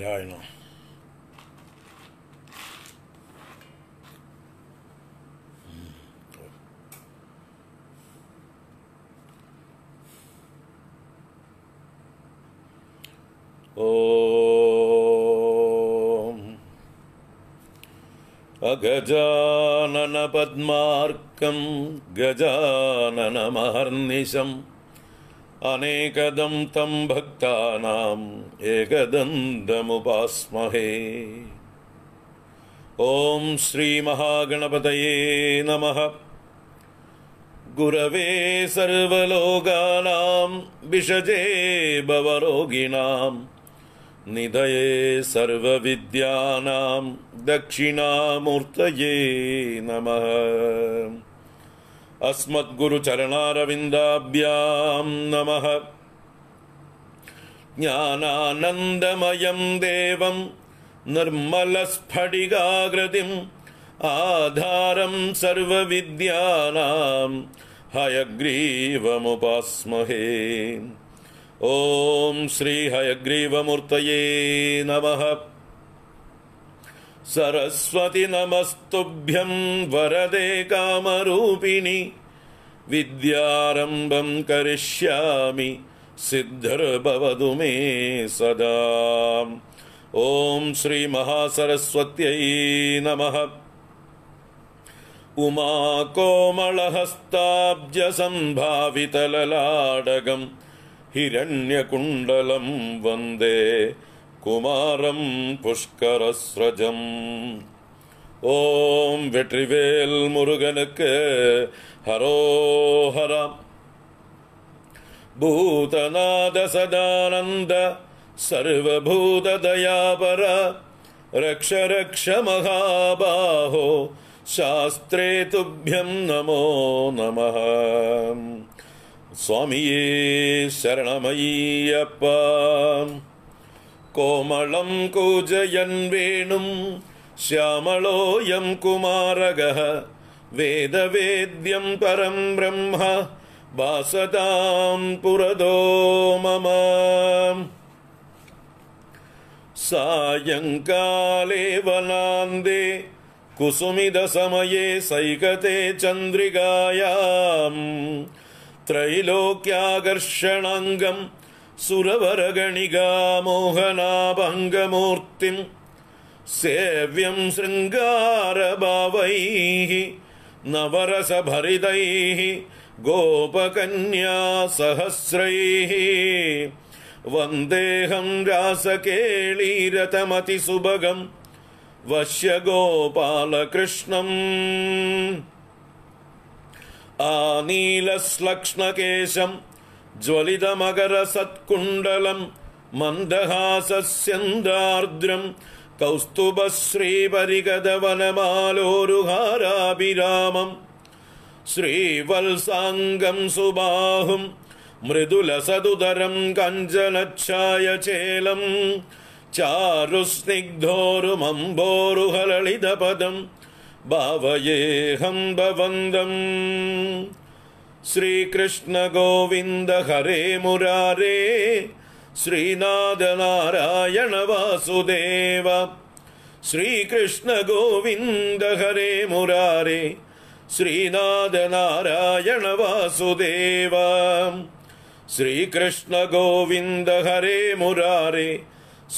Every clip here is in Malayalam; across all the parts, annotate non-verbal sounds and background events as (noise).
реально. ॐ अगजाननपद्मार्कं गजाननमहर्निशम् अनेकदं तं भक्तानां एकदन्तमुपास्महे ॐ श्रीमहागणपतये नमः गुरवे सर्वलोकानां विषजे भवरोगिणां निधये सर्वविद्यानां दक्षिणामूर्तये नमः अस्मद्गुरुचरणारविन्दाभ्यां नमः ज्ञानानन्दमयं देवम् निर्मलस्फटिकाकृतिम् आधारं सर्वविद्यानां हयग्रीवमुपास्महे ॐ श्रीहयग्रीवमूर्तये नमः सरस्वति नमस्तुभ्यं वरदे कामरूपिणि विद्यारम्भं करिष्यामि सिद्धिर्भवतु मे सदा ॐ श्रीमहासरस्वत्यै नमः उमा कोमलहस्ताब्जसम्भावितललाडगं हिरण्यकुण्डलं वन्दे कुमारं पुष्करस्रजम् ॐ वेट्रिवेल्मुरुगनक हरो हर भूतनाद सदानन्द सर्वभूतदयापर रक्ष रक्ष महाबाहो शास्त्रे तुभ्यं नमो नमः स्वामिये शरणमयीयप्प कोमलं कूजयन् वेणुं श्यामलोऽयं कुमारगः वेदवेद्यं परं ब्रह्म वासतां पुरदो मम सायङ्काले वनान्दे कुसुमिदसमये सैकते चन्द्रिकायां त्रैलोक्याकर्षणाङ्गम् सुरवरगणिगामोहनाभङ्गमूर्तिम् सेव्यं शृङ्गारभावैः नवरसभरितैः गोपकन्यासहस्रैः वन्देऽहं रासकेळी रथमतिसुभगम् वश्य गोपालकृष्णम् आनीलश्लक्ष्मकेशम् ज्वलितमकरसत्कुण्डलम् मन्दहासस्यन्द्रार्द्रम् कौस्तुभ श्रीवल्साङ्गं सुबाहुं मृदुलसदुदरं कञ्जनच्छायचेलं चारुस्निग्धोरुमम्भोरुहललितपदं भावयेऽहं भवन्दम् श्रीकृष्णगोविन्द हरे मुरारे श्रीनाथनारायण वासुदेव श्रीकृष्णगोविन्द हरे मुरारे श्रीनाद नारायण वासुदेव श्रीकृष्ण हरे मुरारे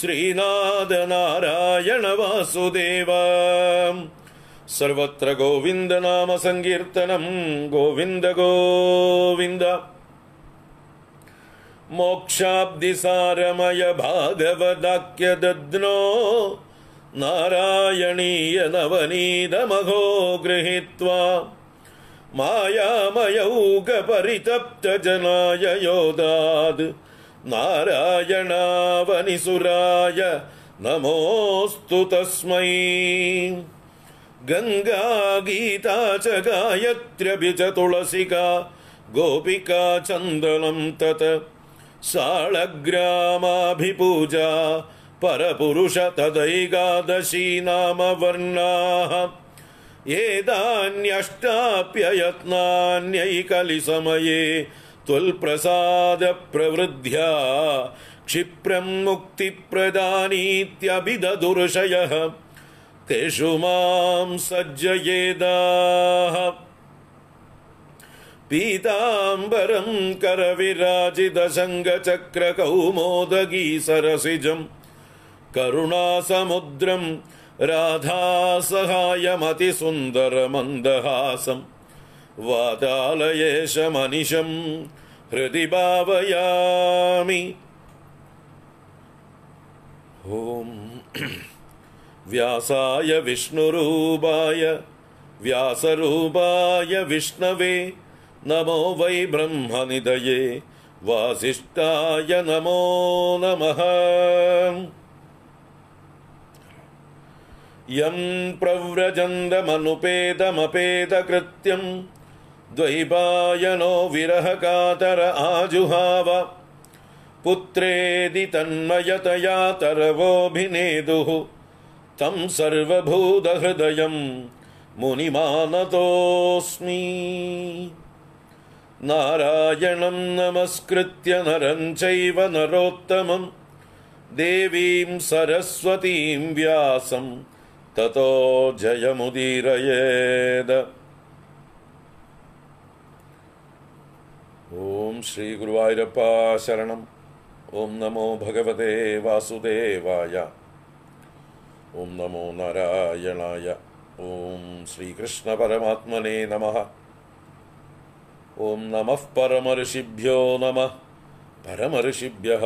श्रीनादनारायण वासुदेव सर्वत्र गोविन्द नाम सङ्कीर्तनं गोविन्द गोविन्द मोक्षाब्धिसारमय भागवदाख्यदध्नो नारायणीय नवनीतमघो गृहीत्वा मायामयौगपरितप्तजनाय योदाद् नारायणा वनिसुराय नमोऽस्तु तस्मै गङ्गा गीता च गायत्र्यभि चतुलसिका गोपिका चन्दनं तत् शालग्रामाभिपूजा परपुरुष तदैकादशी नाम वर्णाः वेदान्यष्टाप्ययत्नान्यैकलि समये तुल्प्रसाद प्रवृद्ध्या तेषु सज्जयेदाः पीताम्बरं कर करुणासमुद्रं राधासहायमतिसुन्दरमन्दहासं वातालये शमनिशं हृदि भावयामि ॐ व्यासाय विष्णुरूपाय व्यासरूपाय विष्णवे नमो वै ब्रह्मनिदये वासिष्ठाय नमो नमः यं प्रव्रजन्दमनुपेतमपेतकृत्यं द्वैपायनो विरहकातर आजुहाव पुत्रेदि तन्मयतया तर्वोऽभिनेदुः तं सर्वभूतहृदयं मुनिमानतोऽस्मि नारायणं नमस्कृत्य नरं चैव नरोत्तमं देवीं सरस्वतीं व्यासम् ततो जयमुदीरयेद ॐ श्रीगुरुवायुरप्पाशरणम् ॐ नमो भगवते वासुदेवाय ॐ नमो नारायणाय ॐ श्रीकृष्णपरमात्मने नमः ॐ नमः परमऋषिभ्यो नमः परमऋषिभ्यः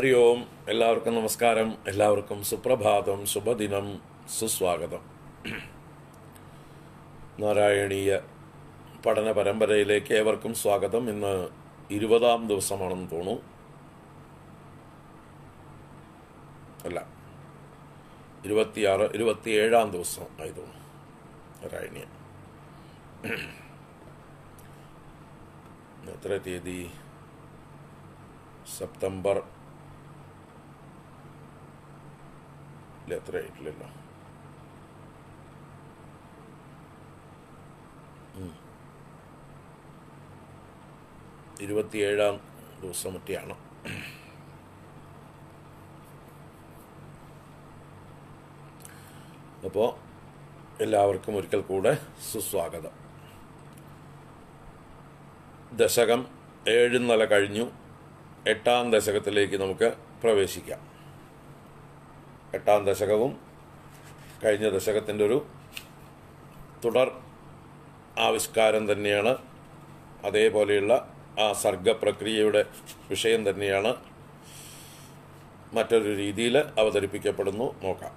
ഹരി ഓം എല്ലാവർക്കും നമസ്കാരം എല്ലാവർക്കും സുപ്രഭാതം ശുഭദിനം സുസ്വാഗതം നാരായണീയ പഠന പരമ്പരയിലേക്ക് ഏവർക്കും സ്വാഗതം ഇന്ന് ഇരുപതാം ദിവസമാണെന്ന് തോന്നുന്നു അല്ല ഇരുപത്തിയാറ് ഇരുപത്തിയേഴാം ദിവസം ആയി തോന്നുന്നു നാരായണീയ എത്ര തീയതി സെപ്റ്റംബർ ഇല്ല എത്ര ആയിട്ടില്ലല്ലോ ഇരുപത്തിയേഴാം ദിവസം മറ്റെയാണ് അപ്പോൾ എല്ലാവർക്കും ഒരിക്കൽ കൂടെ സുസ്വാഗതം ദശകം ഏഴ് നില കഴിഞ്ഞു എട്ടാം ദശകത്തിലേക്ക് നമുക്ക് പ്രവേശിക്കാം എട്ടാം ദശകവും കഴിഞ്ഞ ദശകത്തിൻ്റെ ഒരു തുടർ ആവിഷ്കാരം തന്നെയാണ് അതേപോലെയുള്ള ആ സർഗപ്രക്രിയയുടെ വിഷയം തന്നെയാണ് മറ്റൊരു രീതിയിൽ അവതരിപ്പിക്കപ്പെടുന്നു നോക്കാം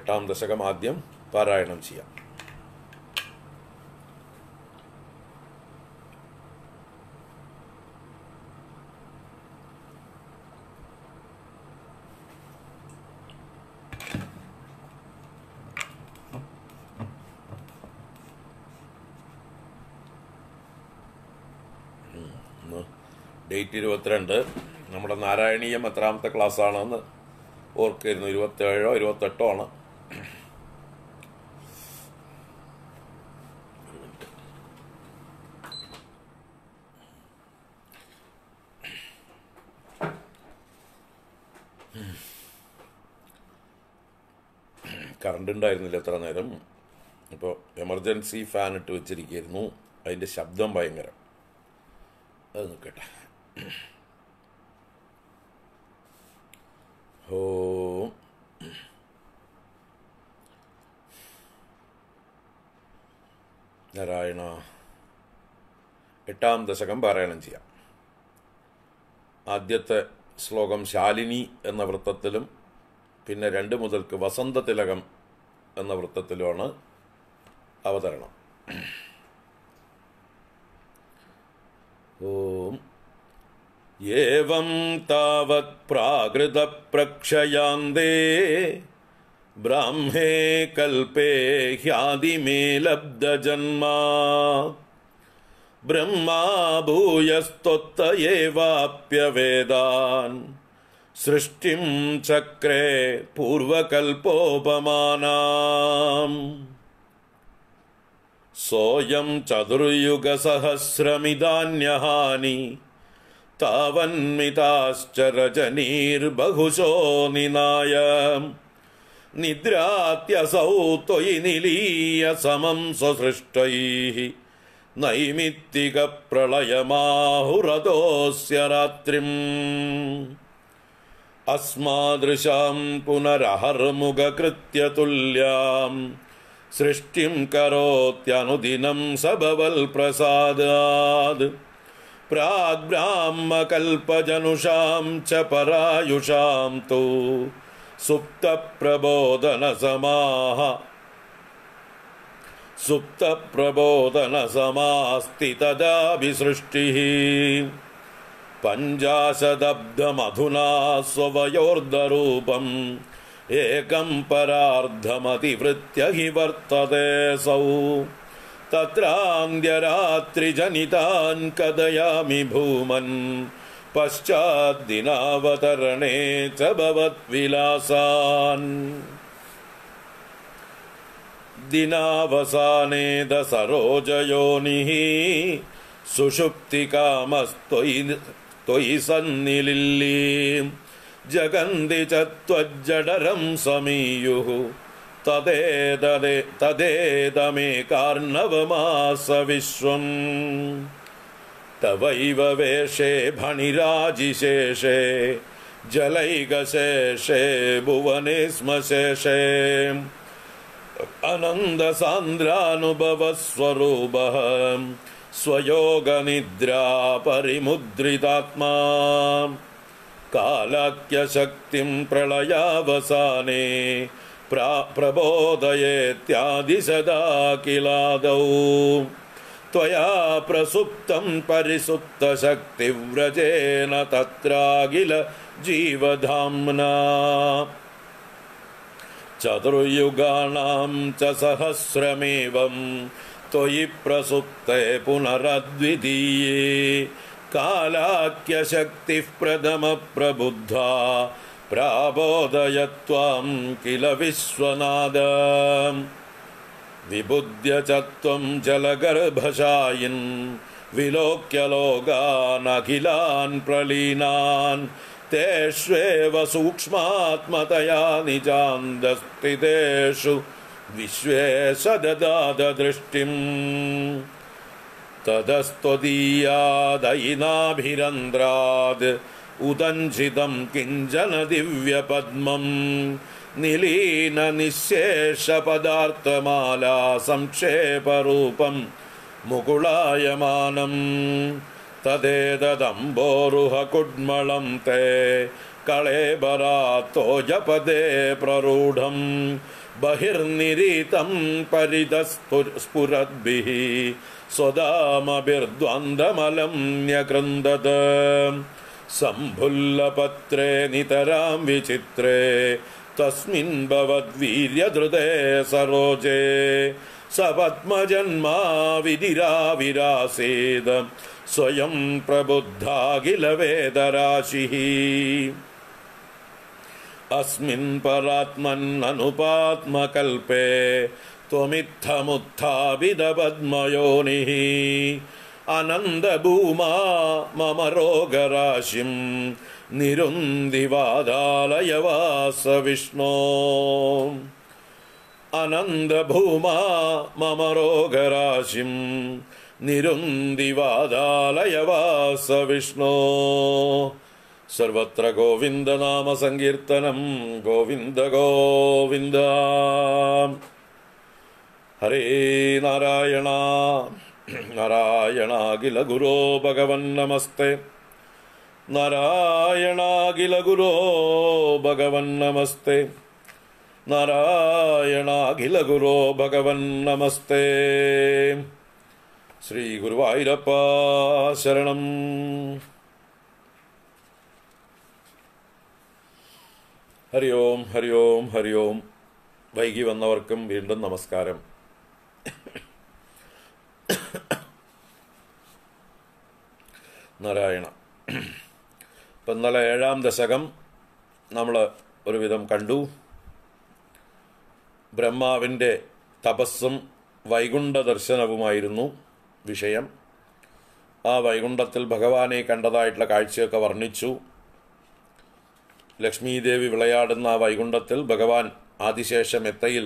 എട്ടാം ദശകം ആദ്യം പാരായണം ചെയ്യാം ഡേറ്റ് ഇരുപത്തിരണ്ട് നമ്മുടെ നാരായണീയം എത്രാമത്തെ ക്ലാസ്സാണെന്ന് ഓർക്കായിരുന്നു ഇരുപത്തേഴോ ഇരുപത്തെട്ടോ ആണ് കറണ്ട് ഉണ്ടായിരുന്നില്ല എത്ര നേരം ഇപ്പോൾ എമർജൻസി ഫാൻ ഇട്ട് വെച്ചിരിക്കുകയായിരുന്നു അതിൻ്റെ ശബ്ദം ഭയങ്കര അത് നിൽക്കട്ടെ ഓ നാരായണ എട്ടാം ദശകം പാരായണം ചെയ്യാം ആദ്യത്തെ ശ്ലോകം ശാലിനി എന്ന വൃത്തത്തിലും പിന്നെ രണ്ട് മുതൽക്ക് വസന്തതിലകം എന്ന വൃത്തത്തിലുമാണ് അവതരണം (clears throat) ഓം एवं तावत् प्राकृतप्रक्षयान्दे ब्राह्मे कल्पे ह्यादिमे लब्धजन्मा ब्रह्मा भूयस्तोत्त एवाप्यवेदान् सृष्टिं चक्रे पूर्वकल्पोपमानाम् सोऽयं चतुर्युगसहस्रमिदान्यहानि तावन्मिताश्च रजनीर्बहुशो निनाय निद्रात्यसौ त्वयि निलीय समं स्वसृष्टैः नैमित्तिकप्रलयमाहुरतोऽस्य रात्रिम् अस्मादृशाम् पुनरहर्मुगकृत्य सृष्टिं करोत्यनुदिनं सबवल् प्राग्ब्राह्मकल्पजनुषां च परायुषां तु सुप्तप्रबोधनसमाः सुप्तप्रबोधनसमास्ति तदा विसृष्टिः पञ्चाशदब्धमधुना स्ववयोर्धरूपम् एकं परार्धमतिवृत्य हि वर्तते सौ तत्रान्द्यरात्रिजनितान् कदयामि भूमन् पश्चाद्दिनावतरणे च भवद्विलासान् दिनावसाने दसरोजयोनिः सुषुप्तिकामस्त्वयि त्वयि सन्निलिल्लीं जगन्ति च त्वज्जडरं समीयुः तदे तदेदमे कार्णवमास विश्वम् तवैव वेशे भणिराजिशेषे जलैकशेषे भुवने स्म शेषे अनन्दसान्द्रानुभवस्वरूपः स्वयोगनिद्रापरिमुद्रितात्मा कालाक्यशक्तिं प्रलयावसाने प्रबोधयेत्यादि सदा किलादौ त्वया प्रसुप्तं परिसुप्तशक्तिव्रजेन जीवधाम्ना चतुर्युगाणां च सहस्रमेवं त्वयि प्रसुप्ते पुनरद्वितीये कालाख्यशक्तिः प्रथमप्रबुद्धा प्राबोधय त्वं किल विश्वनाद विबुध्य चत्वं जलगर्भषायिन् विलोक्यलोकानखिलान् प्रलीनान् तेष्वेव सूक्ष्मात्मतया निजान्दस्थितेषु विश्वे स ददादृष्टिं तदस्त्वदीयादयिनाभिरन्द्राद् उदञ्झितं किञ्चन दिव्यपद्मम् निलीननिःशेषपदार्थमाला संक्षेपरूपं मुकुळायमानं तदेतदम्बोरुहकुड्मलं ते कले जपदे प्ररूढं बहिर्निरीतं परिदस्फु स्फुरद्भिः स्वदामभिर्द्वन्द्वमलं न्यकृन्दत सम्भुल्लपत्रे नितरां विचित्रे तस्मिन् भवद्वीर्यधृते सरोजे स पद्मजन्मा स्वयं स्वयं प्रबुद्धा वेदराशिः अस्मिन् परात्मन्ननुपात्मकल्पे त्वमित्थमुत्थाविद मम रोगराशिं निरुन्दिलय वासविष्णो अनन्दभूमा मम रोगराशिं निरुन्दिवादालय वासविष्णो सर्वत्र गोविन्दनामसङ्कीर्तनं गोविन्दगोविन्द हरेनारायणा (clears throat) ഗുരോ ഭഗവൻ നമസ്തേ ഗുരോ ഭഗവൻ നമസ്തേ भगवन्नमस्ते ഗുരോ ഭഗവൻ നമസ്തേ ശ്രീ ഗുരുവായൂരപ്പ ശരണം ഹരി ഓം ഹരി ഓം ഹരി ഓം വൈകി വന്നവർക്കും വീണ്ടും നമസ്കാരം നാരായണ ഇപ്പം ഇന്നലെ ഏഴാം ദശകം നമ്മൾ ഒരുവിധം കണ്ടു ബ്രഹ്മാവിൻ്റെ തപസ്സും വൈകുണ്ഠ ദർശനവുമായിരുന്നു വിഷയം ആ വൈകുണ്ഠത്തിൽ ഭഗവാനെ കണ്ടതായിട്ടുള്ള കാഴ്ചയൊക്കെ വർണ്ണിച്ചു ലക്ഷ്മീദേവി വിളയാടുന്ന ആ വൈകുണ്ഠത്തിൽ ഭഗവാൻ ആദിശേഷം എത്തയിൽ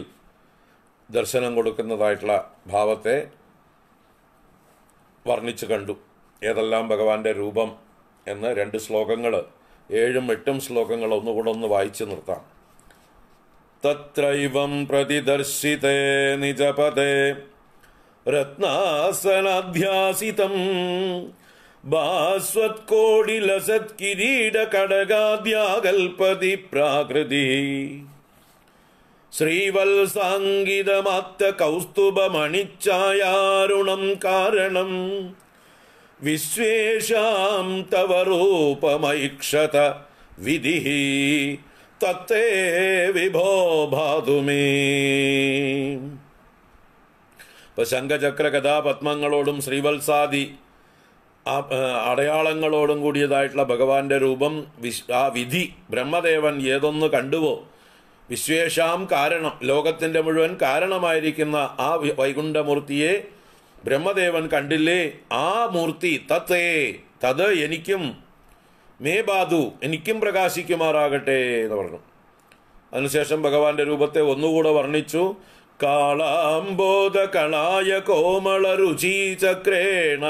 ദർശനം കൊടുക്കുന്നതായിട്ടുള്ള ഭാവത്തെ വർണ്ണിച്ചു കണ്ടു ഏതെല്ലാം ഭഗവാന്റെ രൂപം എന്ന് രണ്ട് ശ്ലോകങ്ങൾ ഏഴും എട്ടും ശ്ലോകങ്ങൾ ഒന്നുകൂടെ ഒന്ന് വായിച്ചു നിർത്താം തത്രൈവം പ്രതിദർശിതേ നിജപദേ രത്നാസനാധ്യാസിതം കടകാദ്യാകൽപതി പ്രാകൃതി ശ്രീവത്സാംഗിതമാത്ത കൗസ്തുഭമണിച്ചായാരുണം കാരണം വിശ്വേഷാം തവ രൂപമൈക്ഷത വിധി തത്തേ വിഭോ ഭാതുമേ ഇപ്പൊ ശംഖചക്ര കഥാപത്മങ്ങളോടും ശ്രീവത്സാദി അടയാളങ്ങളോടും കൂടിയതായിട്ടുള്ള ഭഗവാന്റെ രൂപം ആ വിധി ബ്രഹ്മദേവൻ ഏതൊന്ന് കണ്ടുവോ വിശ്വേഷാം കാരണം ലോകത്തിൻ്റെ മുഴുവൻ കാരണമായിരിക്കുന്ന ആ വൈകുണ്ഠമൂർത്തിയെ ബ്രഹ്മദേവൻ കണ്ടില്ലേ ആ മൂർത്തി തത്തേ തത് എനിക്കും മേ ബാധു എനിക്കും പ്രകാശിക്കുമാറാകട്ടെ എന്ന് പറഞ്ഞു അതിനുശേഷം ഭഗവാന്റെ രൂപത്തെ ഒന്നുകൂടെ വർണ്ണിച്ചു കളായ കോമള രുചി ചക്രേണ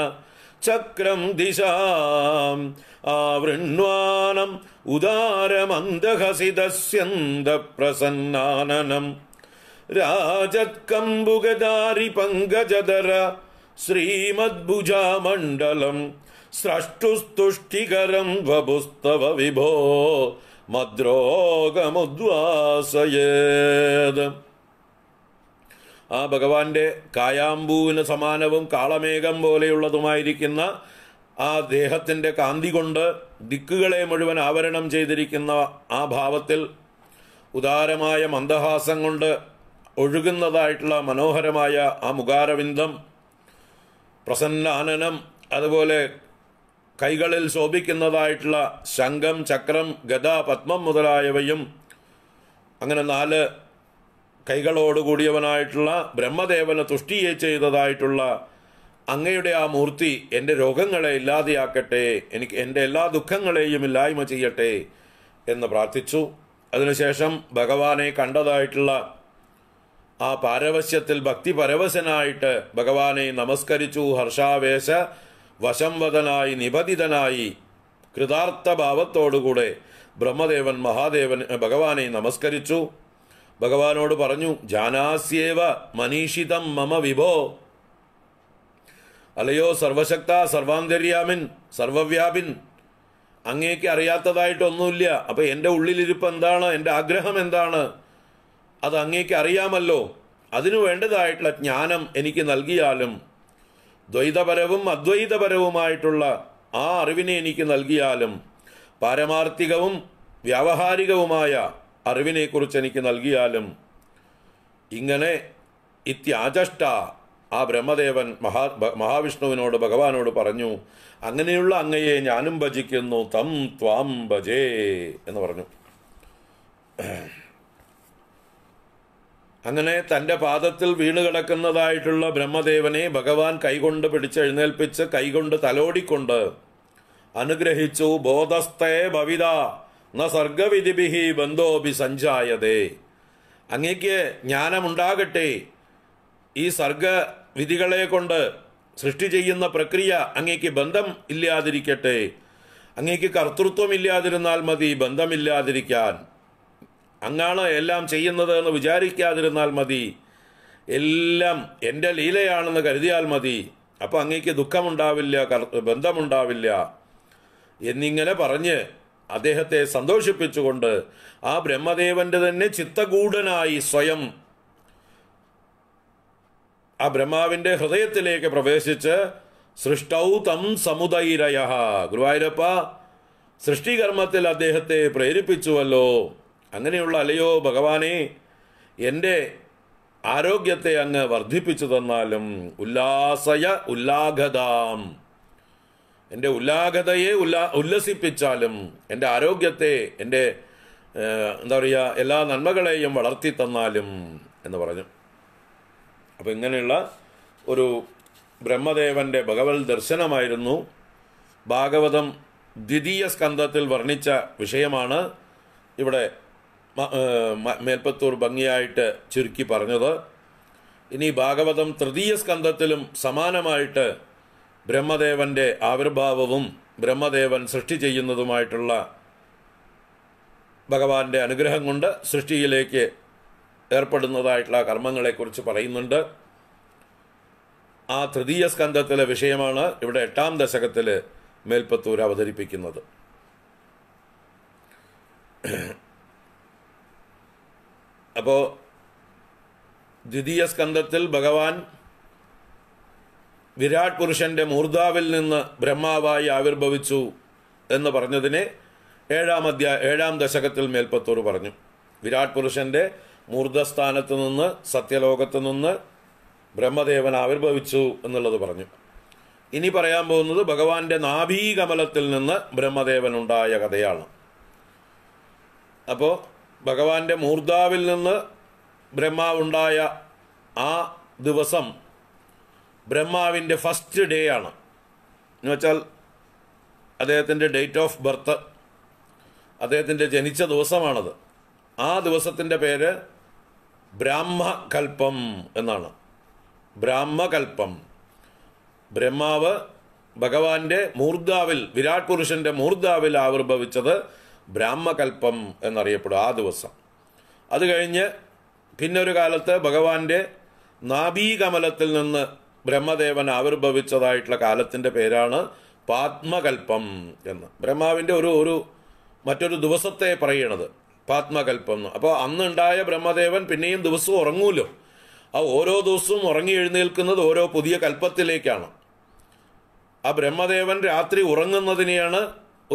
चक्रं दिशाम् आवृण्वानम् उदारमन्दहसिदस्यन्दप्रसन्नाननम् दस्यन्द प्रसन्नाननम् राजत्कम्बु गदारि पङ्गजदर विभो मद्रोगमुद्वासयेद ആ ഭഗവാന്റെ കായാമ്പൂവിന് സമാനവും കാളമേഘം പോലെയുള്ളതുമായിരിക്കുന്ന ആ ദേഹത്തിൻ്റെ കാന്തി കൊണ്ട് ദിക്കുകളെ മുഴുവൻ ആവരണം ചെയ്തിരിക്കുന്ന ആ ഭാവത്തിൽ ഉദാരമായ മന്ദഹാസം കൊണ്ട് ഒഴുകുന്നതായിട്ടുള്ള മനോഹരമായ ആ മുഖാരവിന്ദം പ്രസന്നാനനം അതുപോലെ കൈകളിൽ ശോഭിക്കുന്നതായിട്ടുള്ള ശംഖം ചക്രം ഗത പത്മം മുതലായവയും അങ്ങനെ നാല് കൈകളോടുകൂടിയവനായിട്ടുള്ള ബ്രഹ്മദേവന് തുഷ്ടിയെ ചെയ്തതായിട്ടുള്ള അങ്ങയുടെ ആ മൂർത്തി എൻ്റെ രോഗങ്ങളെ ഇല്ലാതെയാക്കട്ടെ എനിക്ക് എൻ്റെ എല്ലാ ദുഃഖങ്ങളെയും ഇല്ലായ്മ ചെയ്യട്ടെ എന്ന് പ്രാർത്ഥിച്ചു അതിനുശേഷം ഭഗവാനെ കണ്ടതായിട്ടുള്ള ആ പാരവശ്യത്തിൽ ഭക്തി പരവശനായിട്ട് ഭഗവാനെ നമസ്കരിച്ചു ഹർഷാവേശ വശംവദനായി നിബന്ധിതനായി കൃതാർത്ഥ ഭാവത്തോടുകൂടെ ബ്രഹ്മദേവൻ മഹാദേവൻ ഭഗവാനെ നമസ്കരിച്ചു ഭഗവാനോട് പറഞ്ഞു ജാനാസ്യേവ മനീഷിതം മമ വിഭോ അലയോ സർവശക്ത സർവാന്തര്യാമിൻ സർവവ്യാപിൻ അങ്ങേക്ക് അറിയാത്തതായിട്ടൊന്നുമില്ല അപ്പം എൻ്റെ ഉള്ളിലിരിപ്പ് എന്താണ് എൻ്റെ ആഗ്രഹം എന്താണ് അത് അങ്ങേക്ക് അറിയാമല്ലോ അതിനു വേണ്ടതായിട്ടുള്ള ജ്ഞാനം എനിക്ക് നൽകിയാലും ദ്വൈതപരവും അദ്വൈതപരവുമായിട്ടുള്ള ആ അറിവിനെ എനിക്ക് നൽകിയാലും പാരമാർത്ഥികവും വ്യാവഹാരികവുമായ അറിവിനെക്കുറിച്ച് എനിക്ക് നൽകിയാലും ഇങ്ങനെ ഇത്യാചഷ്ട ആ ബ്രഹ്മദേവൻ മഹാ മഹാവിഷ്ണുവിനോട് ഭഗവാനോട് പറഞ്ഞു അങ്ങനെയുള്ള അങ്ങയെ ഞാനും ഭജിക്കുന്നു തം ത്വാം ഭജേ എന്ന് പറഞ്ഞു അങ്ങനെ തൻ്റെ പാദത്തിൽ വീണ് കിടക്കുന്നതായിട്ടുള്ള ബ്രഹ്മദേവനെ ഭഗവാൻ കൈകൊണ്ട് പിടിച്ചെഴുന്നേൽപ്പിച്ച് കൈകൊണ്ട് തലോടിക്കൊണ്ട് അനുഗ്രഹിച്ചു ബോധസ്ഥേ ഭവിത ന സർഗവിധിബിഹി ബന്ധോഭി സഞ്ചായതേ അങ്ങേക്ക് ജ്ഞാനമുണ്ടാകട്ടെ ഈ സർഗവിധികളെ കൊണ്ട് സൃഷ്ടി ചെയ്യുന്ന പ്രക്രിയ അങ്ങേക്ക് ബന്ധം ഇല്ലാതിരിക്കട്ടെ അങ്ങേക്ക് കർത്തൃത്വം ഇല്ലാതിരുന്നാൽ മതി ബന്ധമില്ലാതിരിക്കാൻ അങ്ങാണ് എല്ലാം ചെയ്യുന്നത് എന്ന് വിചാരിക്കാതിരുന്നാൽ മതി എല്ലാം എൻ്റെ ലീലയാണെന്ന് കരുതിയാൽ മതി അപ്പോൾ അങ്ങേക്ക് ദുഃഖമുണ്ടാവില്ല ബന്ധമുണ്ടാവില്ല എന്നിങ്ങനെ പറഞ്ഞ് അദ്ദേഹത്തെ സന്തോഷിപ്പിച്ചുകൊണ്ട് ആ ബ്രഹ്മദേവന്റെ തന്നെ ചിത്തകൂടനായി സ്വയം ആ ബ്രഹ്മാവിന്റെ ഹൃദയത്തിലേക്ക് പ്രവേശിച്ച് സൃഷ്ടൗ തം സമുദൈരയ ഗുരുവായൂരപ്പ സൃഷ്ടികർമ്മത്തിൽ അദ്ദേഹത്തെ പ്രേരിപ്പിച്ചുവല്ലോ അങ്ങനെയുള്ള അലയോ ഭഗവാനെ എൻ്റെ ആരോഗ്യത്തെ അങ്ങ് വർദ്ധിപ്പിച്ചു തന്നാലും ഉല്ലാസയ ഉല്ലാഘതാം എൻ്റെ ഉല്ലാഗതയെ ഉല്ലാ ഉല്ലസിപ്പിച്ചാലും എൻ്റെ ആരോഗ്യത്തെ എൻ്റെ എന്താ പറയുക എല്ലാ നന്മകളെയും വളർത്തി തന്നാലും എന്ന് പറഞ്ഞു അപ്പം ഇങ്ങനെയുള്ള ഒരു ബ്രഹ്മദേവന്റെ ഭഗവത് ദർശനമായിരുന്നു ഭാഗവതം ദ്വിതീയ സ്കന്ധത്തിൽ വർണ്ണിച്ച വിഷയമാണ് ഇവിടെ മേൽപ്പത്തൂർ ഭംഗിയായിട്ട് ചുരുക്കി പറഞ്ഞത് ഇനി ഭാഗവതം തൃതീയ സ്കന്ധത്തിലും സമാനമായിട്ട് ബ്രഹ്മദേവന്റെ ആവിർഭാവവും ബ്രഹ്മദേവൻ സൃഷ്ടി ചെയ്യുന്നതുമായിട്ടുള്ള ഭഗവാന്റെ അനുഗ്രഹം കൊണ്ട് സൃഷ്ടിയിലേക്ക് ഏർപ്പെടുന്നതായിട്ടുള്ള കർമ്മങ്ങളെക്കുറിച്ച് പറയുന്നുണ്ട് ആ തൃതീയ സ്കന്ധത്തിലെ വിഷയമാണ് ഇവിടെ എട്ടാം ദശകത്തിൽ മേൽപ്പത്തൂർ അവതരിപ്പിക്കുന്നത് അപ്പോൾ ദ്വിതീയ സ്കന്ധത്തിൽ ഭഗവാൻ വിരാട് പുരുഷന്റെ മൂർധാവിൽ നിന്ന് ബ്രഹ്മാവായി ആവിർഭവിച്ചു എന്ന് പറഞ്ഞതിനെ ഏഴാം അധ്യായ ഏഴാം ദശകത്തിൽ മേൽപ്പത്തൂർ പറഞ്ഞു വിരാട് പുരുഷന്റെ മൂർധസ്ഥാനത്ത് നിന്ന് സത്യലോകത്ത് നിന്ന് ബ്രഹ്മദേവൻ ആവിർഭവിച്ചു എന്നുള്ളത് പറഞ്ഞു ഇനി പറയാൻ പോകുന്നത് ഭഗവാന്റെ നാഭീകമലത്തിൽ നിന്ന് ബ്രഹ്മദേവൻ ഉണ്ടായ കഥയാണ് അപ്പോൾ ഭഗവാന്റെ മൂർധാവിൽ നിന്ന് ബ്രഹ്മാവുണ്ടായ ആ ദിവസം ബ്രഹ്മാവിൻ്റെ ഫസ്റ്റ് ഡേ ആണ് എന്നുവെച്ചാൽ വെച്ചാൽ അദ്ദേഹത്തിൻ്റെ ഡേറ്റ് ഓഫ് ബർത്ത് അദ്ദേഹത്തിൻ്റെ ജനിച്ച ദിവസമാണത് ആ ദിവസത്തിൻ്റെ പേര് ബ്രാഹ്മകൽപ്പം എന്നാണ് ബ്രാഹ്മകൽപ്പം ബ്രഹ്മാവ് ഭഗവാന്റെ മൂർദ്ധാവിൽ വിരാട് പുരുഷന്റെ മൂർദ്ധാവിൽ ആവിർഭവിച്ചത് ബ്രാഹ്മകൽപ്പം എന്നറിയപ്പെടും ആ ദിവസം അത് കഴിഞ്ഞ് പിന്നൊരു കാലത്ത് ഭഗവാന്റെ നാഭീകമലത്തിൽ നിന്ന് ബ്രഹ്മദേവൻ ആവിർഭവിച്ചതായിട്ടുള്ള കാലത്തിൻ്റെ പേരാണ് പാത്മകൽപ്പം എന്ന് ബ്രഹ്മാവിൻ്റെ ഒരു ഒരു മറ്റൊരു ദിവസത്തെ പറയണത് പാത്മകൽപ്പം എന്ന് അപ്പോൾ അന്നുണ്ടായ ബ്രഹ്മദേവൻ പിന്നെയും ദിവസവും ഉറങ്ങൂലോ ആ ഓരോ ദിവസവും ഉറങ്ങി എഴുന്നേൽക്കുന്നത് ഓരോ പുതിയ കൽപ്പത്തിലേക്കാണ് ആ ബ്രഹ്മദേവൻ രാത്രി ഉറങ്ങുന്നതിനെയാണ്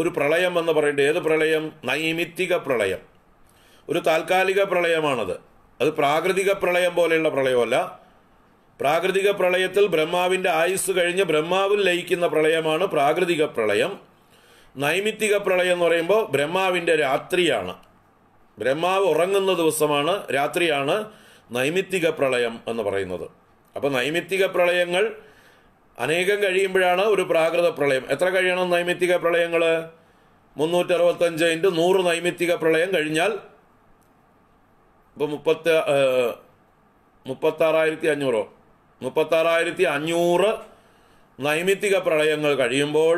ഒരു പ്രളയം എന്ന് പറയുന്നത് ഏത് പ്രളയം നൈമിത്തിക പ്രളയം ഒരു താൽക്കാലിക പ്രളയമാണത് അത് പ്രാകൃതിക പ്രളയം പോലെയുള്ള പ്രളയമല്ല പ്രാകൃതിക പ്രളയത്തിൽ ബ്രഹ്മാവിൻ്റെ ആയുസ് കഴിഞ്ഞ് ബ്രഹ്മാവിൽ ലയിക്കുന്ന പ്രളയമാണ് പ്രാകൃതിക പ്രളയം നൈമിത്തിക പ്രളയം എന്ന് പറയുമ്പോൾ ബ്രഹ്മാവിൻ്റെ രാത്രിയാണ് ബ്രഹ്മാവ് ഉറങ്ങുന്ന ദിവസമാണ് രാത്രിയാണ് നൈമിത്തിക പ്രളയം എന്ന് പറയുന്നത് അപ്പോൾ നൈമിത്തിക പ്രളയങ്ങൾ അനേകം കഴിയുമ്പോഴാണ് ഒരു പ്രാകൃത പ്രളയം എത്ര കഴിയണം നൈമിത്തിക പ്രളയങ്ങൾ മുന്നൂറ്ററുപത്തഞ്ച് ഇൻറ്റു നൂറ് നൈമിത്തിക പ്രളയം കഴിഞ്ഞാൽ ഇപ്പോൾ മുപ്പത്തി മുപ്പത്താറായിരത്തി അഞ്ഞൂറോ മുപ്പത്താറായിരത്തി അഞ്ഞൂറ് നൈമിത്തിക പ്രളയങ്ങൾ കഴിയുമ്പോൾ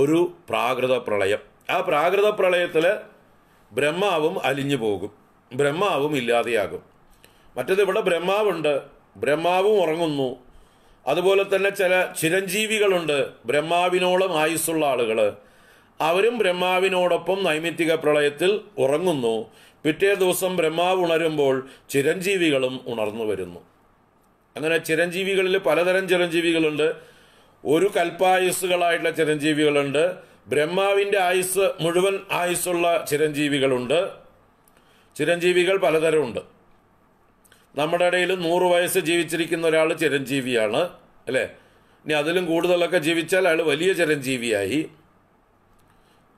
ഒരു പ്രാകൃത പ്രളയം ആ പ്രാകൃത പ്രളയത്തിൽ ബ്രഹ്മാവും അലിഞ്ഞു പോകും ബ്രഹ്മാവും ഇല്ലാതെയാകും മറ്റത് ഇവിടെ ബ്രഹ്മാവുണ്ട് ബ്രഹ്മാവും ഉറങ്ങുന്നു അതുപോലെ തന്നെ ചില ചിരഞ്ജീവികളുണ്ട് ബ്രഹ്മാവിനോളം ആയുസ്സുള്ള ആളുകൾ അവരും ബ്രഹ്മാവിനോടൊപ്പം നൈമിത്തിക പ്രളയത്തിൽ ഉറങ്ങുന്നു പിറ്റേ ദിവസം ബ്രഹ്മാവ് ഉണരുമ്പോൾ ചിരഞ്ജീവികളും ഉണർന്നു വരുന്നു അങ്ങനെ ചിരഞ്ജീവികളിൽ പലതരം ചിരഞ്ജീവികളുണ്ട് ഒരു കൽപ്പായുസ്സുകളായിട്ടുള്ള ചിരഞ്ജീവികളുണ്ട് ബ്രഹ്മാവിൻ്റെ ആയുസ് മുഴുവൻ ആയുസ്സുള്ള ചിരഞ്ജീവികളുണ്ട് ചിരഞ്ജീവികൾ പലതരമുണ്ട് നമ്മുടെ ഇടയിൽ നൂറ് വയസ്സ് ജീവിച്ചിരിക്കുന്ന ഒരാൾ ചിരഞ്ജീവിയാണ് അല്ലേ ഇനി അതിലും കൂടുതലൊക്കെ ജീവിച്ചാൽ അയാൾ വലിയ ചിരഞ്ജീവിയായി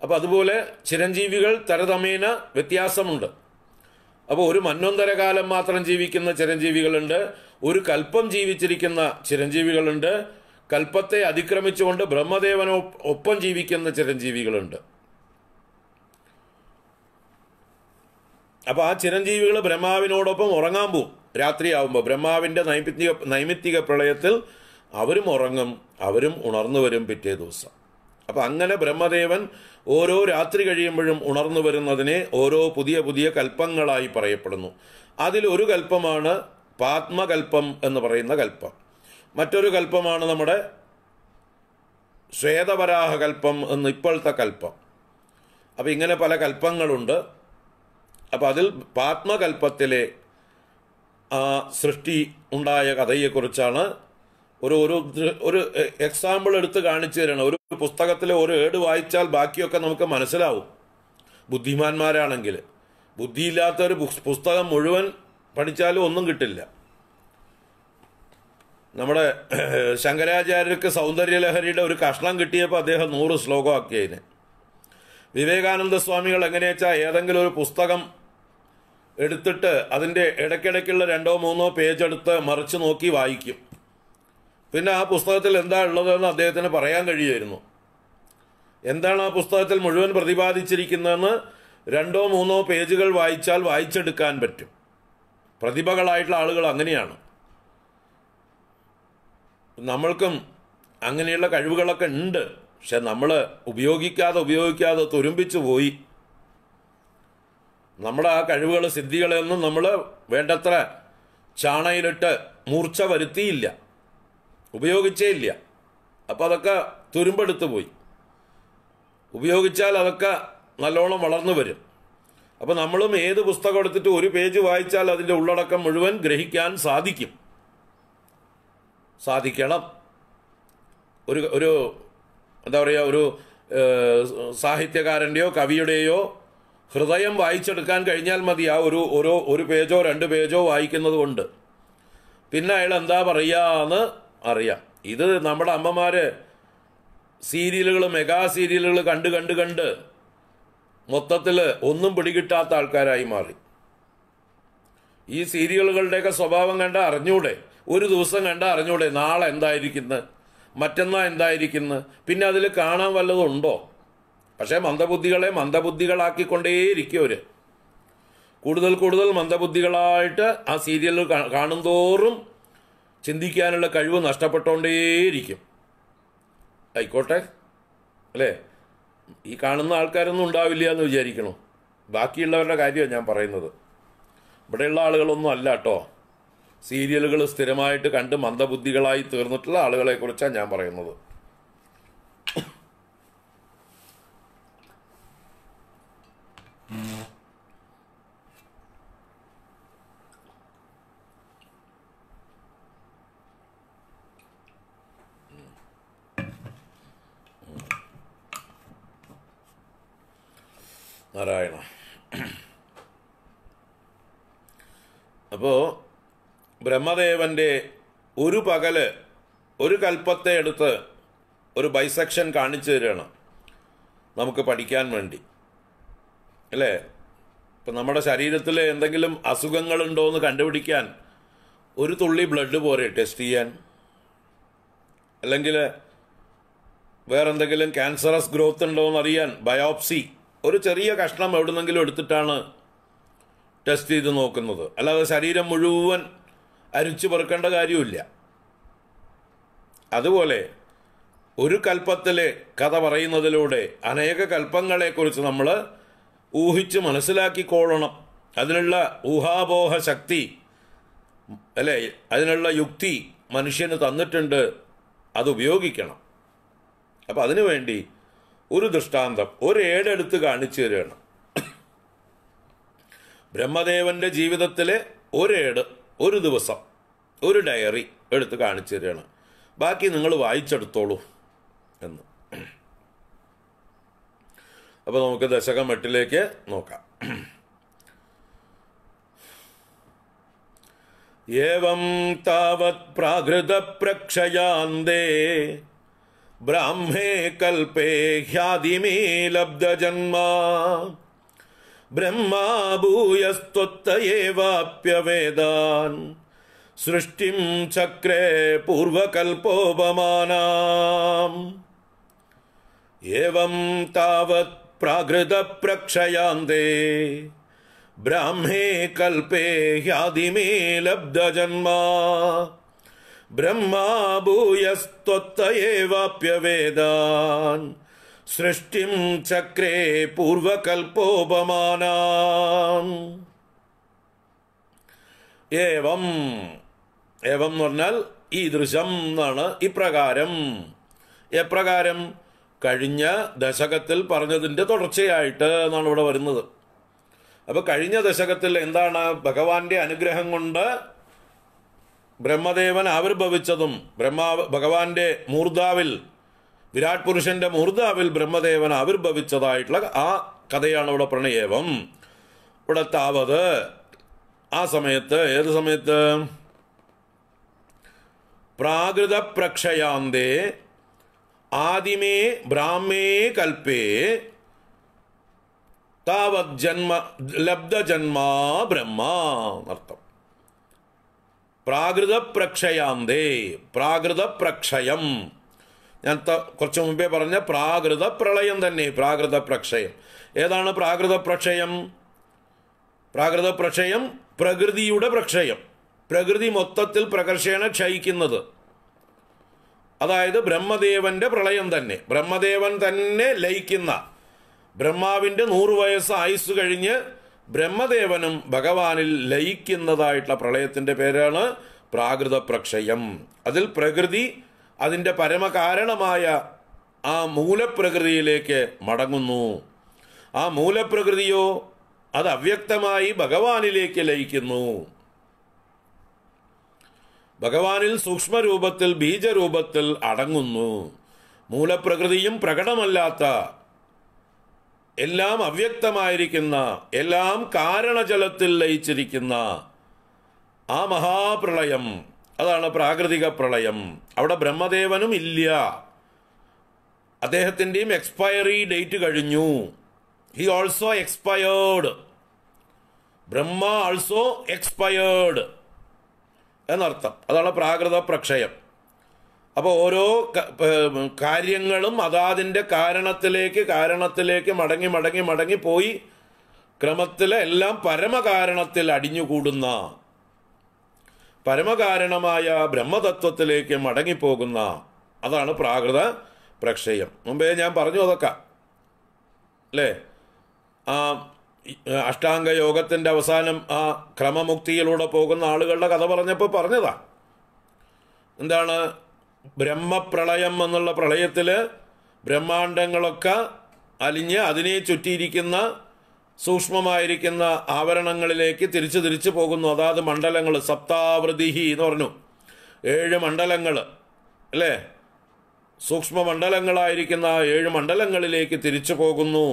അപ്പോൾ അതുപോലെ ചിരഞ്ജീവികൾ തരതമേന വ്യത്യാസമുണ്ട് അപ്പോൾ ഒരു മന്നോന്തരകാലം മാത്രം ജീവിക്കുന്ന ചിരഞ്ജീവികളുണ്ട് ഒരു കൽപ്പം ജീവിച്ചിരിക്കുന്ന ചിരഞ്ജീവികളുണ്ട് കൽപ്പത്തെ അതിക്രമിച്ചുകൊണ്ട് ബ്രഹ്മദേവനോ ഒപ്പം ജീവിക്കുന്ന ചിരഞ്ജീവികളുണ്ട് അപ്പോൾ ആ ചിരഞ്ജീവികൾ ബ്രഹ്മാവിനോടൊപ്പം ഉറങ്ങാൻ പോവും രാത്രിയാവുമ്പോൾ ബ്രഹ്മാവിൻ്റെ നൈമിത്തിക നൈമിത്തിക പ്രളയത്തിൽ അവരും ഉറങ്ങും അവരും ഉണർന്നു വരും പിറ്റേ ദിവസം അപ്പം അങ്ങനെ ബ്രഹ്മദേവൻ ഓരോ രാത്രി കഴിയുമ്പോഴും ഉണർന്നു വരുന്നതിനെ ഓരോ പുതിയ പുതിയ കൽപ്പങ്ങളായി പറയപ്പെടുന്നു അതിലൊരു കൽപ്പമാണ് പാത്മകൽപ്പം എന്ന് പറയുന്ന കൽപ്പം മറ്റൊരു കൽപ്പമാണ് നമ്മുടെ ശ്വേതവരാഹ കൽപ്പം എന്ന് ഇപ്പോഴത്തെ കൽപ്പം അപ്പോൾ ഇങ്ങനെ പല കൽപ്പങ്ങളുണ്ട് അപ്പോൾ അതിൽ പാത്മകൽപ്പത്തിലെ ആ സൃഷ്ടി ഉണ്ടായ കഥയെക്കുറിച്ചാണ് ഒരു ഒരു ഒരു എക്സാമ്പിൾ എടുത്ത് കാണിച്ചു തരണം ഒരു പുസ്തകത്തിലെ ഒരു ഏട് വായിച്ചാൽ ബാക്കിയൊക്കെ നമുക്ക് മനസ്സിലാവും ബുദ്ധിമാന്മാരാണെങ്കിൽ ബുദ്ധിയില്ലാത്ത ഒരു പുസ്തകം മുഴുവൻ പഠിച്ചാലും ഒന്നും കിട്ടില്ല നമ്മുടെ ശങ്കരാചാര്യർക്ക് സൗന്ദര്യലഹരിയുടെ ഒരു കഷ്ണം കിട്ടിയപ്പോൾ അദ്ദേഹം നൂറ് ശ്ലോകമാക്കിയതിന് വിവേകാനന്ദ സ്വാമികൾ എങ്ങനെയാച്ചാൽ ഏതെങ്കിലും ഒരു പുസ്തകം എടുത്തിട്ട് അതിൻ്റെ ഇടയ്ക്കിടയ്ക്കുള്ള രണ്ടോ മൂന്നോ പേജ് എടുത്ത് മറിച്ച് നോക്കി വായിക്കും പിന്നെ ആ പുസ്തകത്തിൽ എന്താ ഉള്ളതെന്ന് അദ്ദേഹത്തിന് പറയാൻ കഴിയുമായിരുന്നു എന്താണ് ആ പുസ്തകത്തിൽ മുഴുവൻ പ്രതിപാദിച്ചിരിക്കുന്നതെന്ന് രണ്ടോ മൂന്നോ പേജുകൾ വായിച്ചാൽ വായിച്ചെടുക്കാൻ പറ്റും പ്രതിഭകളായിട്ടുള്ള ആളുകൾ അങ്ങനെയാണ് നമ്മൾക്കും അങ്ങനെയുള്ള കഴിവുകളൊക്കെ ഉണ്ട് പക്ഷെ നമ്മൾ ഉപയോഗിക്കാതെ ഉപയോഗിക്കാതെ തുരുമ്പിച്ചു പോയി നമ്മുടെ ആ കഴിവുകൾ സിദ്ധികളെയൊന്നും നമ്മൾ വേണ്ടത്ര ചാണയിലിട്ട് മൂർച്ച വരുത്തിയില്ല ഉപയോഗിച്ചേ ഇല്ല അപ്പോൾ അതൊക്കെ തുരുമ്പെടുത്തു പോയി ഉപയോഗിച്ചാൽ അതൊക്കെ നല്ലോണം വളർന്നു വരും അപ്പോൾ നമ്മളും ഏത് പുസ്തകം എടുത്തിട്ട് ഒരു പേജ് വായിച്ചാൽ അതിൻ്റെ ഉള്ളടക്കം മുഴുവൻ ഗ്രഹിക്കാൻ സാധിക്കും സാധിക്കണം ഒരു ഒരു എന്താ പറയുക ഒരു സാഹിത്യകാരൻ്റെയോ കവിയുടെയോ ഹൃദയം വായിച്ചെടുക്കാൻ കഴിഞ്ഞാൽ മതി ആ ഒരു ഓരോ ഒരു പേജോ രണ്ട് പേജോ വായിക്കുന്നത് കൊണ്ട് പിന്നെ അയാൾ എന്താ പറയുകയെന്ന് അറിയാം ഇത് നമ്മുടെ അമ്മമാർ സീരിയലുകൾ മെഗാ സീരിയലുകൾ കണ്ട് കണ്ട് കണ്ട് മൊത്തത്തിൽ ഒന്നും പിടികിട്ടാത്ത ആൾക്കാരായി മാറി ഈ സീരിയലുകളുടെയൊക്കെ സ്വഭാവം കണ്ട അറിഞ്ഞൂടെ ഒരു ദിവസം കണ്ട അറിഞ്ഞൂടെ നാളെ എന്തായിരിക്കുന്നു മറ്റന്നാ എന്തായിരിക്കുന്നു പിന്നെ അതിൽ കാണാൻ വല്ലതുണ്ടോ പക്ഷേ മന്ദബുദ്ധികളെ മന്ദബുദ്ധികളാക്കിക്കൊണ്ടേയിരിക്കും അവർ കൂടുതൽ കൂടുതൽ മന്ദബുദ്ധികളായിട്ട് ആ സീരിയൽ കാണുന്തോറും ചിന്തിക്കാനുള്ള കഴിവ് നഷ്ടപ്പെട്ടുകൊണ്ടേയിരിക്കും ആയിക്കോട്ടെ അല്ലേ ഈ കാണുന്ന ആൾക്കാരൊന്നും ഉണ്ടാവില്ല എന്ന് വിചാരിക്കണം ബാക്കിയുള്ളവരുടെ കാര്യമാണ് ഞാൻ പറയുന്നത് ഇവിടെയുള്ള ആളുകളൊന്നും അല്ല കേട്ടോ സീരിയലുകൾ സ്ഥിരമായിട്ട് കണ്ട് മന്ദബുദ്ധികളായി തീർന്നിട്ടുള്ള കുറിച്ചാണ് ഞാൻ പറയുന്നത് Mm. നാരായണ അപ്പോൾ ബ്രഹ്മദേവൻ്റെ ഒരു പകല് ഒരു കൽപ്പത്തെ എടുത്ത് ഒരു ബൈസെക്ഷൻ കാണിച്ചു തരണം നമുക്ക് പഠിക്കാൻ വേണ്ടി അല്ലേ ഇപ്പം നമ്മുടെ ശരീരത്തിൽ എന്തെങ്കിലും അസുഖങ്ങളുണ്ടോ എന്ന് കണ്ടുപിടിക്കാൻ ഒരു തുള്ളി ബ്ലഡ് പോരെ ടെസ്റ്റ് ചെയ്യാൻ അല്ലെങ്കിൽ വേറെന്തെങ്കിലും ക്യാൻസറസ് ഗ്രോത്ത് ഉണ്ടോ അറിയാൻ ബയോപ്സി ഒരു ചെറിയ കഷ്ണം എവിടുന്നെങ്കിലും എടുത്തിട്ടാണ് ടെസ്റ്റ് ചെയ്ത് നോക്കുന്നത് അല്ലാതെ ശരീരം മുഴുവൻ അരിച്ചു പെറുക്കേണ്ട കാര്യമില്ല അതുപോലെ ഒരു കൽപ്പത്തിലെ കഥ പറയുന്നതിലൂടെ അനേക കൽപ്പങ്ങളെക്കുറിച്ച് നമ്മൾ ഊഹിച്ച് മനസ്സിലാക്കിക്കോളണം അതിനുള്ള ഊഹാപോഹ ശക്തി അല്ലേ അതിനുള്ള യുക്തി മനുഷ്യന് തന്നിട്ടുണ്ട് അത് ഉപയോഗിക്കണം അപ്പം അതിനുവേണ്ടി ഒരു ദൃഷ്ടാന്തം ഒരു ഏടെടുത്ത് കാണിച്ചു തരികയാണ് ബ്രഹ്മദേവന്റെ ജീവിതത്തിലെ ഒരേട് ഒരു ദിവസം ഒരു ഡയറി എടുത്ത് കാണിച്ചു തരികയാണ് ബാക്കി നിങ്ങൾ വായിച്ചെടുത്തോളൂ എന്ന് അപ്പോൾ നമുക്ക് ദശകം എട്ടിലേക്ക് നോക്കാം ഏവം താവത് പ്രാകൃത പ്രക്ഷയാന്തേ ब्राह्मे कल्पे ह्यादिमे लब्धजन्मा ब्रह्मा भूयस्तोत्त एवाप्यवेदान् सृष्टिं चक्रे पूर्वकल्पोपमानाम् एवं तावत् प्राकृतप्रक्षयान्ते ब्राह्मे कल्पे ह्यादिमे लब्धजन्मा ബ്രഹ്മാ സൃഷ്ടിം ചക്രേ പൂർവകൽപ്പോപമാനാം ഏവം ഏവം എന്ന് പറഞ്ഞാൽ ഈ ദൃശ്യം എന്നാണ് ഇപ്രകാരം എപ്രകാരം കഴിഞ്ഞ ദശകത്തിൽ പറഞ്ഞതിൻ്റെ തുടർച്ചയായിട്ട് എന്നാണ് ഇവിടെ വരുന്നത് അപ്പോൾ കഴിഞ്ഞ ദശകത്തിൽ എന്താണ് ഭഗവാന്റെ അനുഗ്രഹം കൊണ്ട് ബ്രഹ്മദേവൻ ആവിർഭവിച്ചതും ബ്രഹ്മാ ഭഗവാന്റെ മൂർധാവിൽ വിരാട് പുരുഷന്റെ മൂർധാവിൽ ബ്രഹ്മദേവൻ ആവിർഭവിച്ചതായിട്ടുള്ള ആ കഥയാണ് ഇവിടെ പ്രണയേവം ഇവിടെ താവത് ആ സമയത്ത് ഏത് സമയത്ത് പ്രാകൃത പ്രക്ഷയാന്തേ ആദിമേ ബ്രാഹ്മേ കൽപ്പേ താവത് ജന്മ ലബ്ധജന്മാ ബ്രഹ്മ എന്നർത്ഥം പ്രാകൃത പ്രക്ഷയാന്തേ പ്രാകൃത പ്രക്ഷയം ഞാൻ കുറച്ചു മുമ്പേ പറഞ്ഞ പ്രാകൃത പ്രളയം തന്നെ പ്രാകൃത പ്രക്ഷയം ഏതാണ് പ്രാകൃത പ്രക്ഷയം പ്രാകൃത പ്രക്ഷയം പ്രകൃതിയുടെ പ്രക്ഷയം പ്രകൃതി മൊത്തത്തിൽ പ്രകർഷേണ ക്ഷയിക്കുന്നത് അതായത് ബ്രഹ്മദേവന്റെ പ്രളയം തന്നെ ബ്രഹ്മദേവൻ തന്നെ ലയിക്കുന്ന ബ്രഹ്മാവിൻ്റെ നൂറു വയസ്സ് ആയുസ് കഴിഞ്ഞ് ബ്രഹ്മദേവനും ഭഗവാനിൽ ലയിക്കുന്നതായിട്ടുള്ള പ്രളയത്തിൻ്റെ പേരാണ് പ്രാകൃത പ്രക്ഷയം അതിൽ പ്രകൃതി അതിൻ്റെ പരമകാരണമായ ആ മൂലപ്രകൃതിയിലേക്ക് മടങ്ങുന്നു ആ മൂലപ്രകൃതിയോ അത് അവ്യക്തമായി ഭഗവാനിലേക്ക് ലയിക്കുന്നു ഭഗവാനിൽ സൂക്ഷ്മരൂപത്തിൽ ബീജരൂപത്തിൽ അടങ്ങുന്നു മൂലപ്രകൃതിയും പ്രകടമല്ലാത്ത എല്ലാം അവ്യക്തമായിരിക്കുന്ന എല്ലാം കാരണജലത്തിൽ ലയിച്ചിരിക്കുന്ന ആ മഹാപ്രളയം അതാണ് പ്രാകൃതിക പ്രളയം അവിടെ ബ്രഹ്മദേവനും ഇല്ല അദ്ദേഹത്തിൻ്റെയും എക്സ്പയറി ഡേറ്റ് കഴിഞ്ഞു he also expired Brahma also expired എന്നർത്ഥം അതാണ് പ്രാകൃത പ്രക്ഷയം അപ്പോൾ ഓരോ കാര്യങ്ങളും അതാതിൻ്റെ കാരണത്തിലേക്ക് കാരണത്തിലേക്ക് മടങ്ങി മടങ്ങി മടങ്ങി പോയി ക്രമത്തിൽ എല്ലാം പരമകാരണത്തിൽ അടിഞ്ഞുകൂടുന്ന പരമകാരണമായ ബ്രഹ്മതത്വത്തിലേക്ക് മടങ്ങിപ്പോകുന്ന അതാണ് പ്രാകൃത പ്രക്ഷയം മുമ്പേ ഞാൻ പറഞ്ഞു അതൊക്കെ അല്ലേ ആ അഷ്ടാംഗ യോഗത്തിൻ്റെ അവസാനം ആ ക്രമമുക്തിയിലൂടെ പോകുന്ന ആളുകളുടെ കഥ പറഞ്ഞപ്പോൾ പറഞ്ഞതാ എന്താണ് ബ്രഹ്മപ്രളയം എന്നുള്ള പ്രളയത്തിൽ ബ്രഹ്മാണ്ടങ്ങളൊക്കെ അലിഞ്ഞ് അതിനെ ചുറ്റിയിരിക്കുന്ന സൂക്ഷ്മമായിരിക്കുന്ന ആവരണങ്ങളിലേക്ക് തിരിച്ചു തിരിച്ച് പോകുന്നു അതാത് മണ്ഡലങ്ങൾ സപ്താവൃതിഹി എന്ന് പറഞ്ഞു ഏഴ് മണ്ഡലങ്ങൾ അല്ലേ സൂക്ഷ്മ മണ്ഡലങ്ങളായിരിക്കുന്ന ഏഴ് മണ്ഡലങ്ങളിലേക്ക് തിരിച്ചു പോകുന്നു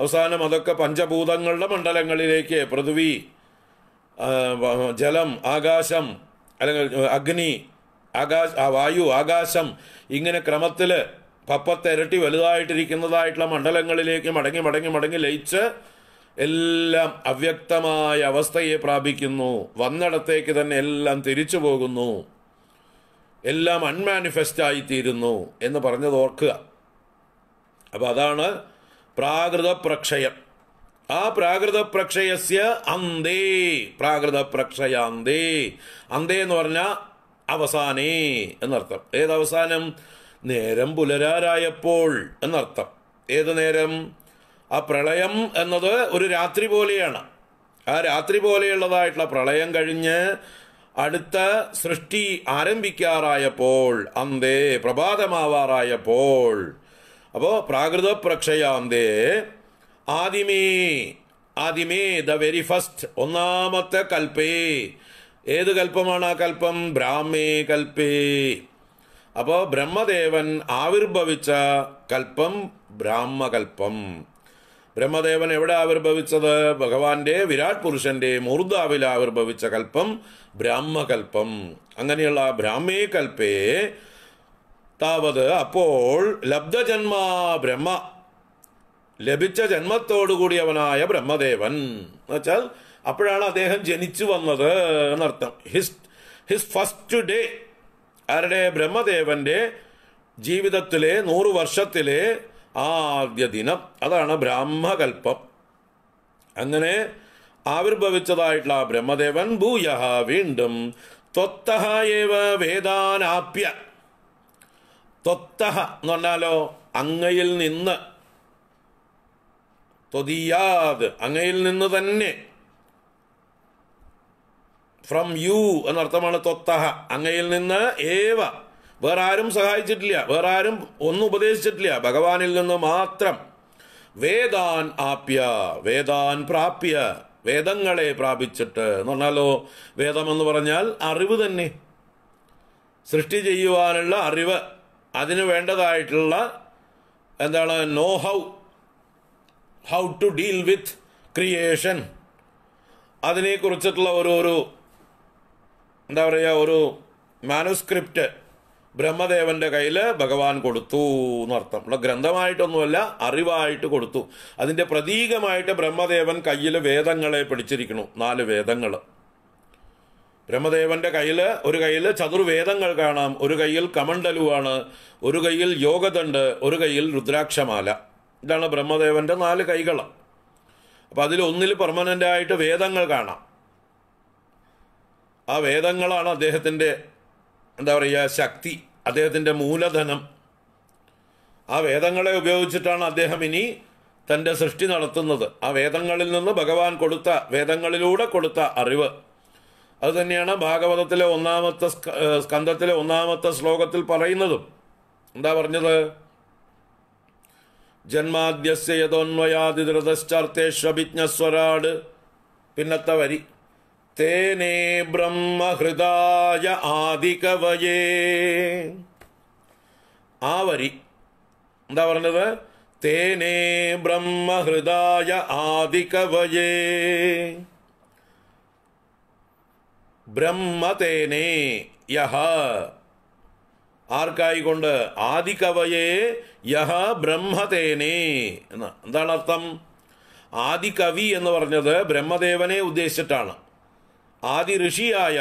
അവസാനം അതൊക്കെ പഞ്ചഭൂതങ്ങളുടെ മണ്ഡലങ്ങളിലേക്ക് പൃഥ്വി ജലം ആകാശം അല്ലെങ്കിൽ അഗ്നി ആകാശ ആ വായു ആകാശം ഇങ്ങനെ ക്രമത്തിൽ ഇരട്ടി വലുതായിട്ടിരിക്കുന്നതായിട്ടുള്ള മണ്ഡലങ്ങളിലേക്ക് മടങ്ങി മടങ്ങി മടങ്ങി ലയിച്ച് എല്ലാം അവ്യക്തമായ അവസ്ഥയെ പ്രാപിക്കുന്നു വന്നിടത്തേക്ക് തന്നെ എല്ലാം തിരിച്ചു പോകുന്നു എല്ലാം അൺമാനിഫെസ്റ്റ് തീരുന്നു എന്ന് പറഞ്ഞത് ഓർക്കുക അപ്പോൾ അതാണ് പ്രാകൃത പ്രക്ഷയം ആ പ്രാകൃത പ്രക്ഷയസ്യ അന്തേ പ്രാകൃത അന്തേ അന്തേ എന്ന് പറഞ്ഞാൽ അവസാനേ എന്നർത്ഥം ഏതവസാനം നേരം പുലരാരായപ്പോൾ എന്നർത്ഥം ഏത് നേരം ആ പ്രളയം എന്നത് ഒരു രാത്രി പോലെയാണ് ആ രാത്രി പോലെയുള്ളതായിട്ടുള്ള പ്രളയം കഴിഞ്ഞ് അടുത്ത സൃഷ്ടി ആരംഭിക്കാറായപ്പോൾ അന്തേ പ്രഭാതമാവാറായപ്പോൾ അപ്പോൾ പ്രാകൃത പ്രക്ഷയാന്തേ ആദിമേ ആദിമേ ദ വെരി ഫസ്റ്റ് ഒന്നാമത്തെ കൽപ്പേ ഏത് കൽപ്പമാണ് ആ കൽപ്പം ബ്രാഹ്മേ കൽപ്പേ അപ്പോൾ ബ്രഹ്മദേവൻ ആവിർഭവിച്ച കൽപ്പം ബ്രാഹ്മകൽപ്പം ബ്രഹ്മദേവൻ എവിടെ ആവിർഭവിച്ചത് ഭഗവാന്റെ വിരാട് പുരുഷന്റെ മൂർദാവിൽ ആവിർഭവിച്ച കൽപ്പം ബ്രാഹ്മകൽപ്പം അങ്ങനെയുള്ള ബ്രാഹ്മേ കൽപ്പേ താവത് അപ്പോൾ ലബ്ധജന്മ ബ്രഹ്മ ലഭിച്ച ജന്മത്തോടുകൂടിയവനായ ബ്രഹ്മദേവൻ എന്നുവെച്ചാൽ അപ്പോഴാണ് അദ്ദേഹം ജനിച്ചു വന്നത് എന്നർത്ഥം ഹിസ് ഹിസ് ഫസ്റ്റ് ഡേ ആരുടെ ബ്രഹ്മദേവന്റെ ജീവിതത്തിലെ നൂറു വർഷത്തിലെ ആദ്യ ദിനം അതാണ് ബ്രാഹ്മകൽപ്പം അങ്ങനെ ആവിർഭവിച്ചതായിട്ടുള്ള ബ്രഹ്മദേവൻ ഭൂയ വീണ്ടും ത്വത്തഹ ഏവ വേദാനാപ്യ ത്വത്തഹ എന്ന് പറഞ്ഞാലോ അങ്ങയിൽ നിന്ന് ത്വതിയാത് അങ്ങയിൽ നിന്ന് തന്നെ ഫ്രം യു എന്നർത്ഥമാണ് തൊത്തഹ അങ്ങയിൽ നിന്ന് ഏവ വേറെ ആരും സഹായിച്ചിട്ടില്ല വേറെ ആരും ഒന്നും ഉപദേശിച്ചിട്ടില്ല ഭഗവാനിൽ നിന്ന് മാത്രം വേദാൻ ആപ്യ വേദാൻ പ്രാപ്യ വേദങ്ങളെ പ്രാപിച്ചിട്ട് എന്ന് പറഞ്ഞാലോ വേദം എന്ന് പറഞ്ഞാൽ അറിവ് തന്നെ സൃഷ്ടി ചെയ്യുവാനുള്ള അറിവ് അതിന് വേണ്ടതായിട്ടുള്ള എന്താണ് know how how to deal with creation അതിനെക്കുറിച്ചിട്ടുള്ള ഒരു ഒരു എന്താ പറയുക ഒരു മാനുസ്ക്രിപ്റ്റ് ബ്രഹ്മദേവന്റെ കയ്യിൽ ഭഗവാൻ കൊടുത്തു എന്നർത്ഥം നമ്മുടെ ഗ്രന്ഥമായിട്ടൊന്നുമല്ല അറിവായിട്ട് കൊടുത്തു അതിന്റെ പ്രതീകമായിട്ട് ബ്രഹ്മദേവൻ കയ്യിൽ വേദങ്ങളെ പിടിച്ചിരിക്കുന്നു നാല് വേദങ്ങൾ ബ്രഹ്മദേവന്റെ കയ്യിൽ ഒരു കയ്യിൽ ചതുർവേദങ്ങൾ കാണാം ഒരു കയ്യിൽ കമണ്ടലുവാണ് ഒരു കയ്യിൽ യോഗദണ്ഡ് ഒരു കയ്യിൽ രുദ്രാക്ഷമാല ഇതാണ് ബ്രഹ്മദേവന്റെ നാല് കൈകൾ അപ്പം അതിൽ ഒന്നിൽ പെർമനൻ്റായിട്ട് വേദങ്ങൾ കാണാം ആ വേദങ്ങളാണ് അദ്ദേഹത്തിൻ്റെ എന്താ പറയുക ശക്തി അദ്ദേഹത്തിൻ്റെ മൂലധനം ആ വേദങ്ങളെ ഉപയോഗിച്ചിട്ടാണ് അദ്ദേഹം ഇനി തൻ്റെ സൃഷ്ടി നടത്തുന്നത് ആ വേദങ്ങളിൽ നിന്ന് ഭഗവാൻ കൊടുത്ത വേദങ്ങളിലൂടെ കൊടുത്ത അറിവ് അതുതന്നെയാണ് ഭാഗവതത്തിലെ ഒന്നാമത്തെ സ്കന്ധത്തിലെ ഒന്നാമത്തെ ശ്ലോകത്തിൽ പറയുന്നതും എന്താ പറഞ്ഞത് ജന്മാദ്യസ്യ യഥോന്വയാതിദ്രതശ്ചാർത്തേഷ്വഭിജ്ഞസ്വരാട് പിന്നത്തെ വരി തേനേ ബ്രഹ്മഹൃദായ ആദികവയേ ആ വരി എന്താ പറഞ്ഞത് തേനേ ബ്രഹ്മഹൃദായ ആദികവയേ ബ്രഹ്മതേനേ യഹ ആർക്കായിക്കൊണ്ട് ആദികവയേ യഹ ബ്രഹ്മതേനേ എന്ന് എന്താണ് അർത്ഥം ആദികവി എന്ന് പറഞ്ഞത് ബ്രഹ്മദേവനെ ഉദ്ദേശിച്ചിട്ടാണ് ആദി ഋഷിയായ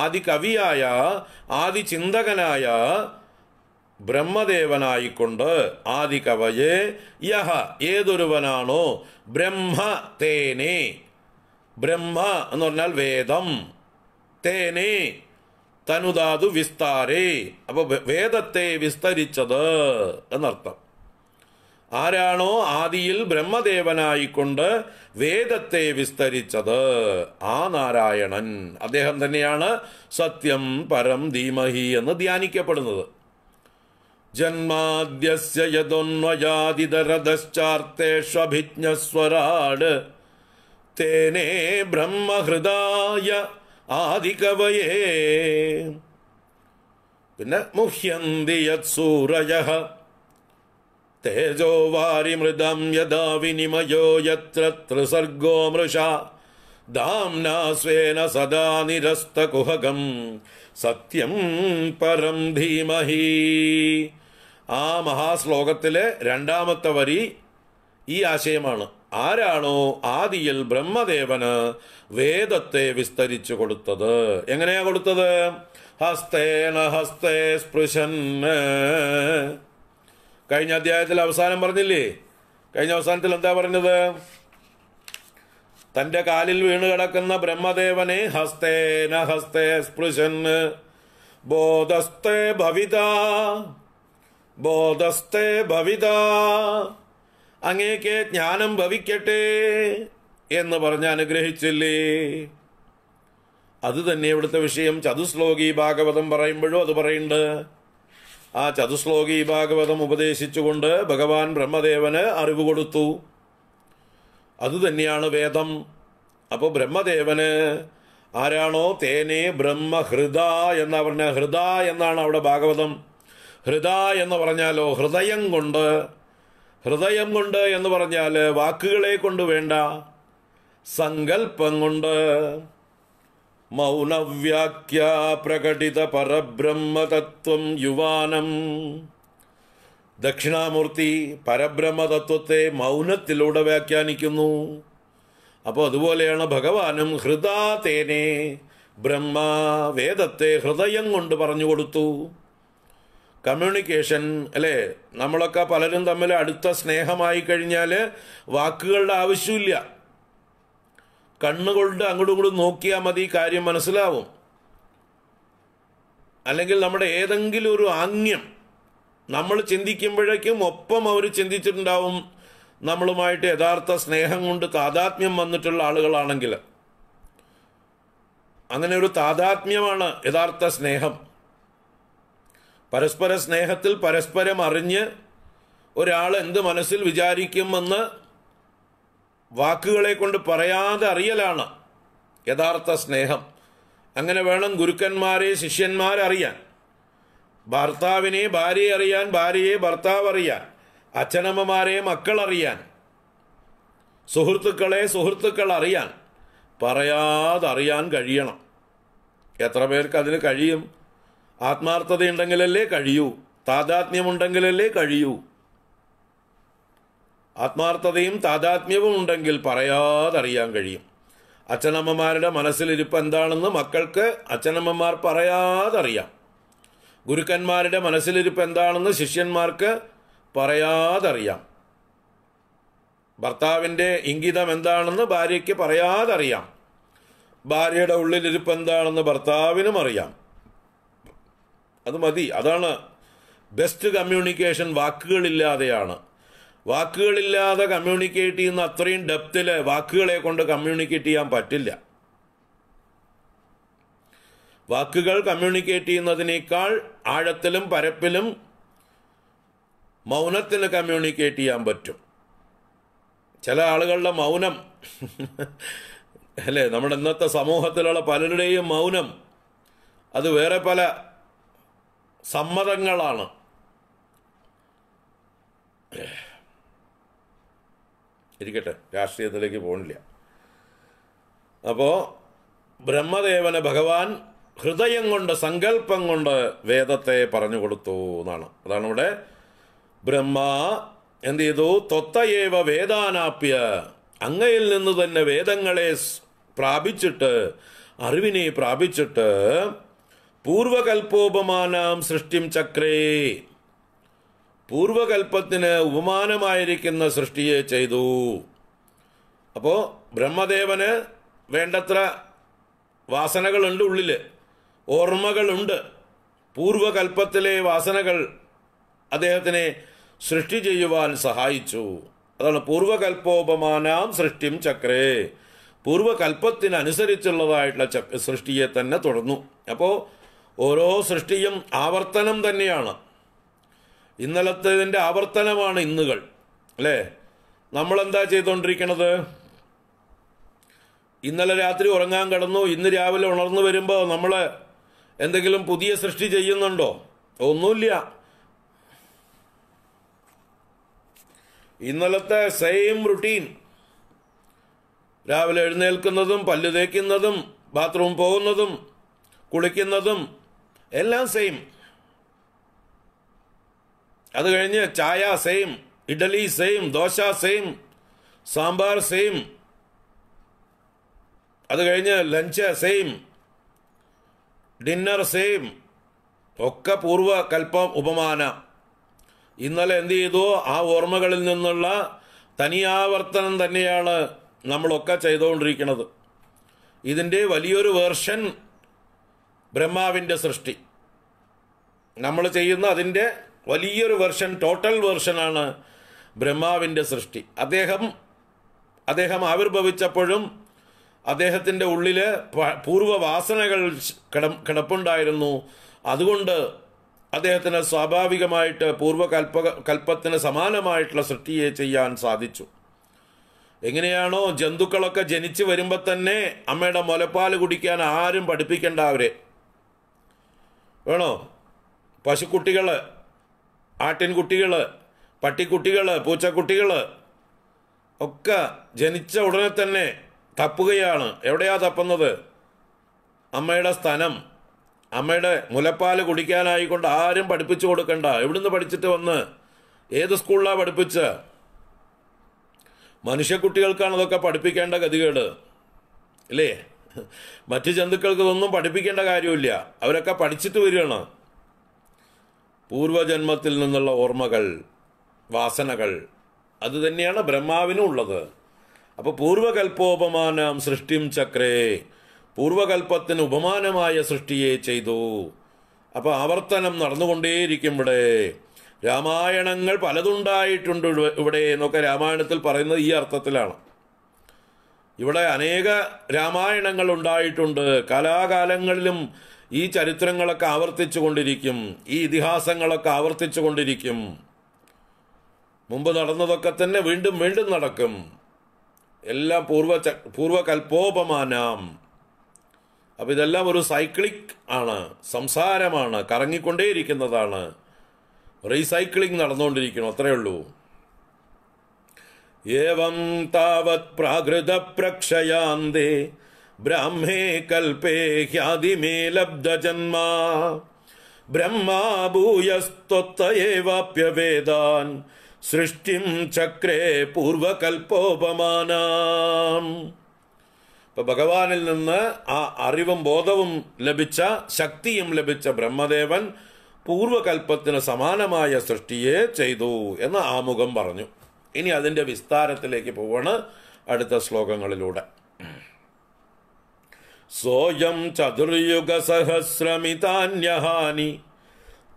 ആദി കവിയായ ആദി ചിന്തകനായ ബ്രഹ്മദേവനായിക്കൊണ്ട് ആദി കവയെ യഹ ഏതൊരുവനാണോ ബ്രഹ്മ തേനെ ബ്രഹ്മ എന്ന് പറഞ്ഞാൽ വേദം തേനെ തനുതാതു വിസ്താരേ അപ്പോൾ വേദത്തെ വിസ്തരിച്ചത് എന്നർത്ഥം ആരാണോ ആദിയിൽ ബ്രഹ്മദേവനായിക്കൊണ്ട് വേദത്തെ വിസ്തരിച്ചത് ആ നാരായണൻ അദ്ദേഹം തന്നെയാണ് സത്യം പരം ധീമഹി എന്ന് ധ്യാനിക്കപ്പെടുന്നത് ജന്മാദ്യസ്യ തേനേ ബ്രഹ്മഹൃദായ ആദികവയേ പിന്നെ മുഹ്യന്തി യത് സൂരയ വാരി മൃദം യഥാ വിനിമയോ യത്ര त्रिसर्गो മൃഷ दाम्ना സ്വേന സദാ നിരസ്തകുഹകം സത്യം പരം ധീമഹി ആ മഹാശ്ലോകത്തിലെ രണ്ടാമത്തെ വരി ഈ ആശയമാണ് ആരാണോ ആദിയിൽ ബ്രഹ്മദേവന് വേദത്തെ വിസ്തരിച്ചു കൊടുത്തത് എങ്ങനെയാ കൊടുത്തത് ഹസ്തേന ഹസ്തേ സ്പൃശന് കഴിഞ്ഞ അധ്യായത്തിൽ അവസാനം പറഞ്ഞില്ലേ കഴിഞ്ഞ അവസാനത്തിൽ എന്താ പറഞ്ഞത് തന്റെ കാലിൽ വീണ് കിടക്കുന്ന ബ്രഹ്മദേവനെ ഹസ്തേന ഹസ്തേ സ്പൃശൻ ബോധസ്തേ ഭവിത ബോധസ്തേ ഭവിത അങ്ങേക്ക് ജ്ഞാനം ഭവിക്കട്ടെ എന്ന് പറഞ്ഞ് അനുഗ്രഹിച്ചില്ലേ അത് തന്നെ ഇവിടുത്തെ വിഷയം ചതുശ്ലോകി ഭാഗവതം പറയുമ്പോഴും അത് പറയുന്നുണ്ട് ആ ചതുശ്ലോകി ഭാഗവതം ഉപദേശിച്ചുകൊണ്ട് ഭഗവാൻ ബ്രഹ്മദേവന് അറിവ് കൊടുത്തു അതുതന്നെയാണ് വേദം അപ്പോൾ ബ്രഹ്മദേവന് ആരാണോ തേനെ ബ്രഹ്മഹൃദ എന്ന പറഞ്ഞ ഹൃദ എന്നാണ് അവിടെ ഭാഗവതം ഹൃദ എന്ന് പറഞ്ഞാലോ ഹൃദയം കൊണ്ട് ഹൃദയം കൊണ്ട് എന്ന് പറഞ്ഞാൽ വാക്കുകളെ കൊണ്ട് വേണ്ട സങ്കല്പം കൊണ്ട് മൗനവ്യാഖ്യാ പ്രകടിത പരബ്രഹ്മതത്വം യുവാനം ദക്ഷിണാമൂർത്തി പരബ്രഹ്മതത്വത്തെ മൗനത്തിലൂടെ വ്യാഖ്യാനിക്കുന്നു അപ്പോൾ അതുപോലെയാണ് ഭഗവാനും തേനെ ബ്രഹ്മ വേദത്തെ ഹൃദയം കൊണ്ട് പറഞ്ഞു കൊടുത്തു കമ്മ്യൂണിക്കേഷൻ അല്ലേ നമ്മളൊക്കെ പലരും തമ്മിൽ അടുത്ത സ്നേഹമായി കഴിഞ്ഞാൽ വാക്കുകളുടെ ആവശ്യമില്ല കണ്ണുകൊണ്ട് അങ്ങോട്ടും ഇങ്ങോട്ടും നോക്കിയാൽ മതി കാര്യം മനസ്സിലാവും അല്ലെങ്കിൽ നമ്മുടെ ഏതെങ്കിലും ഒരു ആംഗ്യം നമ്മൾ ചിന്തിക്കുമ്പോഴേക്കും ഒപ്പം അവർ ചിന്തിച്ചിട്ടുണ്ടാവും നമ്മളുമായിട്ട് യഥാർത്ഥ സ്നേഹം കൊണ്ട് താതാത്മ്യം വന്നിട്ടുള്ള ആളുകളാണെങ്കിൽ അങ്ങനെ ഒരു താതാത്മ്യമാണ് യഥാർത്ഥ സ്നേഹം പരസ്പര സ്നേഹത്തിൽ പരസ്പരം അറിഞ്ഞ് ഒരാൾ എന്ത് മനസ്സിൽ വിചാരിക്കുമെന്ന് വാക്കുകളെ കൊണ്ട് പറയാതെ അറിയലാണ് യഥാർത്ഥ സ്നേഹം അങ്ങനെ വേണം ഗുരുക്കന്മാരെ ശിഷ്യന്മാരെ അറിയാൻ ഭർത്താവിനെ ഭാര്യയെ അറിയാൻ ഭാര്യയെ ഭർത്താവ് അറിയാൻ അച്ഛനമ്മമാരെ മക്കളറിയാൻ സുഹൃത്തുക്കളെ സുഹൃത്തുക്കൾ അറിയാൻ പറയാതെ അറിയാൻ കഴിയണം എത്ര പേർക്ക് അതിന് കഴിയും ആത്മാർത്ഥതയുണ്ടെങ്കിലല്ലേ കഴിയൂ താതാത്മ്യമുണ്ടെങ്കിലല്ലേ കഴിയൂ ആത്മാർത്ഥതയും താതാത്മ്യവും ഉണ്ടെങ്കിൽ പറയാതറിയാൻ കഴിയും അച്ഛനമ്മമാരുടെ മനസ്സിലിരിപ്പ് എന്താണെന്ന് മക്കൾക്ക് അച്ഛനമ്മമാർ പറയാതറിയാം ഗുരുക്കന്മാരുടെ മനസ്സിലിരിപ്പ് എന്താണെന്ന് ശിഷ്യന്മാർക്ക് പറയാതറിയാം ഭർത്താവിൻ്റെ ഇംഗിതം എന്താണെന്ന് ഭാര്യയ്ക്ക് പറയാതറിയാം ഭാര്യയുടെ ഉള്ളിലിരിപ്പ് എന്താണെന്ന് ഭർത്താവിനും അറിയാം അത് മതി അതാണ് ബെസ്റ്റ് കമ്മ്യൂണിക്കേഷൻ വാക്കുകളില്ലാതെയാണ് വാക്കുകളില്ലാതെ കമ്മ്യൂണിക്കേറ്റ് ചെയ്യുന്ന അത്രയും ഡെപ്തിൽ വാക്കുകളെ കൊണ്ട് കമ്മ്യൂണിക്കേറ്റ് ചെയ്യാൻ പറ്റില്ല വാക്കുകൾ കമ്മ്യൂണിക്കേറ്റ് ചെയ്യുന്നതിനേക്കാൾ ആഴത്തിലും പരപ്പിലും മൗനത്തിന് കമ്മ്യൂണിക്കേറ്റ് ചെയ്യാൻ പറ്റും ചില ആളുകളുടെ മൗനം അല്ലേ നമ്മുടെ ഇന്നത്തെ സമൂഹത്തിലുള്ള പലരുടെയും മൗനം അത് വേറെ പല സമ്മതങ്ങളാണ് ഇരിക്കട്ടെ രാഷ്ട്രീയത്തിലേക്ക് പോകണില്ല അപ്പോൾ ബ്രഹ്മദേവന് ഭഗവാൻ ഹൃദയം കൊണ്ട് സങ്കല്പം കൊണ്ട് വേദത്തെ പറഞ്ഞു കൊടുത്തു എന്നാണ് അതാണ് ഇവിടെ ബ്രഹ്മ എന്ത് ചെയ്തു തൊത്തയേവ വേദാനാപ്യ അങ്ങയിൽ നിന്ന് തന്നെ വേദങ്ങളെ പ്രാപിച്ചിട്ട് അറിവിനെ പ്രാപിച്ചിട്ട് പൂർവകൽപ്പോപമാനാം സൃഷ്ടിം ചക്രേ പൂർവകൽപ്പത്തിന് ഉപമാനമായിരിക്കുന്ന സൃഷ്ടിയെ ചെയ്തു അപ്പോൾ ബ്രഹ്മദേവന് വേണ്ടത്ര വാസനകളുണ്ട് ഉള്ളിൽ ഓർമ്മകളുണ്ട് പൂർവകൽപ്പത്തിലെ വാസനകൾ അദ്ദേഹത്തിനെ സൃഷ്ടി ചെയ്യുവാൻ സഹായിച്ചു അതാണ് പൂർവകൽപ്പോപമാനാം സൃഷ്ടിം ചക്രേ പൂർവകൽപ്പത്തിനനുസരിച്ചുള്ളതായിട്ടുള്ള ചക് സൃഷ്ടിയെ തന്നെ തുടർന്നു അപ്പോൾ ഓരോ സൃഷ്ടിയും ആവർത്തനം തന്നെയാണ് ഇന്നലത്തേതിൻ്റെ ആവർത്തനമാണ് ഇന്നുകൾ അല്ലേ നമ്മളെന്താ ചെയ്തുകൊണ്ടിരിക്കണത് ഇന്നലെ രാത്രി ഉറങ്ങാൻ കിടന്നു ഇന്ന് രാവിലെ ഉണർന്നു വരുമ്പോൾ നമ്മൾ എന്തെങ്കിലും പുതിയ സൃഷ്ടി ചെയ്യുന്നുണ്ടോ ഒന്നുമില്ല ഇന്നലത്തെ സെയിം റുട്ടീൻ രാവിലെ എഴുന്നേൽക്കുന്നതും പല്ല് തേക്കുന്നതും ബാത്റൂം പോകുന്നതും കുളിക്കുന്നതും എല്ലാം സെയിം അത് കഴിഞ്ഞ് ചായ same idli same dosa same sambar same അത് കഴിഞ്ഞ് ലഞ്ച് സെയിം ഡിന്നർ സെയിം ഒക്കെ പൂർവ്വ കൽപ്പം ഉപമാന ഇന്നലെ എന്ത് ചെയ്തു ആ ഓർമ്മകളിൽ നിന്നുള്ള തനിയാവർത്തനം തന്നെയാണ് നമ്മളൊക്കെ ചെയ്തുകൊണ്ടിരിക്കുന്നത് ഇതിൻ്റെ വലിയൊരു വേർഷൻ ബ്രഹ്മാവിൻ്റെ സൃഷ്ടി നമ്മൾ ചെയ്യുന്ന അതിൻ്റെ വലിയൊരു വെർഷൻ ടോട്ടൽ വെർഷനാണ് ബ്രഹ്മാവിൻ്റെ സൃഷ്ടി അദ്ദേഹം അദ്ദേഹം ആവിർഭവിച്ചപ്പോഴും അദ്ദേഹത്തിൻ്റെ ഉള്ളിൽ പൂർവ്വവാസനകൾ കിട കിടപ്പുണ്ടായിരുന്നു അതുകൊണ്ട് അദ്ദേഹത്തിന് സ്വാഭാവികമായിട്ട് പൂർവ്വകൽപ കൽപ്പത്തിന് സമാനമായിട്ടുള്ള സൃഷ്ടിയെ ചെയ്യാൻ സാധിച്ചു എങ്ങനെയാണോ ജന്തുക്കളൊക്കെ ജനിച്ചു വരുമ്പോൾ തന്നെ അമ്മയുടെ മുലപ്പാൽ കുടിക്കാൻ ആരും പഠിപ്പിക്കേണ്ട അവരെ വേണോ പശുക്കുട്ടികൾ ആട്ടിൻകുട്ടികൾ പട്ടിക്കുട്ടികൾ പൂച്ചക്കുട്ടികൾ ഒക്കെ ജനിച്ച ഉടനെ തന്നെ തപ്പുകയാണ് എവിടെയാ തപ്പുന്നത് അമ്മയുടെ സ്ഥലം അമ്മയുടെ മുലപ്പാല് കുടിക്കാനായിക്കൊണ്ട് ആരും പഠിപ്പിച്ചു കൊടുക്കണ്ട എവിടുന്ന് പഠിച്ചിട്ട് വന്ന് ഏത് സ്കൂളിലാണ് പഠിപ്പിച്ച് മനുഷ്യക്കുട്ടികൾക്കാണ് അതൊക്കെ പഠിപ്പിക്കേണ്ട ഗതികേട് അല്ലേ മറ്റ് ജന്തുക്കൾക്ക് ഇതൊന്നും പഠിപ്പിക്കേണ്ട കാര്യമില്ല അവരൊക്കെ പഠിച്ചിട്ട് വരികയാണ് പൂർവജന്മത്തിൽ നിന്നുള്ള ഓർമ്മകൾ വാസനകൾ അതുതന്നെയാണ് ബ്രഹ്മാവിനും ഉള്ളത് അപ്പോൾ പൂർവകൽപ്പോപമാനം സൃഷ്ടിം ചക്രേ പൂർവകൽപ്പത്തിന് ഉപമാനമായ സൃഷ്ടിയെ ചെയ്തു അപ്പോൾ ആവർത്തനം നടന്നുകൊണ്ടേയിരിക്കും ഇവിടെ രാമായണങ്ങൾ പലതുണ്ടായിട്ടുണ്ട് ഇവിടെ എന്നൊക്കെ രാമായണത്തിൽ പറയുന്നത് ഈ അർത്ഥത്തിലാണ് ഇവിടെ അനേക രാമായണങ്ങൾ ഉണ്ടായിട്ടുണ്ട് കലാകാലങ്ങളിലും ഈ ചരിത്രങ്ങളൊക്കെ ആവർത്തിച്ചു കൊണ്ടിരിക്കും ഈ ഇതിഹാസങ്ങളൊക്കെ ആവർത്തിച്ചു കൊണ്ടിരിക്കും മുമ്പ് നടന്നതൊക്കെ തന്നെ വീണ്ടും വീണ്ടും നടക്കും എല്ലാം പൂർവ പൂർവകൽപോപമാനാം അപ്പം ഇതെല്ലാം ഒരു സൈക്ലിക് ആണ് സംസാരമാണ് കറങ്ങിക്കൊണ്ടേയിരിക്കുന്നതാണ് റീസൈക്ലിംഗ് നടന്നുകൊണ്ടിരിക്കുന്നു അത്രയേ ഉള്ളൂ ഏവം താവത് പ്രാകൃത പ്രക്ഷയാന്തേ ബ്രാഹ്മേ കൽപേ ഹ്യാദിമേ ലബ്ധജന്മ ബ്രഹ്മാ ഭൂയസ്ത്വത്തയേവാപ്യവേദാൻ സൃഷ്ടിം ചക്രേ പൂർവകൽപ്പോപമാനാം ഇപ്പൊ ഭഗവാനിൽ നിന്ന് ആ അറിവും ബോധവും ലഭിച്ച ശക്തിയും ലഭിച്ച ബ്രഹ്മദേവൻ പൂർവകൽപ്പത്തിന് സമാനമായ സൃഷ്ടിയെ ചെയ്തു എന്ന് ആമുഖം പറഞ്ഞു ഇനി അതിൻ്റെ വിസ്താരത്തിലേക്ക് പോവാണ് അടുത്ത ശ്ലോകങ്ങളിലൂടെ सोऽयं चतुर्युगसहस्रमितान्यहानि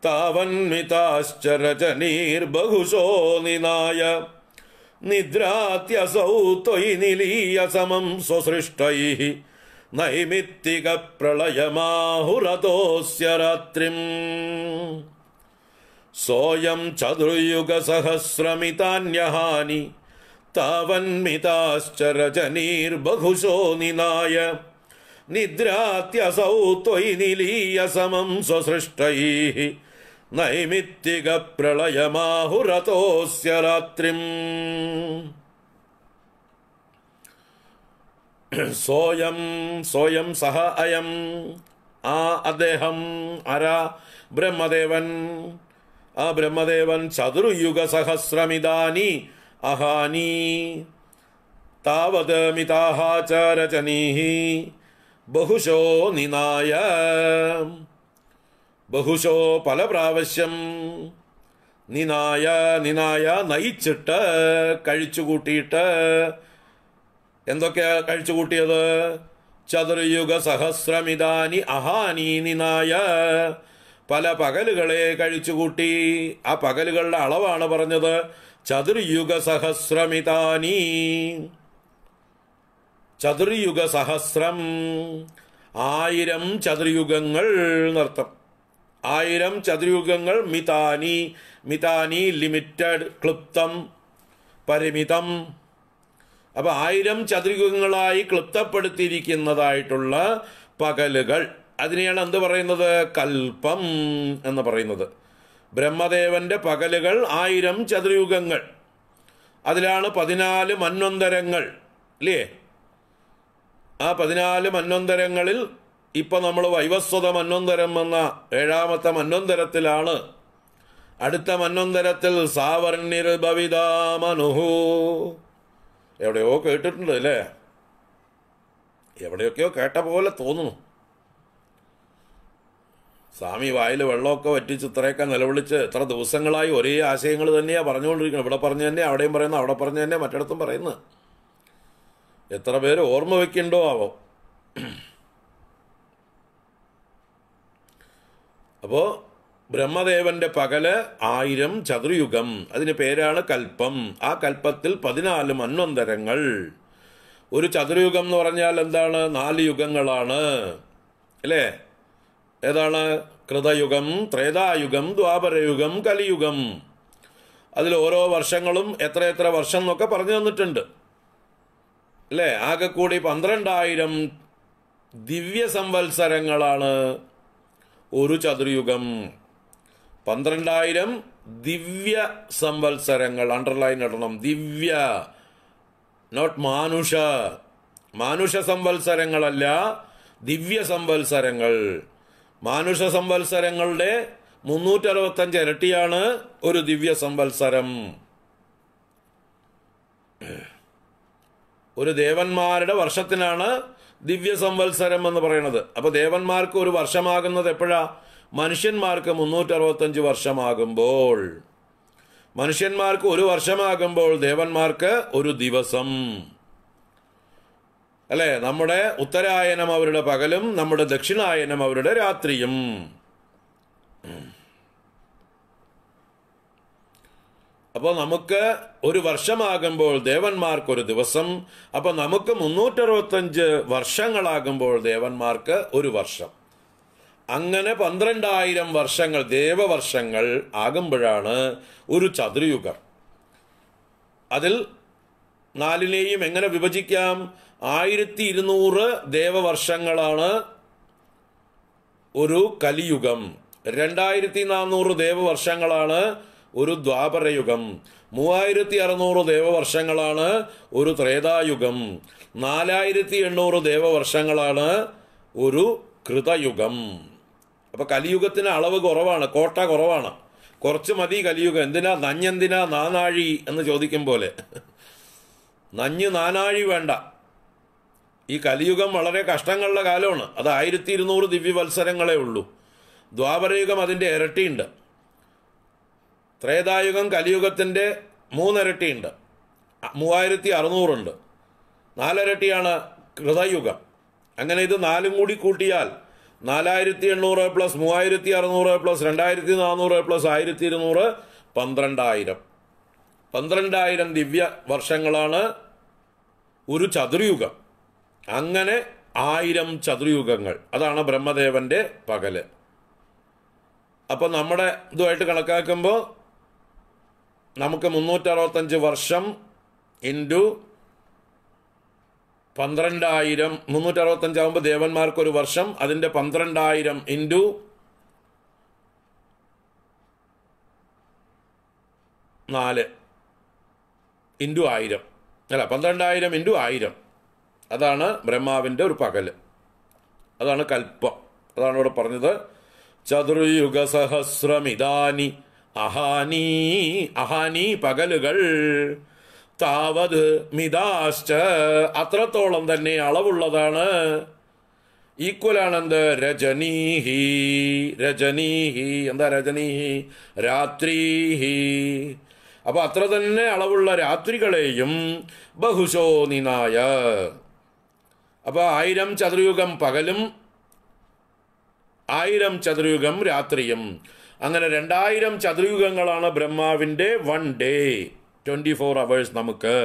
तावन्मिताश्च रजनीर्बहुशो निनाय निद्रात्यसौ त्वयि निलीयसमं स्वसृष्टैः नैमित्तिकप्रलयमाहुरतोऽस्य रात्रिम् सोऽयं चतुर्युगसहस्रमितान्यहानि तावन्मिताश्च रजनीर्बहुशो निनाय निद्रात्यसौ त्वयि निलीयसमं स्वसृष्टैः नैमित्तिकप्रलयमाहुरतोऽस्य रात्रिम् सोऽयं सोऽयं सह अयम् आ अदेहम् अरा ब्रह्मदेवन् आ ब्रह्मदेवन् चतुर्युगसहस्रमिदानि अहानि च रचनीः ബഹുശോ നിനായ ബഹുശോ പല പ്രാവശ്യം നിനായ നിനായ നയിച്ചിട്ട് കഴിച്ചുകൂട്ടിയിട്ട് എന്തൊക്കെയാ കഴിച്ചുകൂട്ടിയത് ചതുർയുഗ സഹസ്രമിതാനി അഹാനി നിനായ പല പകലുകളെ കഴിച്ചുകൂട്ടി ആ പകലുകളുടെ അളവാണ് പറഞ്ഞത് ചതുർയുഗ സഹസ്രമിതാനി ചതുർയുഗ സഹസ്രം ആയിരം ചതുർയുഗങ്ങൾ നർത്തം ആയിരം ചതുർയുഗങ്ങൾ മിതാനി മിതാനി ലിമിറ്റഡ് ക്ലിപ്തം പരിമിതം അപ്പൊ ആയിരം ചതുർയുഗങ്ങളായി ക്ലിപ്തപ്പെടുത്തിയിരിക്കുന്നതായിട്ടുള്ള പകലുകൾ അതിനെയാണ് എന്ത് പറയുന്നത് കൽപ്പം എന്ന് പറയുന്നത് ബ്രഹ്മദേവന്റെ പകലുകൾ ആയിരം ചതുർയുഗങ്ങൾ അതിലാണ് പതിനാല് മന്വന്തരങ്ങൾ അല്ലേ ആ പതിനാല് മന്വന്തരങ്ങളിൽ ഇപ്പം നമ്മൾ വൈവസ്വത മന്വന്തരം എന്ന ഏഴാമത്തെ മന്വന്തരത്തിലാണ് അടുത്ത മന്വന്തരത്തിൽ സാവർണിർഭവിതാമനുഹു എവിടെയോ കേട്ടിട്ടുണ്ട് അല്ലേ എവിടെയൊക്കെയോ കേട്ട പോലെ തോന്നുന്നു സ്വാമി വായിൽ വെള്ളമൊക്കെ വറ്റിച്ച് ഇത്രയൊക്കെ നിലവിളിച്ച് എത്ര ദിവസങ്ങളായി ഒരേ ആശയങ്ങൾ തന്നെയാണ് പറഞ്ഞുകൊണ്ടിരിക്കുന്നത് ഇവിടെ പറഞ്ഞു തന്നെ അവിടെയും പറയുന്നത് അവിടെ പറഞ്ഞു തന്നെ മറ്റിടത്തും പറയുന്നത് എത്ര പേര് ഓർമ്മ വയ്ക്കണ്ടോ ആവോ അപ്പോ ബ്രഹ്മദേവന്റെ പകല് ആയിരം ചതുർയുഗം അതിന് പേരാണ് കൽപ്പം ആ കൽപ്പത്തിൽ പതിനാല് മന്വന്തരങ്ങൾ ഒരു ചതുർയുഗം എന്ന് പറഞ്ഞാൽ എന്താണ് നാല് യുഗങ്ങളാണ് അല്ലേ ഏതാണ് കൃതയുഗം ത്രേതായുഗം ദ്വാപരയുഗം കലിയുഗം അതിൽ ഓരോ വർഷങ്ങളും എത്ര എത്ര വർഷം എന്നൊക്കെ പറഞ്ഞു തന്നിട്ടുണ്ട് അല്ലെ ആകെ കൂടി പന്ത്രണ്ടായിരം ദിവ്യ സംവത്സരങ്ങളാണ് ഒരു ചതുർയുഗം പന്ത്രണ്ടായിരം ദിവ്യ സംവത്സരങ്ങൾ അണ്ടർലൈൻ ഇടണം ദിവ്യ നോട്ട് മാനുഷ മാനുഷ സംവത്സരങ്ങളല്ല ദിവ്യ സംവത്സരങ്ങൾ മാനുഷ സംവത്സരങ്ങളുടെ മുന്നൂറ്ററുപത്തഞ്ച് ഇരട്ടിയാണ് ഒരു ദിവ്യ സംവത്സരം ഒരു ദേവന്മാരുടെ വർഷത്തിനാണ് ദിവ്യ സംവത്സരം എന്ന് പറയുന്നത് അപ്പോൾ ദേവന്മാർക്ക് ഒരു വർഷമാകുന്നത് എപ്പോഴാ മനുഷ്യന്മാർക്ക് മുന്നൂറ്ററുപത്തഞ്ച് വർഷമാകുമ്പോൾ മനുഷ്യന്മാർക്ക് ഒരു വർഷമാകുമ്പോൾ ദേവന്മാർക്ക് ഒരു ദിവസം അല്ലേ നമ്മുടെ ഉത്തരായനം അവരുടെ പകലും നമ്മുടെ ദക്ഷിണായനം അവരുടെ രാത്രിയും അപ്പോൾ നമുക്ക് ഒരു വർഷമാകുമ്പോൾ ഒരു ദിവസം അപ്പോൾ നമുക്ക് മുന്നൂറ്ററുപത്തഞ്ച് വർഷങ്ങളാകുമ്പോൾ ദേവന്മാർക്ക് ഒരു വർഷം അങ്ങനെ പന്ത്രണ്ടായിരം വർഷങ്ങൾ ദേവവർഷങ്ങൾ ആകുമ്പോഴാണ് ഒരു ചതുർയുഗം അതിൽ നാലിനെയും എങ്ങനെ വിഭജിക്കാം ആയിരത്തി ഇരുന്നൂറ് ദേവവർഷങ്ങളാണ് ഒരു കലിയുഗം രണ്ടായിരത്തി നാനൂറ് ദേവവർഷങ്ങളാണ് ഒരു ദ്വാപരയുഗം മൂവായിരത്തി അറുന്നൂറ് ദേവവർഷങ്ങളാണ് ഒരു ത്രേതായുഗം നാലായിരത്തി എണ്ണൂറ് ദേവവർഷങ്ങളാണ് ഒരു കൃതയുഗം അപ്പൊ കലിയുഗത്തിന് അളവ് കുറവാണ് കോട്ട കുറവാണ് കുറച്ച് മതി കലിയുഗം എന്തിനാ നഞ്ഞെന്തിനാ നാനാഴി എന്ന് ചോദിക്കും പോലെ നഞ്ഞ് നാനാഴി വേണ്ട ഈ കലിയുഗം വളരെ കഷ്ടങ്ങളുടെ കാലമാണ് അത് ആയിരത്തി ഇരുന്നൂറ് ദിവ്യവത്സരങ്ങളെ ഉള്ളൂ ദ്വാപരയുഗം അതിൻ്റെ ഇരട്ടിയുണ്ട് ത്രേതായുഗം കലിയുഗത്തിൻ്റെ മൂന്നിരട്ടിയുണ്ട് മൂവായിരത്തി അറുന്നൂറുണ്ട് നാലിരട്ടിയാണ് കൃതയുഗം അങ്ങനെ ഇത് നാലും കൂടി കൂട്ടിയാൽ നാലായിരത്തി എണ്ണൂറ് പ്ലസ് മൂവായിരത്തി അറുന്നൂറ് പ്ലസ് രണ്ടായിരത്തി നാനൂറ് പ്ലസ് ആയിരത്തി ഇരുന്നൂറ് പന്ത്രണ്ടായിരം പന്ത്രണ്ടായിരം ദിവ്യ വർഷങ്ങളാണ് ഒരു ചതുർയുഗം അങ്ങനെ ആയിരം ചതുർയുഗങ്ങൾ അതാണ് ബ്രഹ്മദേവന്റെ പകല് അപ്പം നമ്മുടെ ഇതുമായിട്ട് കണക്കാക്കുമ്പോൾ നമുക്ക് മുന്നൂറ്ററുപത്തഞ്ച് വർഷം ഇൻറ്റു പന്ത്രണ്ടായിരം മുന്നൂറ്റി അറുപത്തഞ്ച് മുന്നൂറ്ററുപത്തഞ്ചാകുമ്പോൾ ദേവന്മാർക്കൊരു വർഷം അതിൻ്റെ പന്ത്രണ്ടായിരം ഇൻറ്റു നാല് ഇൻറ്റു ആയിരം അല്ല പന്ത്രണ്ടായിരം ഇൻറ്റു ആയിരം അതാണ് ബ്രഹ്മാവിൻ്റെ ഒരു പകൽ അതാണ് കൽപ്പം അതാണ് ഇവിടെ പറഞ്ഞത് ചതുർയുഗ സഹസ്രമിതാനി അഹാനീ അഹാനീ പകലുകൾ താവത് മിതാശ്ച അത്രത്തോളം തന്നെ അളവുള്ളതാണ് ഈക്വലാണെന്ത് രജനീഹി രജനീഹി എന്താ രജനീഹി രാത്രീഹി അപ്പൊ അത്ര തന്നെ അളവുള്ള രാത്രികളെയും ബഹുശോ നിനായ അപ്പൊ ആയിരം ചതുർയുഗം പകലും ആയിരം ചതുർയുഗം രാത്രിയും അങ്ങനെ രണ്ടായിരം ചതുർയുഗങ്ങളാണ് ബ്രഹ്മാവിൻ്റെ one day twenty four hours നമുക്ക്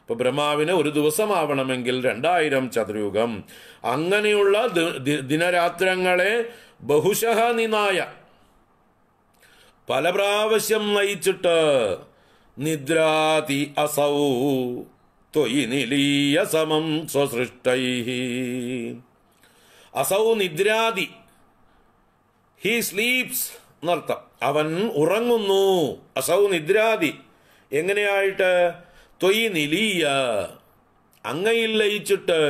ഇപ്പോൾ ബ്രഹ്മാവിന് ഒരു ദിവസമാവണമെങ്കിൽ രണ്ടായിരം ചതുർയുഗം അങ്ങനെയുള്ള ദിനരാത്രങ്ങളെ ബഹുശഹ നിനായ പല പ്രാവശ്യം നയിച്ചിട്ട് നിദ്രാതി അസൗ തൊയി സമം സ്വസൃഷ്ടൈ അസൗ നിദ്രാതി ഹീ സ്ലീപ്സ് എന്നർത്ഥം അവൻ ഉറങ്ങുന്നു അസൗ നിദ്രാതി എങ്ങനെയായിട്ട് തൊയ് നിലീയ അങ്ങയിൽ ലയിച്ചിട്ട്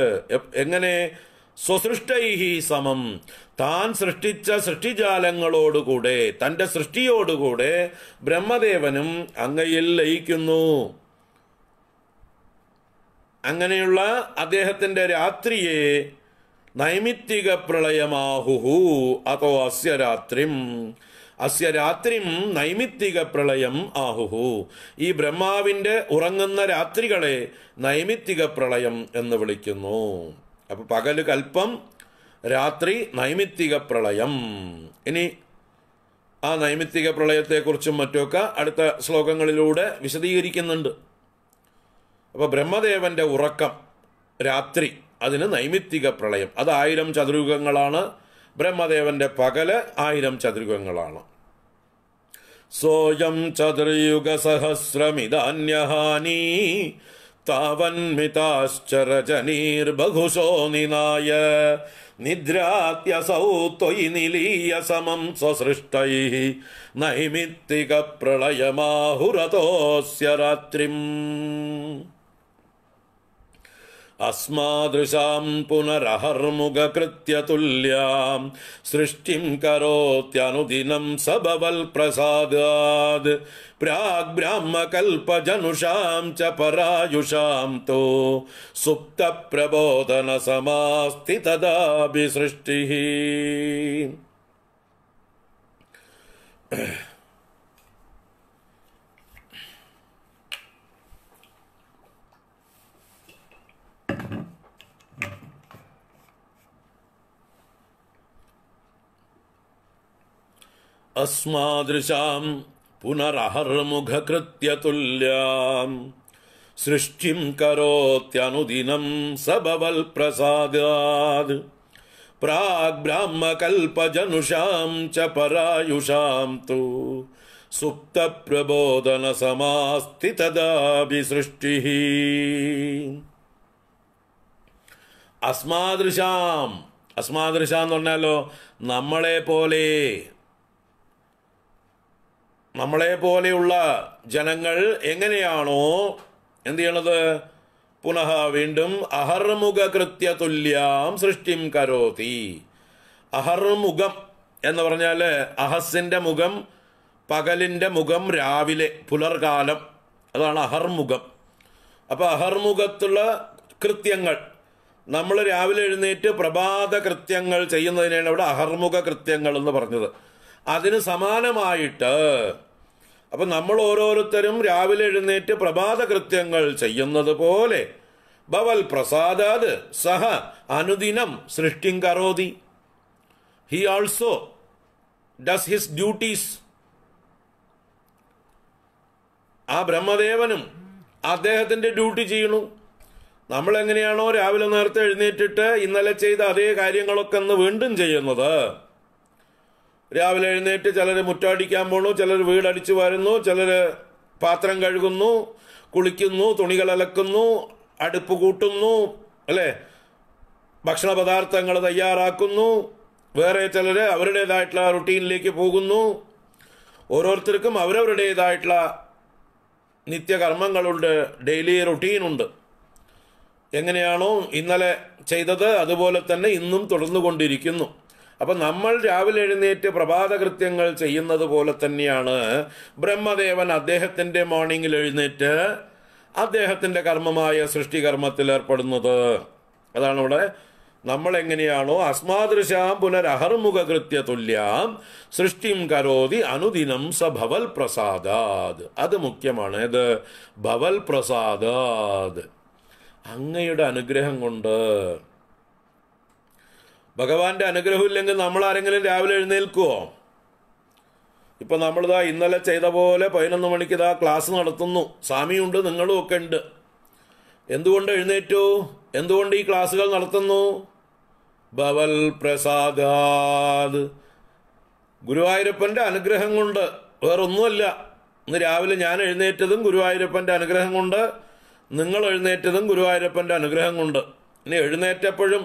എങ്ങനെ സ്വസൃഷ്ടൈഹി സമം താൻ സൃഷ്ടിച്ച സൃഷ്ടിജാലങ്ങളോടുകൂടെ തൻ്റെ സൃഷ്ടിയോടുകൂടെ ബ്രഹ്മദേവനും അങ്ങയിൽ ലയിക്കുന്നു അങ്ങനെയുള്ള അദ്ദേഹത്തിൻ്റെ രാത്രിയെ നൈമിത്തിക പ്രളയമാഹുഹു അതോ അസ്യ രാത്രിം അസ്യ രാത്രിം നൈമിത്തിക പ്രളയം ആഹുഹു ഈ ബ്രഹ്മാവിന്റെ ഉറങ്ങുന്ന രാത്രികളെ നൈമിത്തിക പ്രളയം എന്ന് വിളിക്കുന്നു അപ്പൊ പകല് കൽപ്പം രാത്രി നൈമിത്തിക പ്രളയം ഇനി ആ നൈമിത്തിക പ്രളയത്തെക്കുറിച്ചും മറ്റുമൊക്കെ അടുത്ത ശ്ലോകങ്ങളിലൂടെ വിശദീകരിക്കുന്നുണ്ട് അപ്പോൾ ബ്രഹ്മദേവന്റെ ഉറക്കം രാത്രി അതിന് നൈമിത്തിക പ്രളയം അത് ആയിരം ചതുരയുഗങ്ങളാണ് ബ്രഹ്മദേവന്റെ പകല് ആയിരം ചതുരുഗങ്ങളാണ് സോയം ചതുർയുഗ സഹസ്രമിതാന്യഹാനി താവന്മിതാശ്ചരജനീർബഹുശോ നിനായ നിദ്രാത്യസൗ ത്വയി നിലീയ സമം സസൃഷ്ടൈ നൈമിത്തിക പ്രളയമാഹുരതോസ്യ രാത്രിം अस्मादृशाम् पुनरहर्मुगकृत्य तुल्याम् सृष्टिम् करोत्यनुदिनम् सबवल् प्रसादाद् च परायुषाम् तु सुप्तप्रबोधनसमास्ति तदापि सृष्टिः अस्मादृशाम् पुनरहर्मुखकृत्यतुल्याम् सृष्टिं करोत्यनुदिनं सबवल् प्रसादाद् च परायुषां तु सुप्तप्रबोधनसमास्ति तदाभिसृष्टिः अस्मादृशाम् अस्मादृशान् നമ്മളെ പോലെയുള്ള ജനങ്ങൾ എങ്ങനെയാണോ എന്ത് ചെയ്യണത് പുനഃ വീണ്ടും അഹർമുഖ തുല്യം സൃഷ്ടിം കരോതി അഹർമുഖം എന്ന് പറഞ്ഞാൽ അഹസിന്റെ മുഖം പകലിന്റെ മുഖം രാവിലെ പുലർകാലം അതാണ് അഹർമുഖം അപ്പോൾ അഹർമുഖത്തുള്ള കൃത്യങ്ങൾ നമ്മൾ രാവിലെ എഴുന്നേറ്റ് പ്രഭാത കൃത്യങ്ങൾ ചെയ്യുന്നതിനാണ് ഇവിടെ അഹർമുഖ കൃത്യങ്ങൾ എന്ന് പറഞ്ഞത് അതിന് സമാനമായിട്ട് അപ്പൊ നമ്മൾ ഓരോരുത്തരും രാവിലെ എഴുന്നേറ്റ് പ്രഭാത കൃത്യങ്ങൾ ചെയ്യുന്നത് പോലെ ബവൽ പ്രസാദാത് സഹ അനുദിനം സൃഷ്ടിം കറോതി he also does his duties ആ ബ്രഹ്മദേവനും അദ്ദേഹത്തിന്റെ ഡ്യൂട്ടി ചെയ്യണു നമ്മൾ എങ്ങനെയാണോ രാവിലെ നേരത്തെ എഴുന്നേറ്റിട്ട് ഇന്നലെ ചെയ്ത അതേ കാര്യങ്ങളൊക്കെ ഒന്ന് വീണ്ടും ചെയ്യുന്നത് രാവിലെ എഴുന്നേറ്റ് ചിലർ മുറ്റടിക്കാൻ പോണു ചിലർ വീടടിച്ചു വരുന്നു ചിലർ പാത്രം കഴുകുന്നു കുളിക്കുന്നു തുണികൾ അലക്കുന്നു അടുപ്പ് കൂട്ടുന്നു അല്ലേ ഭക്ഷണ പദാർത്ഥങ്ങൾ തയ്യാറാക്കുന്നു വേറെ ചിലർ അവരുടേതായിട്ടുള്ള റുട്ടീനിലേക്ക് പോകുന്നു ഓരോരുത്തർക്കും അവരവരുടേതായിട്ടുള്ള നിത്യകർമ്മങ്ങളുണ്ട് ഡെയിലി റുട്ടീനുണ്ട് എങ്ങനെയാണോ ഇന്നലെ ചെയ്തത് അതുപോലെ തന്നെ ഇന്നും തുടർന്നുകൊണ്ടിരിക്കുന്നു അപ്പൊ നമ്മൾ രാവിലെ എഴുന്നേറ്റ് കൃത്യങ്ങൾ ചെയ്യുന്നത് പോലെ തന്നെയാണ് ബ്രഹ്മദേവൻ അദ്ദേഹത്തിന്റെ മോർണിംഗിൽ എഴുന്നേറ്റ് അദ്ദേഹത്തിന്റെ കർമ്മമായ സൃഷ്ടികർമ്മത്തിൽ ഏർപ്പെടുന്നത് അതാണ് ഇവിടെ നമ്മൾ എങ്ങനെയാണോ അസ്മാദൃശാം പുനരഹർമുഖ കൃത്യ തുല്യാം സൃഷ്ടിം കരോതി അനുദിനം സ ഭവൽ പ്രസാദാദ് അത് മുഖ്യമാണ് ഇത് ഭവൽ പ്രസാദാദ് അങ്ങയുടെ അനുഗ്രഹം കൊണ്ട് ഭഗവാന്റെ അനുഗ്രഹമില്ലെങ്കിൽ നമ്മൾ ആരെങ്കിലും രാവിലെ എഴുന്നേൽക്കുമോ ഇപ്പൊ നമ്മളിതാ ഇന്നലെ ചെയ്ത പോലെ പതിനൊന്ന് മണിക്ക് ഇതാ ക്ലാസ് നടത്തുന്നു സ്വാമിയുണ്ട് നിങ്ങളും ഒക്കെ ഉണ്ട് എന്തുകൊണ്ട് എഴുന്നേറ്റു എന്തുകൊണ്ട് ഈ ക്ലാസ്സുകൾ നടത്തുന്നു ബവൽ പ്രസാദാദ് ഗുരുവായൂരപ്പന്റെ അനുഗ്രഹം കൊണ്ട് വേറൊന്നുമല്ല ഇന്ന് രാവിലെ ഞാൻ എഴുന്നേറ്റതും ഗുരുവായൂരപ്പന്റെ അനുഗ്രഹം കൊണ്ട് നിങ്ങൾ എഴുന്നേറ്റതും ഗുരുവായൂരപ്പന്റെ അനുഗ്രഹം കൊണ്ട് ഇനി എഴുന്നേറ്റപ്പോഴും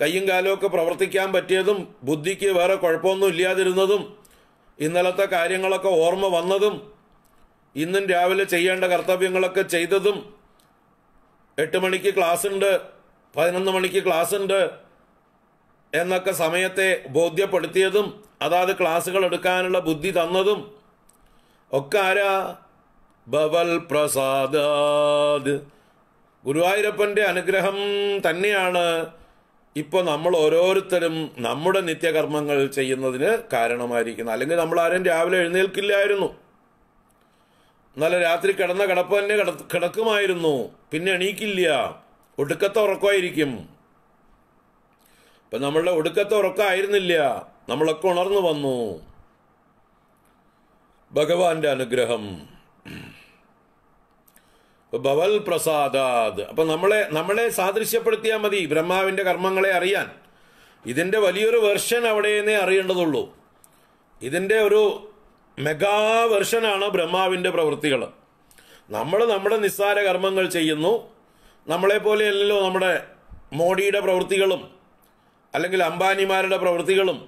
കയ്യും ഒക്കെ പ്രവർത്തിക്കാൻ പറ്റിയതും ബുദ്ധിക്ക് വേറെ കുഴപ്പമൊന്നും ഇല്ലാതിരുന്നതും ഇന്നലത്തെ കാര്യങ്ങളൊക്കെ ഓർമ്മ വന്നതും ഇന്നും രാവിലെ ചെയ്യേണ്ട കർത്തവ്യങ്ങളൊക്കെ ചെയ്തതും എട്ട് മണിക്ക് ക്ലാസ് ഉണ്ട് പതിനൊന്ന് മണിക്ക് ക്ലാസ് ഉണ്ട് എന്നൊക്കെ സമയത്തെ ബോധ്യപ്പെടുത്തിയതും അതാത് ക്ലാസ്സുകൾ എടുക്കാനുള്ള ബുദ്ധി തന്നതും ഒക്കെ ആരാ ബവൽ പ്രസാദാദ് ഗുരുവായൂരപ്പന്റെ അനുഗ്രഹം തന്നെയാണ് ഇപ്പോൾ നമ്മൾ ഓരോരുത്തരും നമ്മുടെ നിത്യകർമ്മങ്ങൾ ചെയ്യുന്നതിന് കാരണമായിരിക്കുന്നു അല്ലെങ്കിൽ നമ്മൾ ആരും രാവിലെ എഴുന്നേൽക്കില്ലായിരുന്നു നല്ല രാത്രി കിടന്ന കിടപ്പ് തന്നെ കിടക്കുമായിരുന്നു പിന്നെ എണീക്കില്ല ഒടുക്കത്തെ ഉറക്കമായിരിക്കും ഇപ്പൊ നമ്മളുടെ ഒടുക്കത്തെ ഉറക്കമായിരുന്നില്ല നമ്മളൊക്കെ ഉണർന്നു വന്നു ഭഗവാന്റെ അനുഗ്രഹം ഭവൽ പ്രസാദാദ് അപ്പം നമ്മളെ നമ്മളെ സാദൃശ്യപ്പെടുത്തിയാൽ മതി ബ്രഹ്മാവിൻ്റെ കർമ്മങ്ങളെ അറിയാൻ ഇതിൻ്റെ വലിയൊരു വെർഷൻ അവിടെയെന്നേ അറിയേണ്ടതുള്ളൂ ഇതിൻ്റെ ഒരു മെഗാ വെർഷനാണ് ബ്രഹ്മാവിൻ്റെ പ്രവൃത്തികൾ നമ്മൾ നമ്മുടെ നിസ്സാര കർമ്മങ്ങൾ ചെയ്യുന്നു നമ്മളെ പോലെയല്ലോ നമ്മുടെ മോഡിയുടെ പ്രവൃത്തികളും അല്ലെങ്കിൽ അംബാനിമാരുടെ പ്രവൃത്തികളും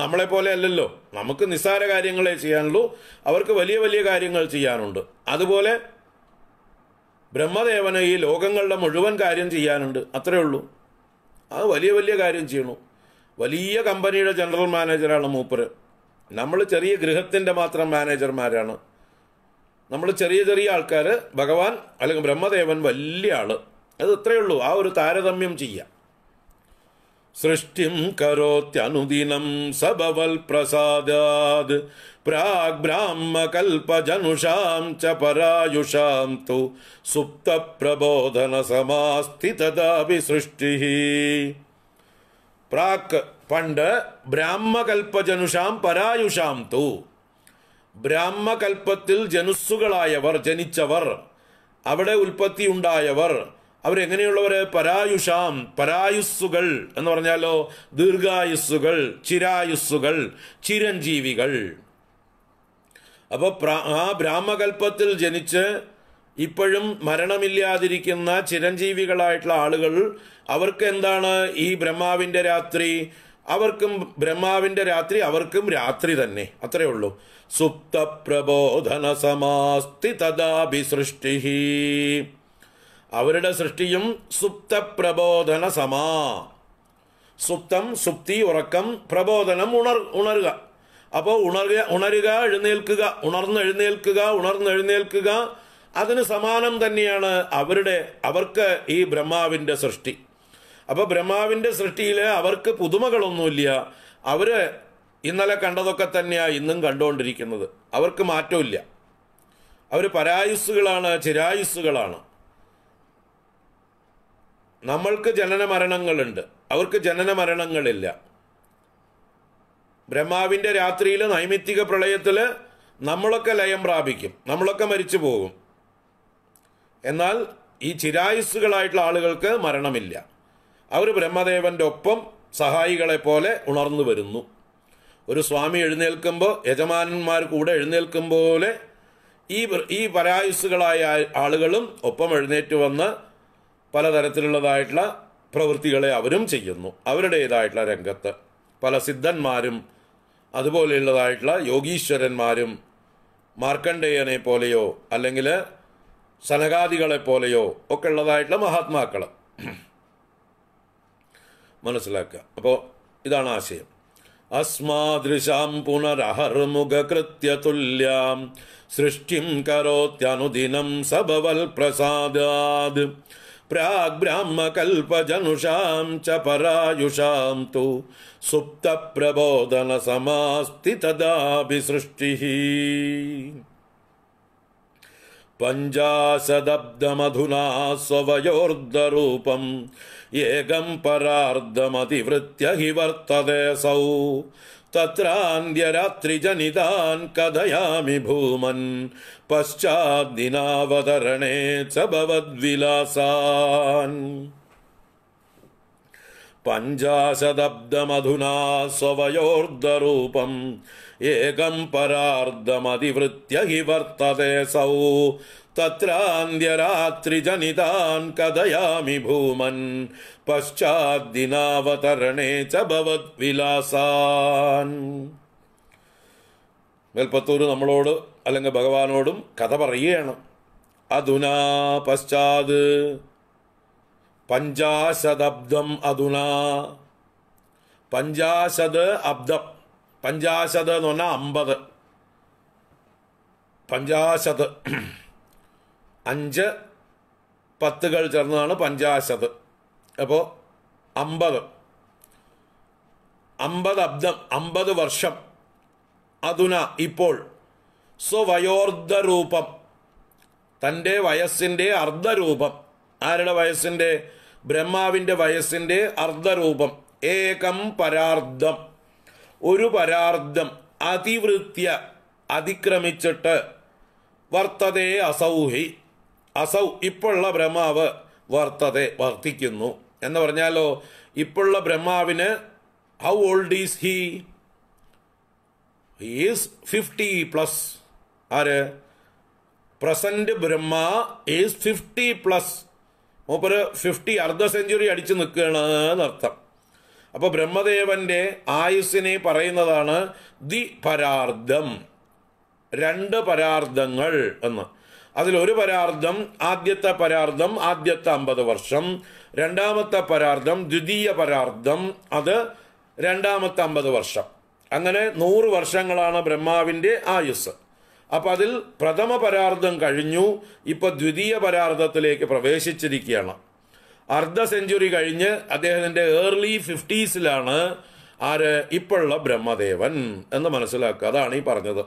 നമ്മളെ പോലെ അല്ലല്ലോ നമുക്ക് നിസ്സാര കാര്യങ്ങളെ ചെയ്യാനുള്ളൂ അവർക്ക് വലിയ വലിയ കാര്യങ്ങൾ ചെയ്യാനുണ്ട് അതുപോലെ ബ്രഹ്മദേവന് ഈ ലോകങ്ങളുടെ മുഴുവൻ കാര്യം ചെയ്യാനുണ്ട് അത്രേ ഉള്ളൂ അത് വലിയ വലിയ കാര്യം ചെയ്യണു വലിയ കമ്പനിയുടെ ജനറൽ മാനേജറാണ് മൂപ്പര് നമ്മൾ ചെറിയ ഗൃഹത്തിൻ്റെ മാത്രം മാനേജർമാരാണ് നമ്മൾ ചെറിയ ചെറിയ ആൾക്കാർ ഭഗവാൻ അല്ലെങ്കിൽ ബ്രഹ്മദേവൻ വലിയ ആൾ അത് ഇത്രയേ ഉള്ളൂ ആ ഒരു താരതമ്യം ചെയ്യാം സൃഷ്ടിം കരോത്യനുദിനം സബവൽ പ്രസാദാത് ബ്രാഹ്മകൽപ്പജനുഷാം ച പരായുഷാം തു സുപ്തപ്രബോധന സമാസ്തി തഥാപി സൃഷ്ടി പ്രാക് പണ്ട് ബ്രാഹ്മകൽപ്പജനുഷാം പരായുഷാം തു ബ്രാഹ്മകൽപ്പത്തിൽ ജനുസ്സുകളായവർ ജനിച്ചവർ അവിടെ ഉൽപ്പത്തിയുണ്ടായവർ അവരെങ്ങനെയുള്ളവർ പരായുഷാം പരായുസ്സുകൾ എന്ന് പറഞ്ഞാലോ ദീർഘായുസ്സുകൾ ചിരായുസ്സുകൾ ചിരഞ്ജീവികൾ അപ്പോൾ ആ ബ്രാഹ്മകൽപ്പത്തിൽ ജനിച്ച് ഇപ്പോഴും മരണമില്ലാതിരിക്കുന്ന ചിരഞ്ജീവികളായിട്ടുള്ള ആളുകൾ അവർക്ക് എന്താണ് ഈ ബ്രഹ്മാവിൻ്റെ രാത്രി അവർക്കും ബ്രഹ്മാവിൻ്റെ രാത്രി അവർക്കും രാത്രി തന്നെ അത്രേ ഉള്ളൂ സുപ്ത പ്രബോധന സമാസ്തി തദാഭിസൃഷ്ടി അവരുടെ സൃഷ്ടിയും സുപ്ത പ്രബോധന സമാ സുപ്തം സുപ്തി ഉറക്കം പ്രബോധനം ഉണർ ഉണരുക അപ്പോൾ ഉണർക ഉണരുക എഴുന്നേൽക്കുക ഉണർന്നെഴുന്നേൽക്കുക ഉണർന്നെഴുന്നേൽക്കുക അതിന് സമാനം തന്നെയാണ് അവരുടെ അവർക്ക് ഈ ബ്രഹ്മാവിൻ്റെ സൃഷ്ടി അപ്പോൾ ബ്രഹ്മാവിൻ്റെ സൃഷ്ടിയിൽ അവർക്ക് പുതുമകളൊന്നുമില്ല അവർ ഇന്നലെ കണ്ടതൊക്കെ തന്നെയാണ് ഇന്നും കണ്ടുകൊണ്ടിരിക്കുന്നത് അവർക്ക് മാറ്റമില്ല അവർ പരായുസ്സുകളാണ് ചിരായുസ്സുകളാണ് നമ്മൾക്ക് ജനന മരണങ്ങളുണ്ട് അവർക്ക് ജനന മരണങ്ങളില്ല ബ്രഹ്മാവിൻ്റെ രാത്രിയിൽ നൈമിത്തിക പ്രളയത്തിൽ നമ്മളൊക്കെ ലയം പ്രാപിക്കും നമ്മളൊക്കെ മരിച്ചു പോകും എന്നാൽ ഈ ചിരായുസുകളായിട്ടുള്ള ആളുകൾക്ക് മരണമില്ല അവർ ബ്രഹ്മദേവൻ്റെ ഒപ്പം സഹായികളെ പോലെ ഉണർന്നു വരുന്നു ഒരു സ്വാമി എഴുന്നേൽക്കുമ്പോൾ യജമാനന്മാർ കൂടെ എഴുന്നേൽക്കും പോലെ ഈ ഈ പരായുസ്സുകളായ ആളുകളും ഒപ്പം എഴുന്നേറ്റ് വന്ന് പലതരത്തിലുള്ളതായിട്ടുള്ള പ്രവൃത്തികളെ അവരും ചെയ്യുന്നു അവരുടേതായിട്ടുള്ള രംഗത്ത് പല സിദ്ധന്മാരും അതുപോലെയുള്ളതായിട്ടുള്ള യോഗീശ്വരന്മാരും മാർക്കണ്ഡേയനെ പോലെയോ അല്ലെങ്കിൽ സനകാദികളെ പോലെയോ ഒക്കെ ഉള്ളതായിട്ടുള്ള മഹാത്മാക്കൾ മനസ്സിലാക്കുക അപ്പോൾ ഇതാണ് ആശയം അസ്മാദൃശാം തുല്യാം സൃഷ്ടിം കരോത്യനുദിനം സബവൽ പ്രസാദാദ് प्राग्ब्राह्मकल्पजनुषां च परायुषां तु सुप्तप्रबोधनसमास्ति तदाभिसृष्टिः पञ्जासदब्दमधुना स्ववयोर्धरूपम् एकम् परार्धमतिवृत्य हि वर्तते सौ तत्रान्ध्यरात्रिजनितान् कथयामि भूमन् पश्चाद्दिनावतरणे च भवद्विलासान् पञ्चाशदब्दमधुना स्ववयोर्ध्वरूपम् एकम् परार्धमधिवृत्य हि वर्तते सौ तत्रान्ध्यरात्रिजनितान् കഥയാമി ഭൂമൻ പശ്ചാദ്ദിനാവതരണേ ചവത് വിലാസാൻ മേൽപ്പത്തൂർ നമ്മളോട് അല്ലെങ്കിൽ ഭഗവാനോടും കഥ പറയുകയാണ് അധുനാ പശ്ചാത് പഞ്ചാശതബ്ദം അധുനാ പഞ്ചാശത് അബ്ദം പഞ്ചാശത് എന്ന് പറഞ്ഞാൽ അമ്പത് പഞ്ചാശത് അഞ്ച് പത്തുകൾ ചേർന്നതാണ് പഞ്ചാശത് അപ്പോൾ അമ്പത് അമ്പത് അബ്ദം അമ്പത് വർഷം അതുന ഇപ്പോൾ സ്വവയോർദ്ധരൂപം തൻ്റെ വയസ്സിൻ്റെ അർദ്ധരൂപം ആരുടെ വയസ്സിൻ്റെ ബ്രഹ്മാവിൻ്റെ വയസ്സിൻ്റെ അർദ്ധരൂപം ഏകം പരാർദ്ധം ഒരു പരാർദ്ധം അതിവൃത്യ അതിക്രമിച്ചിട്ട് വർത്തതേ അസൗഹി അസൗ ഇപ്പോഴുള്ള ബ്രഹ്മാവ് വർത്തത വർദ്ധിക്കുന്നു എന്ന് പറഞ്ഞാലോ ഇപ്പോഴുള്ള ബ്രഹ്മാവിന് how old is he is fifty plus ആര് present Brahma is fifty plus മൂപ്പര് ഫിഫ്റ്റി അർദ്ധ സെഞ്ചുറി അടിച്ചു നിൽക്കുകയാണ് എന്നർത്ഥം അപ്പോൾ ബ്രഹ്മദേവന്റെ ആയുസ്സിനെ പറയുന്നതാണ് ദി പരാർദ്ധം രണ്ട് പരാർദ്ധങ്ങൾ എന്ന് അതിൽ ഒരു ആദ്യത്തെ പരാർത്ഥം ആദ്യത്തെ അമ്പത് വർഷം രണ്ടാമത്തെ പരാർത്ഥം ദ്വിതീയ പരാർത്ഥം അത് രണ്ടാമത്തെ അമ്പത് വർഷം അങ്ങനെ നൂറ് വർഷങ്ങളാണ് ബ്രഹ്മാവിൻ്റെ ആയുസ് അപ്പം അതിൽ പ്രഥമ പരാർത്ഥം കഴിഞ്ഞു ഇപ്പം ദ്വിതീയ പരാർത്ഥത്തിലേക്ക് പ്രവേശിച്ചിരിക്കുകയാണ് അർദ്ധ സെഞ്ചുറി കഴിഞ്ഞ് അദ്ദേഹത്തിൻ്റെ ഏർലി ഫിഫ്റ്റീസിലാണ് ആര് ഇപ്പോഴുള്ള ബ്രഹ്മദേവൻ എന്ന് മനസ്സിലാക്കുക അതാണ് ഈ പറഞ്ഞത്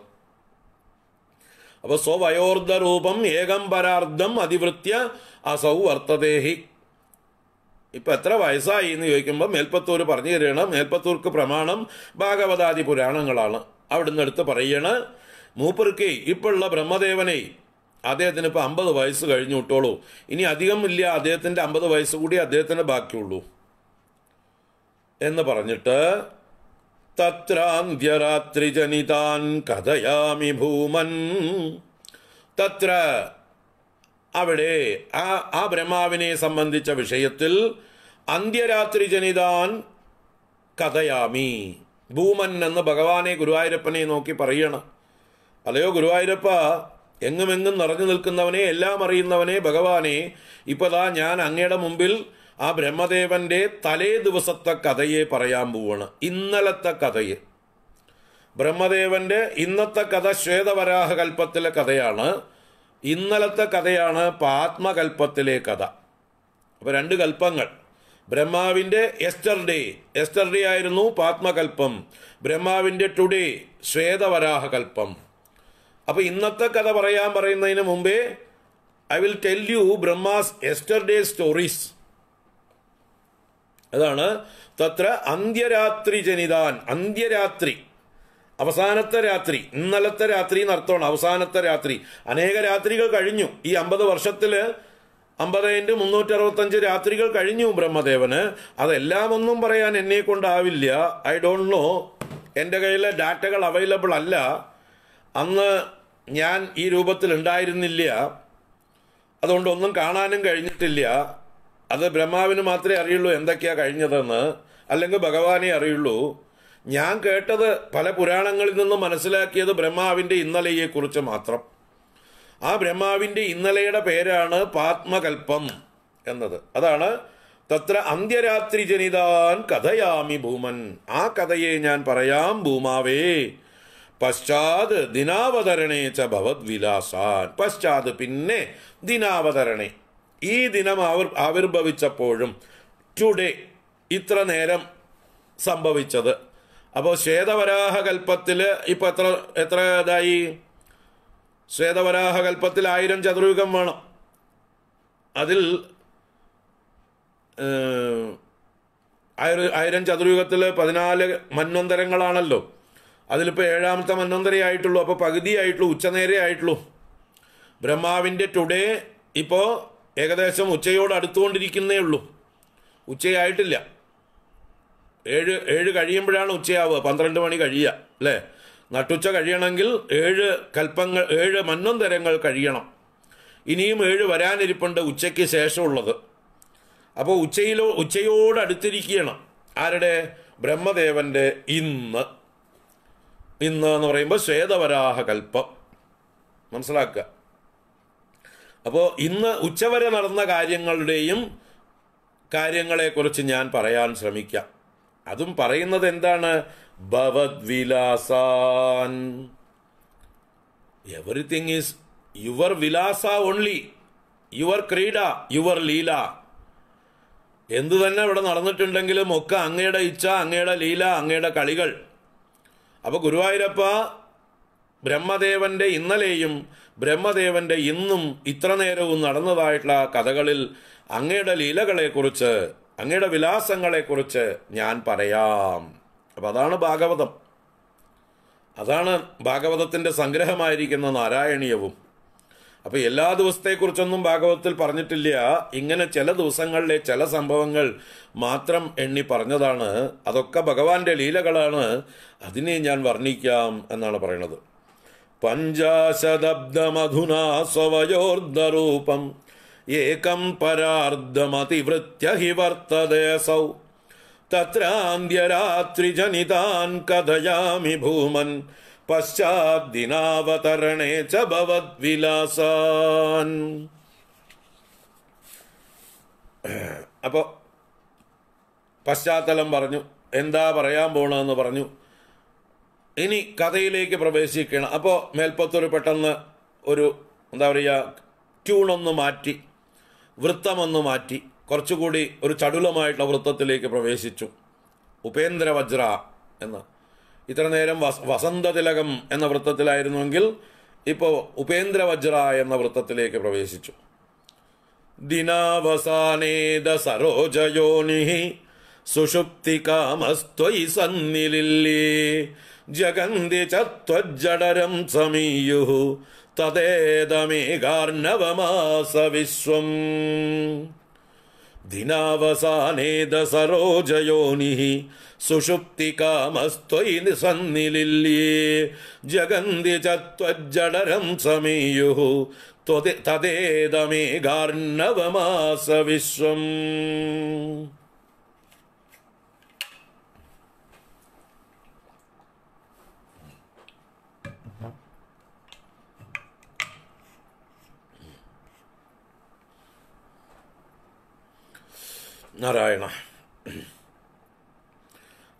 അപ്പൊ സ്വവയോർദ്ധ രൂപം ഏകം പരാർദ്ധം അതിവൃത്യ അസൗ വർത്തതേഹി ഇപ്പൊ എത്ര വയസ്സായി എന്ന് ചോദിക്കുമ്പോൾ മേൽപ്പത്തൂർ പറഞ്ഞു തരികയാണ് മേൽപ്പത്തൂർക്ക് പ്രമാണം ഭാഗവതാദി പുരാണങ്ങളാണ് അവിടുന്ന് എടുത്ത് പറയാണ് മൂപ്പർക്ക് ഇപ്പോഴുള്ള ബ്രഹ്മദേവനെ അദ്ദേഹത്തിന് ഇപ്പൊ അമ്പത് വയസ്സ് കഴിഞ്ഞു വിട്ടോളൂ ഇനി അധികം ഇല്ല അദ്ദേഹത്തിന്റെ അമ്പത് വയസ്സ് കൂടി അദ്ദേഹത്തിന് ബാക്കിയുള്ളൂ എന്ന് പറഞ്ഞിട്ട് തത്രാന്ത്യരാത്രിജനിതാൻ കഥയാമി ഭൂമൻ തത്ര അവിടെ ആ ആ ബ്രഹ്മാവിനെ സംബന്ധിച്ച വിഷയത്തിൽ അന്ത്യരാത്രി ജനിതാൻ കഥയാമി ഭൂമൻ എന്ന് ഭഗവാനെ ഗുരുവായൂരപ്പനെ നോക്കി പറയണം അല്ലയോ ഗുരുവായൂരപ്പ എങ്ങുമെങ്ങും നിറഞ്ഞു നിൽക്കുന്നവനെ എല്ലാം അറിയുന്നവനെ ഭഗവാനെ ഇപ്പതാ ഞാൻ അങ്ങയുടെ മുമ്പിൽ ആ ബ്രഹ്മദേവന്റെ തലേ ദിവസത്തെ കഥയെ പറയാൻ പോവാണ് ഇന്നലത്തെ കഥയെ ബ്രഹ്മദേവന്റെ ഇന്നത്തെ കഥ ശ്വേതവരാഹ കൽപ്പത്തിലെ കഥയാണ് ഇന്നലത്തെ കഥയാണ് പാത്മകൽപ്പത്തിലെ കഥ അപ്പോൾ രണ്ട് കൽപ്പങ്ങൾ ബ്രഹ്മാവിൻ്റെ എസ്റ്റർഡേ എസ്റ്റർഡേ ആയിരുന്നു പാത്മകൽപ്പം ബ്രഹ്മാവിൻ്റെ ടുഡേ ശ്വേതവരാഹ കൽപ്പം അപ്പോൾ ഇന്നത്തെ കഥ പറയാൻ പറയുന്നതിന് മുമ്പേ I will tell you Brahma's yesterday stories അതാണ് തത്ര അന്ത്യരാത്രി ജനിതാൻ അന്ത്യരാത്രി അവസാനത്തെ രാത്രി ഇന്നലത്തെ രാത്രി എന്നർത്ഥമാണ് അവസാനത്തെ രാത്രി അനേക രാത്രികൾ കഴിഞ്ഞു ഈ അമ്പത് വർഷത്തിൽ അമ്പത് മുന്നൂറ്റി അറുപത്തഞ്ച് രാത്രികൾ കഴിഞ്ഞു ബ്രഹ്മദേവന് അതെല്ലാം ഒന്നും പറയാൻ എന്നെ കൊണ്ടാവില്ല ഐ ഡോണ്ട് നോ എൻ്റെ കയ്യിലെ ഡാറ്റകൾ അവൈലബിൾ അല്ല അന്ന് ഞാൻ ഈ രൂപത്തിൽ ഉണ്ടായിരുന്നില്ല അതുകൊണ്ടൊന്നും കാണാനും കഴിഞ്ഞിട്ടില്ല അത് ബ്രഹ്മാവിന് മാത്രമേ അറിയുള്ളൂ എന്തൊക്കെയാ കഴിഞ്ഞതെന്ന് അല്ലെങ്കിൽ ഭഗവാനെ അറിയുള്ളൂ ഞാൻ കേട്ടത് പല പുരാണങ്ങളിൽ നിന്നും മനസ്സിലാക്കിയത് ബ്രഹ്മാവിൻ്റെ ഇന്നലയെക്കുറിച്ച് മാത്രം ആ ബ്രഹ്മാവിൻ്റെ ഇന്നലെയുടെ പേരാണ് പാത്മകൽപ്പം എന്നത് അതാണ് തത്ര അന്ത്യരാത്രി ജനിതാൻ കഥയാമി ഭൂമൻ ആ കഥയെ ഞാൻ പറയാം ഭൂമാവേ പശ്ചാത് ദിനാവതരണേ ചവത് വിലാസാൻ പശ്ചാത് പിന്നെ ദിനാവതരണേ ഈ ദിനം ആവിർ ആവിർഭവിച്ചപ്പോഴും ടുഡേ ഇത്ര നേരം സംഭവിച്ചത് അപ്പോൾ ശ്വേതവരാഹകൽപ്പത്തിൽ ഇപ്പം എത്ര എത്ര ഇതായി ശ്വേതവരാഹകൽപ്പത്തിൽ ആയിരം ചതുർയുഗം വേണം അതിൽ ആയിരം ആയിരം ചതുർയുഗത്തിൽ പതിനാല് മന്വന്തരങ്ങളാണല്ലോ അതിലിപ്പോൾ ഏഴാമത്തെ മന്വന്തരയായിട്ടുള്ളൂ അപ്പോൾ പകുതിയായിട്ടുള്ളൂ ഉച്ചനേരയായിട്ടുള്ളൂ ബ്രഹ്മാവിൻ്റെ ടുഡേ ഇപ്പോൾ ഏകദേശം ഉച്ചയോട് അടുത്തുകൊണ്ടിരിക്കുന്നേ ഉള്ളൂ ഉച്ചയായിട്ടില്ല ഏഴ് ഏഴ് കഴിയുമ്പോഴാണ് ഉച്ചയാവുക പന്ത്രണ്ട് മണി കഴിയുക അല്ലേ നട്ടുച്ച കഴിയണമെങ്കിൽ ഏഴ് കൽപ്പങ്ങൾ ഏഴ് മന്നന്തരങ്ങൾ കഴിയണം ഇനിയും ഏഴ് വരാനിരിപ്പുണ്ട് ഉച്ചയ്ക്ക് ശേഷമുള്ളത് അപ്പോൾ ഉച്ചയിലോ ഉച്ചയോട് അടുത്തിരിക്കണം ആരുടെ ബ്രഹ്മദേവൻ്റെ ഇന്ന് ഇന്ന് എന്ന് പറയുമ്പോൾ ശ്വേതവരാഹ കൽപ്പം മനസ്സിലാക്കുക അപ്പോൾ ഇന്ന് ഉച്ചവരെ നടന്ന കാര്യങ്ങളുടെയും കാര്യങ്ങളെക്കുറിച്ച് ഞാൻ പറയാൻ ശ്രമിക്കാം അതും പറയുന്നത് എന്താണ് ഭവദ്വിലാസാൻ എവറിത്തിങ് ഈസ് യുവർ വിലാസ ഓൺലി യുവർ ക്രീഡ യുവർ ലീല എന്തു തന്നെ ഇവിടെ നടന്നിട്ടുണ്ടെങ്കിലും ഒക്കെ അങ്ങയുടെ ഇച്ഛ അങ്ങയുടെ ലീല അങ്ങയുടെ കളികൾ അപ്പോൾ ഗുരുവായൂരപ്പ ബ്രഹ്മദേവന്റെ ഇന്നലെയും ബ്രഹ്മദേവന്റെ ഇന്നും ഇത്ര നേരവും നടന്നതായിട്ടുള്ള കഥകളിൽ അങ്ങയുടെ ലീലകളെക്കുറിച്ച് അങ്ങയുടെ വിലാസങ്ങളെക്കുറിച്ച് ഞാൻ പറയാം അപ്പം അതാണ് ഭാഗവതം അതാണ് ഭാഗവതത്തിൻ്റെ സംഗ്രഹമായിരിക്കുന്ന നാരായണീയവും അപ്പോൾ എല്ലാ ദിവസത്തെക്കുറിച്ചൊന്നും ഭാഗവതത്തിൽ പറഞ്ഞിട്ടില്ല ഇങ്ങനെ ചില ദിവസങ്ങളിലെ ചില സംഭവങ്ങൾ മാത്രം എണ്ണി പറഞ്ഞതാണ് അതൊക്കെ ഭഗവാന്റെ ലീലകളാണ് അതിനെ ഞാൻ വർണ്ണിക്കാം എന്നാണ് പറയുന്നത് പഞ്ചാശതബ്ദമധുനാ സ്വയോർദ്ധരൂപം ഏകം പരാർദ്ധമതിവൃത്യ ഹി വർത്തതേസൗ തത്രാന്ത്യരാത്രിജനിതാൻ കഥയാമി ഭൂമൻ പശ്ചാദ്ദിനാവതരണേ ച ഭവദ്വിലാസാൻ അപ്പോൾ പശ്ചാത്തലം പറഞ്ഞു എന്താ പറയാൻ പോണെന്ന് പറഞ്ഞു ഇനി കഥയിലേക്ക് പ്രവേശിക്കുകയാണ് അപ്പോൾ മേൽപ്പത്തൂർ പെട്ടെന്ന് ഒരു എന്താ പറയുക ട്യൂണൊന്ന് മാറ്റി വൃത്തമൊന്ന് മാറ്റി കുറച്ചുകൂടി ഒരു ചടുലമായിട്ടുള്ള വൃത്തത്തിലേക്ക് പ്രവേശിച്ചു ഉപേന്ദ്ര വജ്ര എന്ന് ഇത്ര നേരം വസന്തതിലകം എന്ന വൃത്തത്തിലായിരുന്നുവെങ്കിൽ ഇപ്പോൾ ഉപേന്ദ്ര വജ്ര എന്ന വൃത്തത്തിലേക്ക് പ്രവേശിച്ചു ദിനാവസാനേത സരോജയോനി സുഷുപ്തി കാമസ്ത്വയി സന്നിലില്ലേ जगन्दि चत्वज्जडरं समीयुः तदेदमे गार्णवमास विश्वम् दीनावसाने दसरोजयोनिः सुषुप्तिकामस्त्वयि निलील्ये जगन्दि च त्वज्जडरं समीयुः तदेदमे गार्णवमास विश्वम् നാരായണ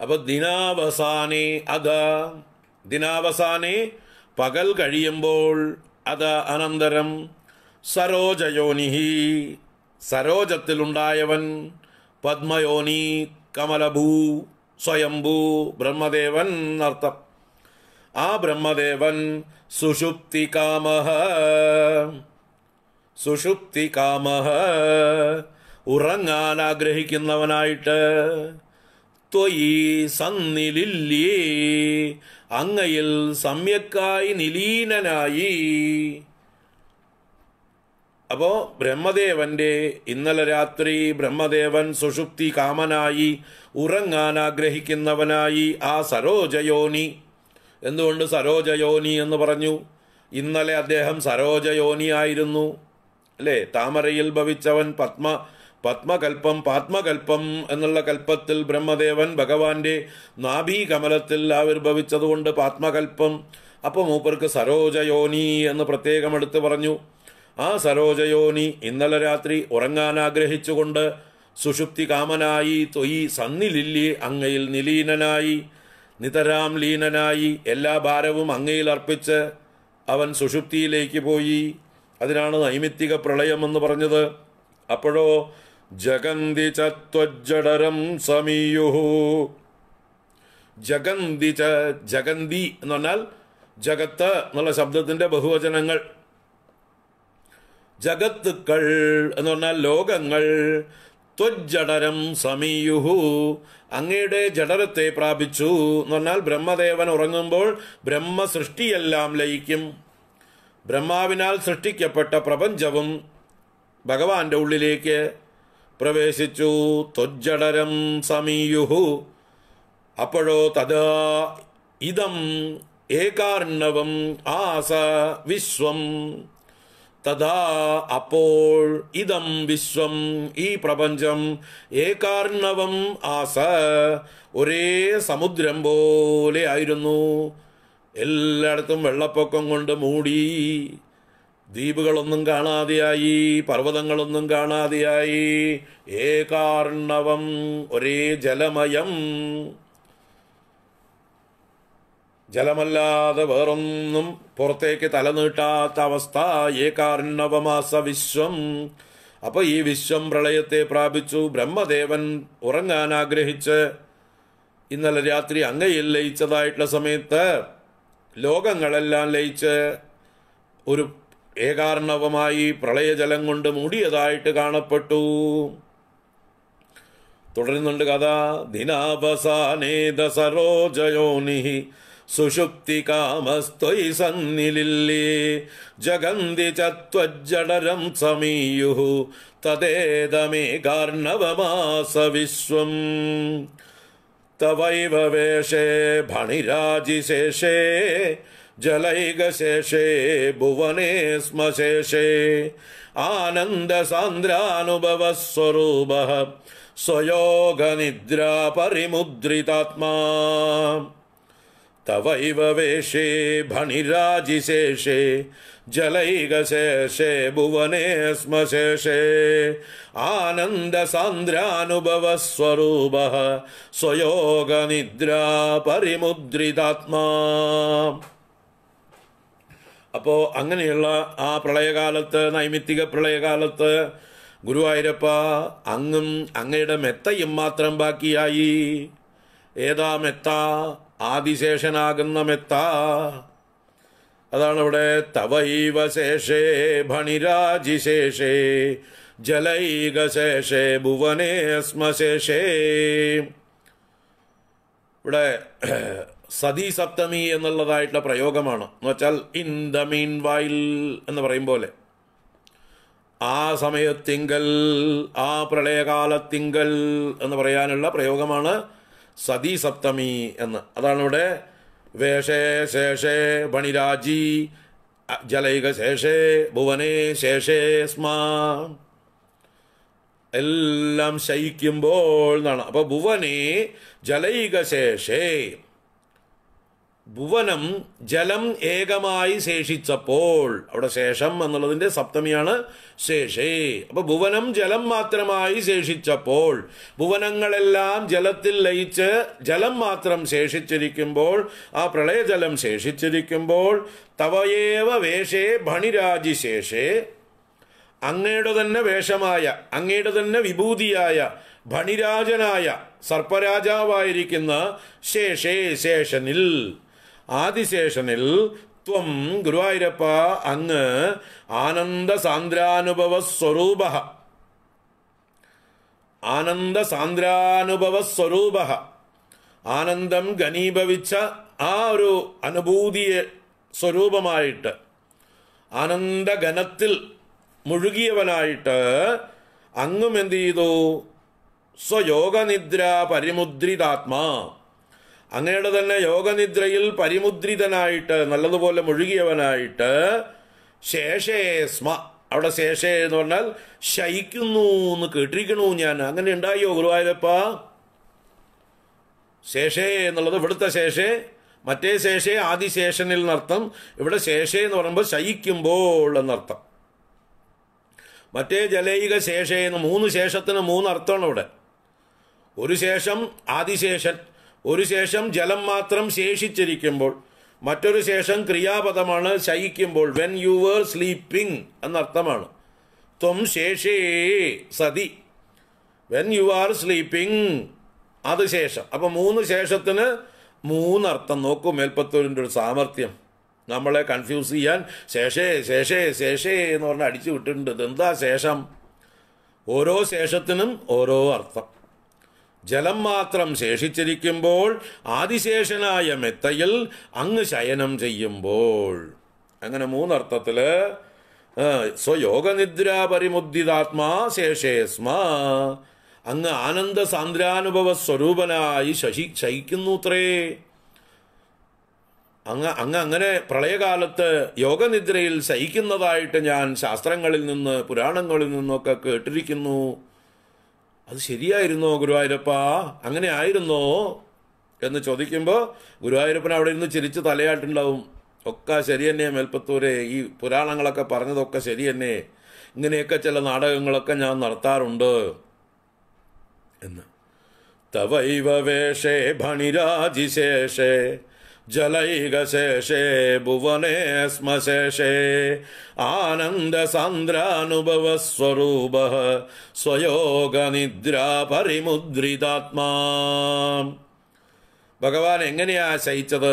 അപ്പൊ ദിനാവസാനെ അതാ ദിനാവസാനെ പകൽ കഴിയുമ്പോൾ അത അനന്തരം സരോജയോനിഹി സരോജത്തിലുണ്ടായവൻ പത്മയോനി കമലഭൂ സ്വയംഭൂ ബ്രഹ്മദേവൻ അർത്ഥം ആ ബ്രഹ്മദേവൻ സുഷുപ്തി കാമഹ സുഷുപ്തി കാമഹ ഉറങ്ങാൻ ആഗ്രഹിക്കുന്നവനായിട്ട് ത്വയി സന്നിലില്ലേ അങ്ങയിൽ സമ്യക്കായി നിലീനനായി അപ്പോൾ ബ്രഹ്മദേവന്റെ ഇന്നലെ രാത്രി ബ്രഹ്മദേവൻ സുഷുപ്തി കാമനായി ഉറങ്ങാൻ ആഗ്രഹിക്കുന്നവനായി ആ സരോജയോനി എന്തുകൊണ്ട് സരോജയോനി എന്ന് പറഞ്ഞു ഇന്നലെ അദ്ദേഹം സരോജയോനിയായിരുന്നു അല്ലേ താമരയിൽ ഭവിച്ചവൻ പത്മ പത്മകൽപ്പം പാത്മകൽപ്പം എന്നുള്ള കൽപ്പത്തിൽ ബ്രഹ്മദേവൻ ഭഗവാന്റെ നാഭീകമലത്തിൽ ആവിർഭവിച്ചതുകൊണ്ട് പാത്മകൽപ്പം അപ്പോൾ മൂപ്പർക്ക് സരോജയോനി എന്ന് പ്രത്യേകം എടുത്തു പറഞ്ഞു ആ സരോജയോനി ഇന്നലെ രാത്രി ഉറങ്ങാൻ ആഗ്രഹിച്ചുകൊണ്ട് സുഷുപ്തി കാമനായി തൊയി സന്നിലില്ലി അങ്ങയിൽ നിലീനനായി നിതരാം ലീനനായി എല്ലാ ഭാരവും അങ്ങയിൽ അർപ്പിച്ച് അവൻ സുഷുപ്തിയിലേക്ക് പോയി അതിനാണ് നൈമിത്തിക പ്രളയം എന്ന് പറഞ്ഞത് അപ്പോഴോ ജഗന്തി ച സമീയു ജഗന്തി ച ജഗന്തി എന്ന് പറഞ്ഞാൽ ജഗത്ത് എന്നുള്ള ശബ്ദത്തിന്റെ ബഹുവചനങ്ങൾ ജഗത്തുക്കൾ എന്ന് പറഞ്ഞാൽ ലോകങ്ങൾ ത്വജ്ജടരം സമീയുഹു അങ്ങയുടെ ജഡരത്തെ പ്രാപിച്ചു എന്ന് പറഞ്ഞാൽ ബ്രഹ്മദേവൻ ഉറങ്ങുമ്പോൾ ബ്രഹ്മ സൃഷ്ടിയെല്ലാം ലയിക്കും ബ്രഹ്മാവിനാൽ സൃഷ്ടിക്കപ്പെട്ട പ്രപഞ്ചവും ഭഗവാന്റെ ഉള്ളിലേക്ക് പ്രവേശിച്ചു ത്വജ്ജടരം സമീയുഹു അപ്പോഴോ തഥാ ഇതം ഏകാർണവം ആസ വിശ്വം തഥാ അപ്പോൾ ഇതം വിശ്വം ഈ പ്രപഞ്ചം ഏകാർണവം ആസ ഒരേ സമുദ്രം പോലെ ആയിരുന്നു എല്ലായിടത്തും വെള്ളപ്പൊക്കം കൊണ്ട് മൂടി ദ്വീപുകളൊന്നും കാണാതെയായി പർവ്വതങ്ങളൊന്നും കാണാതെയായി ഏകാർണവം ഒരേ ജലമയം ജലമല്ലാതെ വേറൊന്നും പുറത്തേക്ക് തലനീട്ടാത്ത അവസ്ഥ ഏകാർണവമാസ വിശ്വം അപ്പൊ ഈ വിശ്വം പ്രളയത്തെ പ്രാപിച്ചു ബ്രഹ്മദേവൻ ഉറങ്ങാൻ ആഗ്രഹിച്ച് ഇന്നലെ രാത്രി അങ്ങയിൽ ലയിച്ചതായിട്ടുള്ള സമയത്ത് ലോകങ്ങളെല്ലാം ലയിച്ച് ഒരു ഏകാർണവമായി പ്രളയജലം കൊണ്ട് മൂടിയതായിട്ട് കാണപ്പെട്ടു തുടരുന്നുണ്ട് കഥ ദിനാവസാനേത സരോജയോനി സുഷുപ്തി കാമസ്ത്വയി സന്നിലില്ലേ ജഗന്തി ചത്വജ്ജടരം സമീയു തതേതമേ കാർണവമാസ വിശ്വം തവൈവേഷേ ഭണിരാജിശേഷേ जलैगशेषे भुवने स्म शेषे आनन्दसान्द्रानुभवस्वरूपः स्वयोगनिद्रा परिमुद्रितात्मा तवैव वेशे भणिराजिशेषे जलैगशेषे भुवने स्म शेषे आनन्दसान्द्रानुभवस्वरूपः स्वयोगनिद्रा परिमुद्रितात्मा അപ്പോൾ അങ്ങനെയുള്ള ആ പ്രളയകാലത്ത് നൈമിത്തിക പ്രളയകാലത്ത് ഗുരുവായൂരപ്പ അങ്ങും അങ്ങയുടെ മെത്തയും മാത്രം ബാക്കിയായി ഏതാ മെത്ത ആദിശേഷനാകുന്ന മെത്ത അതാണ് ഇവിടെ തവൈവ ശേഷേ ഭണിരാജിശേഷേ ജലൈകശേഷേ ഭുവനേസ്മശേഷേ ഇവിടെ സതി സപ്തമി എന്നുള്ളതായിട്ടുള്ള പ്രയോഗമാണ് എന്ന് വെച്ചാൽ ഇൻ ദ മീൻ വൈൽ എന്ന് പറയും പോലെ ആ സമയത്തിങ്കൽ ആ പ്രളയകാലത്തിങ്കൽ എന്ന് പറയാനുള്ള പ്രയോഗമാണ് സതി സപ്തമി എന്ന് അതാണ് ഇവിടെ വേഷേ ശേഷേ ബണിരാജി ജലൈക ശേഷേ ഭുവനേ ശേഷേ സ്മാ എല്ലാം ശയിക്കുമ്പോൾ എന്നാണ് അപ്പോൾ ഭുവനേ ജലൈക ശേഷേ ഭുവനം ജലം ഏകമായി ശേഷിച്ചപ്പോൾ അവിടെ ശേഷം എന്നുള്ളതിൻ്റെ സപ്തമിയാണ് ശേഷേ അപ്പൊ ഭുവനം ജലം മാത്രമായി ശേഷിച്ചപ്പോൾ ഭുവനങ്ങളെല്ലാം ജലത്തിൽ ലയിച്ച് ജലം മാത്രം ശേഷിച്ചിരിക്കുമ്പോൾ ആ പ്രളയജലം ശേഷിച്ചിരിക്കുമ്പോൾ തവയേവ വേഷേ ഭണിരാജി ശേഷേ അങ്ങയുടെ തന്നെ വേഷമായ അങ്ങയുടെ തന്നെ വിഭൂതിയായ ഭണിരാജനായ സർപ്പരാജാവായിരിക്കുന്ന ശേഷേ ശേഷനിൽ ആദിശേഷനിൽ ത്വം ഗുരുവായൂരപ്പ അങ്ങ് ആനന്ദ സാന്ദ്രാനുഭവ സ്വരൂപ ആനന്ദ സാന്ദ്രാനുഭവ സ്വരൂപ ആനന്ദം ഘനീഭവിച്ച ആ ഒരു അനുഭൂതിയെ സ്വരൂപമായിട്ട് ആനന്ദഘനത്തിൽ മുഴുകിയവനായിട്ട് അങ്ങും എന്ത് ചെയ്തു സ്വയോഗനിദ്ര പരിമുദ്രിതാത്മാ അങ്ങയുടെ തന്നെ യോഗനിദ്രയിൽ പരിമുദ്രിതനായിട്ട് നല്ലതുപോലെ മുഴുകിയവനായിട്ട് ശേഷേ സ്മ അവിടെ ശേഷേ എന്ന് പറഞ്ഞാൽ ശയിക്കുന്നു എന്ന് കേട്ടിരിക്കണു ഞാൻ അങ്ങനെ ഉണ്ടായോ ഗുരുവായൂരപ്പ ശേഷേ എന്നുള്ളത് ഇവിടുത്തെ ശേഷേ മറ്റേ ശേഷേ ആദിശേഷനിൽ എന്നർത്ഥം ഇവിടെ ശേഷേ എന്ന് പറയുമ്പോൾ ശയിക്കുമ്പോൾ എന്നർത്ഥം മറ്റേ ജലൈക ശേഷേ എന്ന് മൂന്ന് ശേഷത്തിന് മൂന്ന് അർത്ഥമാണ് ഇവിടെ ഒരു ശേഷം ആദിശേഷൻ ഒരു ശേഷം ജലം മാത്രം ശേഷിച്ചിരിക്കുമ്പോൾ മറ്റൊരു ശേഷം ക്രിയാപദമാണ് ശയിക്കുമ്പോൾ വെൻ യു വേർ സ്ലീപ്പിംഗ് എന്നർത്ഥമാണ് ത്വം ശേഷേ സതി വെൻ യു ആർ സ്ലീപ്പിംഗ് അത് ശേഷം അപ്പൊ മൂന്ന് ശേഷത്തിന് മൂന്നർത്ഥം നോക്കൂ മേൽപ്പത്തൂരിൻ്റെ ഒരു സാമർഥ്യം നമ്മളെ കൺഫ്യൂസ് ചെയ്യാൻ ശേഷേ ശേഷേ ശേഷേ എന്ന് പറഞ്ഞ് അടിച്ചു വിട്ടിട്ടുണ്ട് എന്താ ശേഷം ഓരോ ശേഷത്തിനും ഓരോ അർത്ഥം ജലം മാത്രം ശേഷിച്ചിരിക്കുമ്പോൾ ആദിശേഷനായ മെത്തയിൽ അങ്ങ് ശയനം ചെയ്യുമ്പോൾ അങ്ങനെ മൂന്നർത്ഥത്തിൽ സ്വയോഗനിദ്രാ പരിമുദ്ധിതാത്മാ ശേഷേസ്മ അങ്ങ് ആനന്ദ സാന്ദ്രാനുഭവ സ്വരൂപനായി ശശി ശയിക്കുന്നുത്രേ അങ്ങ് അങ്ങ് അങ്ങനെ പ്രളയകാലത്ത് യോഗനിദ്രയിൽ ശയിക്കുന്നതായിട്ട് ഞാൻ ശാസ്ത്രങ്ങളിൽ നിന്ന് പുരാണങ്ങളിൽ നിന്നൊക്കെ കേട്ടിരിക്കുന്നു അത് ശരിയായിരുന്നോ ഗുരുവായൂരപ്പ അങ്ങനെ ആയിരുന്നോ എന്ന് ചോദിക്കുമ്പോൾ ഗുരുവായൂരപ്പൻ അവിടെ ഇരുന്ന് ചിരിച്ച് തലയാട്ടുണ്ടാവും ഒക്കെ ശരി തന്നെ മേൽപ്പത്തൂരെ ഈ പുരാണങ്ങളൊക്കെ പറഞ്ഞതൊക്കെ ശരി തന്നെ ഇങ്ങനെയൊക്കെ ചില നാടകങ്ങളൊക്കെ ഞാൻ നടത്താറുണ്ട് എന്ന് തവൈവ വേഷേ ഭണിരാജിശേഷേ जलैकशेषे भुवने स्म शेषे പരിമുദ്രിതാത്മാ ഭഗവാൻ എങ്ങനെയാ ശയിച്ചത്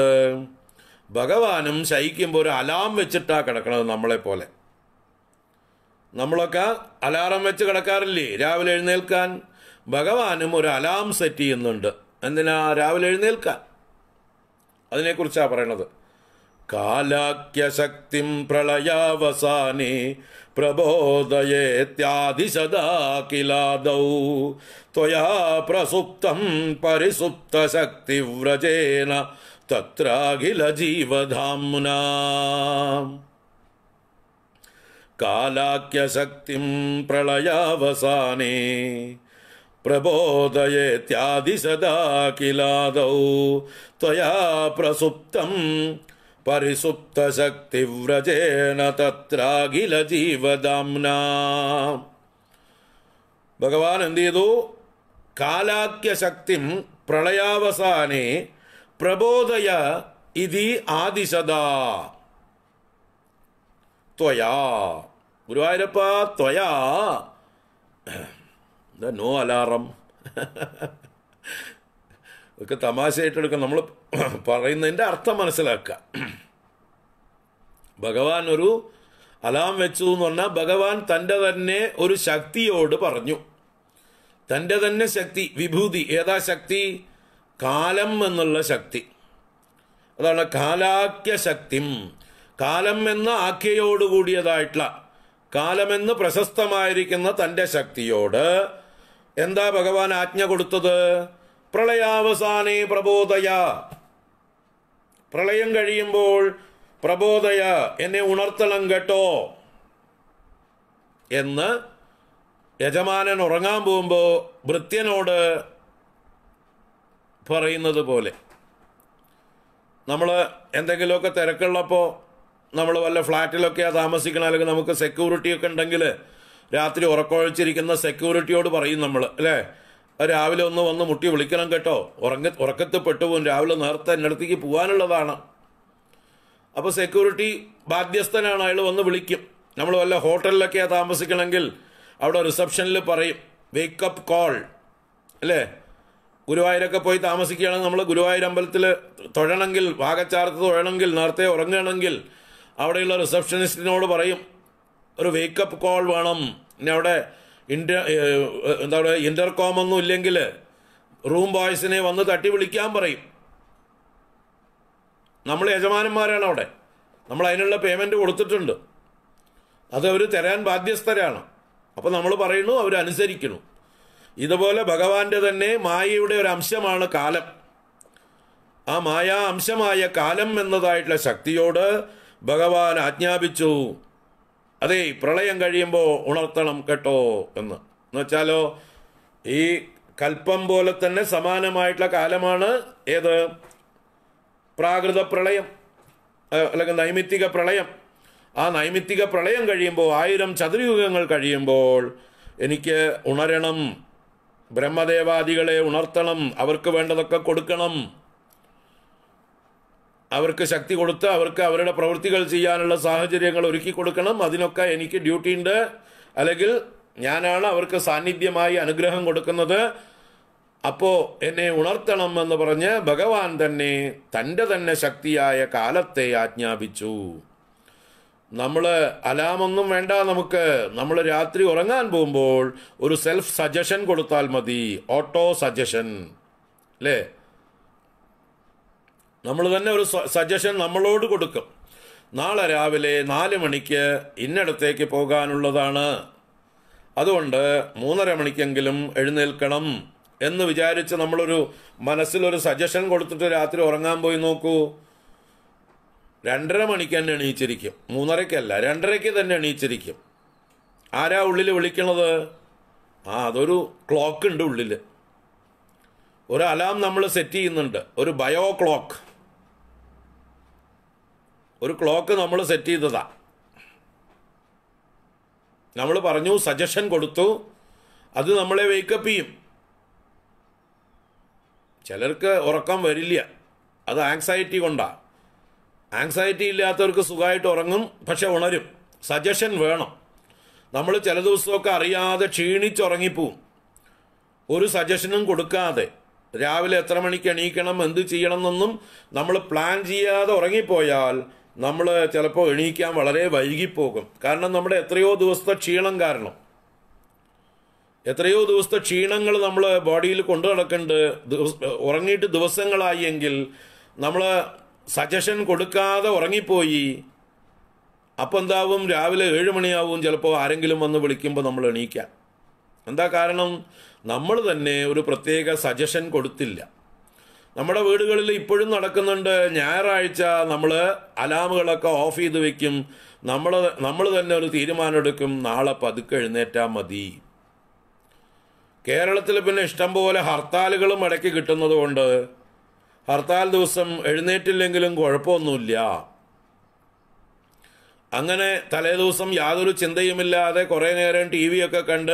ഭഗവാനും ശയിക്കുമ്പോൾ ഒരു അലാം വെച്ചിട്ടാ കിടക്കണത് നമ്മളെപ്പോലെ നമ്മളൊക്കെ അലാറം വെച്ച് കിടക്കാറില്ലേ രാവിലെ എഴുന്നേൽക്കാൻ ഭഗവാനും ഒരു അലാം സെറ്റ് ചെയ്യുന്നുണ്ട് എന്തിനാ രാവിലെ എഴുന്നേൽക്കാൻ അതിനെക്കുറിച്ചാണ് പറയണത് കാലാക്യശക്തിം പ്രളയാവസാനി പ്രബോധയേത്യാദിശദാ കിലാദൗ ത്വയാ പ്രസുപ്തം പരിസുപ്തശക്തിവ്രജേന തത്രാഖില ജീവധാംന കാലാക്യശക്തിം പ്രളയാവസാനേ ಪ್ರಬೋಧಯೇತ್ಯಾದಿ ಸದಾ ಕಿಲಾದೌ ತ್ವಯಾ ಪ್ರಸುಪ್ತಂ ಪರಿಸುಪ್ತ ಶಕ್ತಿ ವ್ರಜೇನ ತತ್ರಾಗಿಲ ಜೀವದಾಂನ ಭಗವಾನ್ ಎಂದಿದು ಕಾಲಾಕ್ಯ ಶಕ್ತಿಂ ಪ್ರಳಯಾವಸಾನೆ ಪ್ರಬೋಧಯ ಇದಿ ಆದಿಶದಾ ತ್ವಯಾ ಗುರುವಾಯೂರಪ್ಪ ತ್ವಯಾ എന്താ നോ അലാറം ഒക്കെ തമാശയായിട്ടെടുക്കാം നമ്മൾ പറയുന്നതിൻ്റെ അർത്ഥം മനസ്സിലാക്കുക ഭഗവാൻ ഒരു അലാം വെച്ചു എന്ന് പറഞ്ഞാൽ ഭഗവാൻ തൻ്റെ തന്നെ ഒരു ശക്തിയോട് പറഞ്ഞു തൻ്റെ തന്നെ ശക്തി വിഭൂതി ഏതാ ശക്തി കാലം എന്നുള്ള ശക്തി അതാണ് കാലാക്യ ശക്തിം കാലം എന്ന ആഖ്യയോടുകൂടിയതായിട്ടുള്ള കാലമെന്ന് പ്രശസ്തമായിരിക്കുന്ന തൻ്റെ ശക്തിയോട് എന്താ ഭഗവാൻ ആജ്ഞ കൊടുത്തത് പ്രളയാവസാനേ പ്രബോധയ പ്രളയം കഴിയുമ്പോൾ പ്രബോധയ എന്നെ ഉണർത്തണം കേട്ടോ എന്ന് യജമാനൻ ഉറങ്ങാൻ പോകുമ്പോൾ ഭൃത്യനോട് പറയുന്നത് പോലെ നമ്മൾ എന്തെങ്കിലുമൊക്കെ തിരക്കുള്ളപ്പോൾ നമ്മൾ വല്ല ഫ്ലാറ്റിലൊക്കെയാണ് താമസിക്കണം അല്ലെങ്കിൽ നമുക്ക് സെക്യൂരിറ്റിയൊക്കെ ഉണ്ടെങ്കിൽ രാത്രി ഉറക്കമൊഴിച്ചിരിക്കുന്ന സെക്യൂരിറ്റിയോട് പറയും നമ്മൾ അല്ലേ രാവിലെ ഒന്ന് വന്ന് മുട്ടി വിളിക്കണം കേട്ടോ ഉറങ്ങ ഉറക്കത്തിൽ പെട്ടുപോകും രാവിലെ നേരത്തെ അടുത്തേക്ക് പോകാനുള്ളതാണ് അപ്പോൾ സെക്യൂരിറ്റി ബാധ്യസ്ഥനാണ് അയാൾ വന്ന് വിളിക്കും നമ്മൾ വല്ല ഹോട്ടലിലൊക്കെയാണ് താമസിക്കണമെങ്കിൽ അവിടെ റിസപ്ഷനിൽ പറയും വേക്കപ്പ് കോൾ അല്ലേ ഗുരുവായൂരൊക്കെ പോയി താമസിക്കുകയാണെങ്കിൽ നമ്മൾ ഗുരുവായൂർ അമ്പലത്തിൽ തൊഴണമെങ്കിൽ വാഗച്ചാർത്ത് തൊഴണമെങ്കിൽ നേരത്തെ ഉറങ്ങണമെങ്കിൽ അവിടെയുള്ള റിസപ്ഷനിസ്റ്റിനോട് പറയും ഒരു വേക്കപ്പ് കോൾ വേണം പിന്നെ അവിടെ ഇൻ്റർ എന്താ പറയുക ഇൻ്റർകോം ഒന്നും ഇല്ലെങ്കിൽ റൂം ബോയ്സിനെ വന്ന് തട്ടി വിളിക്കാൻ പറയും നമ്മൾ യജമാനന്മാരാണ് അവിടെ നമ്മൾ അതിനുള്ള പേയ്മെൻറ്റ് കൊടുത്തിട്ടുണ്ട് അത് അവർ തരാൻ ബാധ്യസ്ഥരാണ് അപ്പോൾ നമ്മൾ പറയുന്നു അവരനുസരിക്കുന്നു ഇതുപോലെ ഭഗവാന്റെ തന്നെ മായയുടെ ഒരു അംശമാണ് കാലം ആ മായാ അംശമായ കാലം എന്നതായിട്ടുള്ള ശക്തിയോട് ഭഗവാൻ ആജ്ഞാപിച്ചു അതെ പ്രളയം കഴിയുമ്പോൾ ഉണർത്തണം കേട്ടോ എന്ന് എന്നുവെച്ചാലോ ഈ കൽപ്പം പോലെ തന്നെ സമാനമായിട്ടുള്ള കാലമാണ് ഏത് പ്രാകൃത പ്രളയം അല്ലെങ്കിൽ നൈമിത്തിക പ്രളയം ആ നൈമിത്തിക പ്രളയം കഴിയുമ്പോൾ ആയിരം ചതുരയുഗങ്ങൾ കഴിയുമ്പോൾ എനിക്ക് ഉണരണം ബ്രഹ്മദേവാദികളെ ഉണർത്തണം അവർക്ക് വേണ്ടതൊക്കെ കൊടുക്കണം അവർക്ക് ശക്തി കൊടുത്ത് അവർക്ക് അവരുടെ പ്രവൃത്തികൾ ചെയ്യാനുള്ള സാഹചര്യങ്ങൾ ഒരുക്കി കൊടുക്കണം അതിനൊക്കെ എനിക്ക് ഡ്യൂട്ടി ഉണ്ട് അല്ലെങ്കിൽ ഞാനാണ് അവർക്ക് സാന്നിധ്യമായി അനുഗ്രഹം കൊടുക്കുന്നത് അപ്പോൾ എന്നെ ഉണർത്തണം എന്ന് പറഞ്ഞ് ഭഗവാൻ തന്നെ തൻ്റെ തന്നെ ശക്തിയായ കാലത്തെ ആജ്ഞാപിച്ചു നമ്മൾ അലാമൊന്നും വേണ്ട നമുക്ക് നമ്മൾ രാത്രി ഉറങ്ങാൻ പോകുമ്പോൾ ഒരു സെൽഫ് സജഷൻ കൊടുത്താൽ മതി ഓട്ടോ സജഷൻ അല്ലേ നമ്മൾ തന്നെ ഒരു സജഷൻ നമ്മളോട് കൊടുക്കും നാളെ രാവിലെ നാല് മണിക്ക് ഇന്നടത്തേക്ക് പോകാനുള്ളതാണ് അതുകൊണ്ട് മൂന്നര മണിക്കെങ്കിലും എഴുന്നേൽക്കണം എന്ന് വിചാരിച്ച് നമ്മളൊരു മനസ്സിലൊരു സജഷൻ കൊടുത്തിട്ട് രാത്രി ഉറങ്ങാൻ പോയി നോക്കൂ രണ്ടര മണിക്ക് തന്നെ എണീച്ചിരിക്കും മൂന്നരയ്ക്കല്ല രണ്ടരയ്ക്ക് തന്നെ എണീച്ചിരിക്കും ആരാ ഉള്ളിൽ വിളിക്കണത് ആ അതൊരു ക്ലോക്ക് ഉണ്ട് ഉള്ളിൽ ഒരു അലാം നമ്മൾ സെറ്റ് ചെയ്യുന്നുണ്ട് ഒരു ബയോ ക്ലോക്ക് ഒരു ക്ലോക്ക് നമ്മൾ സെറ്റ് ചെയ്തതാ നമ്മൾ പറഞ്ഞു സജഷൻ കൊടുത്തു അത് നമ്മളെ വേക്കപ്പ് ചെയ്യും ചിലർക്ക് ഉറക്കം വരില്ല അത് ആങ്സൈറ്റി കൊണ്ടാ ആങ്സൈറ്റി ഇല്ലാത്തവർക്ക് സുഖമായിട്ട് ഉറങ്ങും പക്ഷെ ഉണരും സജഷൻ വേണം നമ്മൾ ചില ദിവസമൊക്കെ അറിയാതെ ക്ഷീണിച്ചുറങ്ങിപ്പോവും ഒരു സജഷനും കൊടുക്കാതെ രാവിലെ എത്ര മണിക്ക് എണീക്കണം എന്ത് ചെയ്യണം എന്നൊന്നും നമ്മൾ പ്ലാൻ ചെയ്യാതെ ഉറങ്ങിപ്പോയാൽ നമ്മൾ ചിലപ്പോൾ എണീക്കാൻ വളരെ വൈകിപ്പോകും കാരണം നമ്മുടെ എത്രയോ ദിവസത്തെ ക്ഷീണം കാരണം എത്രയോ ദിവസത്തെ ക്ഷീണങ്ങൾ നമ്മൾ ബോഡിയിൽ കൊണ്ടു ദിവസ ഉറങ്ങിയിട്ട് ദിവസങ്ങളായി എങ്കിൽ നമ്മൾ സജഷൻ കൊടുക്കാതെ ഉറങ്ങിപ്പോയി അപ്പം എന്താവും രാവിലെ ഏഴ് മണിയാവും ചിലപ്പോൾ ആരെങ്കിലും വന്ന് വിളിക്കുമ്പോൾ നമ്മൾ എണീക്കാം എന്താ കാരണം നമ്മൾ തന്നെ ഒരു പ്രത്യേക സജഷൻ കൊടുത്തില്ല നമ്മുടെ വീടുകളിൽ ഇപ്പോഴും നടക്കുന്നുണ്ട് ഞായറാഴ്ച നമ്മൾ അലാമുകളൊക്കെ ഓഫ് ചെയ്ത് വെക്കും നമ്മൾ നമ്മൾ തന്നെ ഒരു എടുക്കും നാളെ പതുക്കെ എഴുന്നേറ്റാൽ മതി കേരളത്തിൽ പിന്നെ ഇഷ്ടംപോലെ ഹർത്താലുകളും ഇടയ്ക്ക് കിട്ടുന്നത് കൊണ്ട് ഹർത്താൽ ദിവസം എഴുന്നേറ്റില്ലെങ്കിലും കുഴപ്പമൊന്നുമില്ല അങ്ങനെ തലേ ദിവസം യാതൊരു ചിന്തയുമില്ലാതെ കുറേ നേരം ടി വിയൊക്കെ കണ്ട്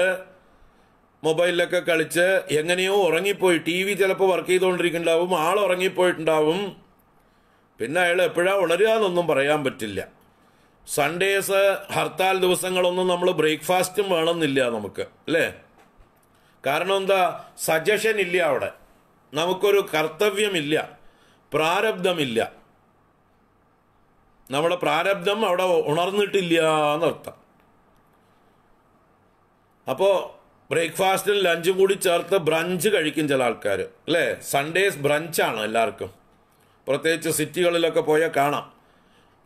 മൊബൈലിലൊക്കെ കളിച്ച് എങ്ങനെയോ ഉറങ്ങിപ്പോയി ടി വി ചിലപ്പോൾ വർക്ക് ചെയ്തുകൊണ്ടിരിക്കുന്നുണ്ടാവും ആൾ ഉറങ്ങിപ്പോയിട്ടുണ്ടാവും പിന്നെ അയാൾ എപ്പോഴാ ഉണരുക എന്നൊന്നും പറയാൻ പറ്റില്ല സൺഡേസ് ഹർത്താൽ ദിവസങ്ങളൊന്നും നമ്മൾ ബ്രേക്ക്ഫാസ്റ്റും വേണമെന്നില്ല നമുക്ക് അല്ലേ കാരണം എന്താ സജഷൻ ഇല്ല അവിടെ നമുക്കൊരു കർത്തവ്യമില്ല പ്രാരബ്ധമില്ല നമ്മുടെ പ്രാരബ്ധം അവിടെ ഉണർന്നിട്ടില്ല എന്നർത്ഥം അപ്പോൾ ബ്രേക്ക്ഫാസ്റ്റിൽ ലഞ്ചും കൂടി ചേർത്ത് ബ്രഞ്ച് കഴിക്കും ചില ആൾക്കാർ അല്ലേ സൺഡേസ് ബ്രഞ്ചാണ് എല്ലാവർക്കും പ്രത്യേകിച്ച് സിറ്റികളിലൊക്കെ പോയാൽ കാണാം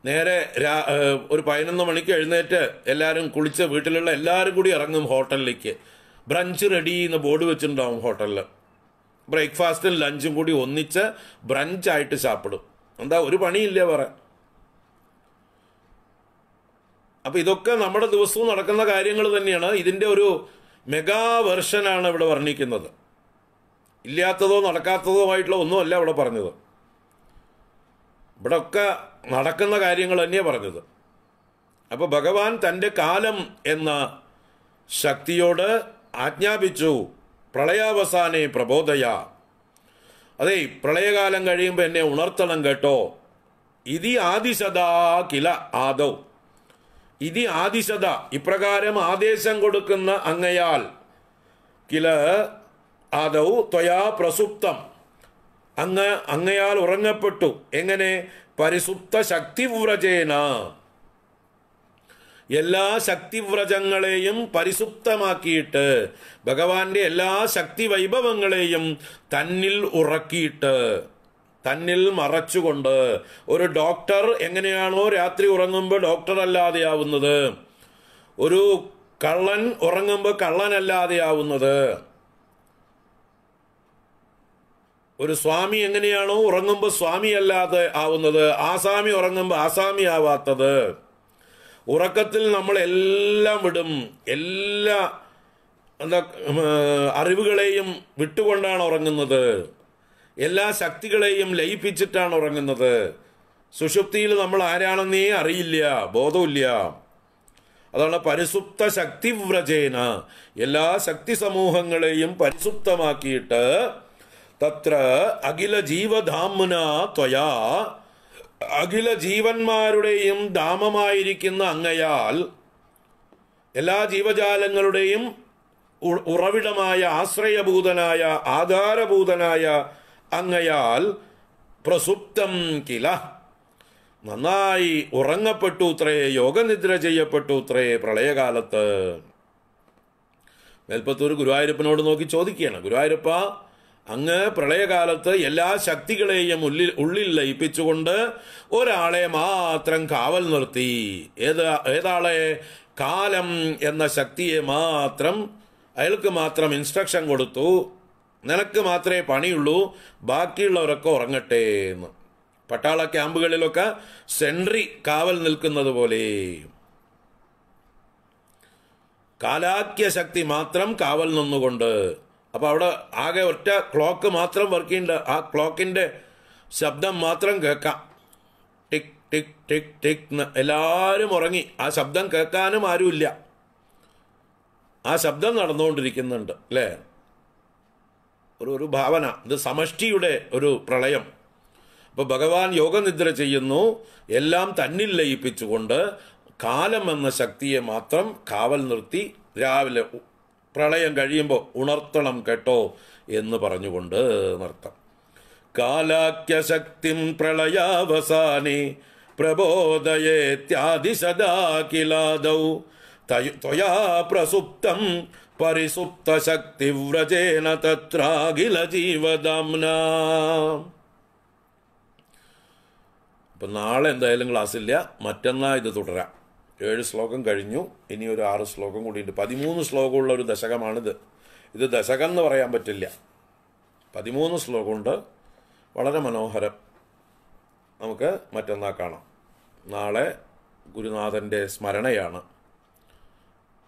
നേരെ രാ ഒരു പതിനൊന്ന് മണിക്ക് എഴുന്നേറ്റ് എല്ലാവരും കുളിച്ച് വീട്ടിലുള്ള എല്ലാവരും കൂടി ഇറങ്ങും ഹോട്ടലിലേക്ക് ബ്രഞ്ച് റെഡി എന്ന് ബോർഡ് വെച്ചിട്ടുണ്ടാവും ഹോട്ടലിൽ ബ്രേക്ക്ഫാസ്റ്റും ലഞ്ചും കൂടി ഒന്നിച്ച് ബ്രഞ്ചായിട്ട് സാപ്പിടും എന്താ ഒരു പണിയില്ല പറയാൻ അപ്പം ഇതൊക്കെ നമ്മുടെ ദിവസവും നടക്കുന്ന കാര്യങ്ങൾ തന്നെയാണ് ഇതിൻ്റെ ഒരു മെഗാവേർഷനാണ് ഇവിടെ വർണ്ണിക്കുന്നത് ഇല്ലാത്തതോ നടക്കാത്തതോ ആയിട്ടുള്ള ഒന്നുമല്ല ഇവിടെ പറഞ്ഞത് ഇവിടൊക്കെ നടക്കുന്ന കാര്യങ്ങൾ തന്നെയാണ് പറഞ്ഞത് അപ്പോൾ ഭഗവാൻ തൻ്റെ കാലം എന്ന ശക്തിയോട് ആജ്ഞാപിച്ചു പ്രളയാവസാനേ പ്രബോധയ അതെ പ്രളയകാലം കഴിയുമ്പോൾ എന്നെ ഉണർത്തണം കേട്ടോ ഇതി ആദിശതാ കില ആദവ് ഇതി ആദിശത ഇപ്രകാരം ആദേശം കൊടുക്കുന്ന അങ്ങയാൽ കില ആദൗ ത്വയാ പ്രസുപ്തം അങ്ങ് അങ്ങയാൽ ഉറങ്ങപ്പെട്ടു എങ്ങനെ പരിസുപ്ത ശക്തിവ്രജേന എല്ലാ ശക്തിവ്രജങ്ങളെയും പരിസുപ്തമാക്കിയിട്ട് ഭഗവാന്റെ എല്ലാ ശക്തി വൈഭവങ്ങളെയും തന്നിൽ ഉറക്കിയിട്ട് തന്നിൽ മറച്ചുകൊണ്ട് ഒരു ഡോക്ടർ എങ്ങനെയാണോ രാത്രി ഉറങ്ങുമ്പോൾ ഡോക്ടർ അല്ലാതെയാവുന്നത് ഒരു കള്ളൻ ഉറങ്ങുമ്പോൾ കള്ളനല്ലാതെയാവുന്നത് ഒരു സ്വാമി എങ്ങനെയാണോ ഉറങ്ങുമ്പോൾ സ്വാമി അല്ലാതെ ആവുന്നത് ആസാമി ഉറങ്ങുമ്പോൾ ആസാമി ആവാത്തത് ഉറക്കത്തിൽ നമ്മൾ എല്ലാം വിടും എല്ലാ എന്താ അറിവുകളെയും വിട്ടുകൊണ്ടാണ് ഉറങ്ങുന്നത് എല്ലാ ശക്തികളെയും ലയിപ്പിച്ചിട്ടാണ് ഉറങ്ങുന്നത് സുഷുപ്തിയിൽ നമ്മൾ ആരാണെന്നേ അറിയില്ല ബോധമില്ല അതാണ് പരിസുപ്ത ശക്തിവ്രജേന എല്ലാ ശക്തി സമൂഹങ്ങളെയും പരിസുപ്തമാക്കിയിട്ട് തത്ര അഖില ജീവധാമുന ത്വയാ അഖില ജീവന്മാരുടെയും ധാമമായിരിക്കുന്ന അങ്ങയാൽ എല്ലാ ജീവജാലങ്ങളുടെയും ഉറവിടമായ ആശ്രയഭൂതനായ ആധാരഭൂതനായ അങ്ങയാൽ പ്രസുപ്തം കില നന്നായി ഉറങ്ങപ്പെട്ടുത്രേ യോഗനിദ്ര ചെയ്യപ്പെട്ടുത്രേ പ്രളയകാലത്ത് മേൽപ്പത്തൂർ ഗുരുവായൂരപ്പനോട് നോക്കി ചോദിക്കുകയാണ് ഗുരുവായൂരപ്പ അങ്ങ് പ്രളയകാലത്ത് എല്ലാ ശക്തികളെയും ഉള്ളിൽ ഉള്ളിൽ ലയിപ്പിച്ചുകൊണ്ട് ഒരാളെ മാത്രം കാവൽ നിർത്തി ഏത് ഏതാളെ കാലം എന്ന ശക്തിയെ മാത്രം അയാൾക്ക് മാത്രം ഇൻസ്ട്രക്ഷൻ കൊടുത്തു നിനക്ക് മാത്രമേ പണിയുള്ളൂ ബാക്കിയുള്ളവരൊക്കെ ഉറങ്ങട്ടെ എന്ന് പട്ടാള ക്യാമ്പുകളിലൊക്കെ സെൻട്രി കാവൽ നിൽക്കുന്നത് പോലെ കാലാക്യ ശക്തി മാത്രം കാവൽ നിന്നുകൊണ്ട് അപ്പോൾ അവിടെ ആകെ ഒറ്റ ക്ലോക്ക് മാത്രം വർക്ക് ചെയ്യുന്നുണ്ട് ആ ക്ലോക്കിന്റെ ശബ്ദം മാത്രം കേൾക്കാം ടിക് ടിക് ടിക് ടിക് എല്ലാവരും ഉറങ്ങി ആ ശബ്ദം കേൾക്കാനും ആരുമില്ല ആ ശബ്ദം നടന്നുകൊണ്ടിരിക്കുന്നുണ്ട് അല്ലേ ഒരു ഒരു ഭാവന ഇത് സമഷ്ടിയുടെ ഒരു പ്രളയം അപ്പോൾ ഭഗവാൻ യോഗനിദ്ര ചെയ്യുന്നു എല്ലാം തന്നിൽ ലയിപ്പിച്ചുകൊണ്ട് കാലം എന്ന ശക്തിയെ മാത്രം കാവൽ നിർത്തി രാവിലെ പ്രളയം കഴിയുമ്പോൾ ഉണർത്തണം കേട്ടോ എന്ന് പറഞ്ഞുകൊണ്ട് നർത്തം കാലാക്യശക്തിം പ്രളയാവസാനെ പ്രബോധയേത്യാദിശദാഖിലാദൗ ത്വയാ പ്രസുപ്തം തത്രാഖില തത്രാഖിലജീവദാംന അപ്പൊ നാളെ എന്തായാലും ക്ലാസ്സില്ല മറ്റന്നാ ഇത് തുടരാം ഏഴ് ശ്ലോകം കഴിഞ്ഞു ഇനി ഒരു ആറ് ശ്ലോകം കൂടിയുണ്ട് പതിമൂന്ന് ശ്ലോകമുള്ള ഒരു ദശകമാണിത് ഇത് ദശകം എന്ന് പറയാൻ പറ്റില്ല പതിമൂന്ന് ശ്ലോകമുണ്ട് വളരെ മനോഹരം നമുക്ക് മറ്റന്നാ കാണാം നാളെ ഗുരുനാഥൻ്റെ സ്മരണയാണ്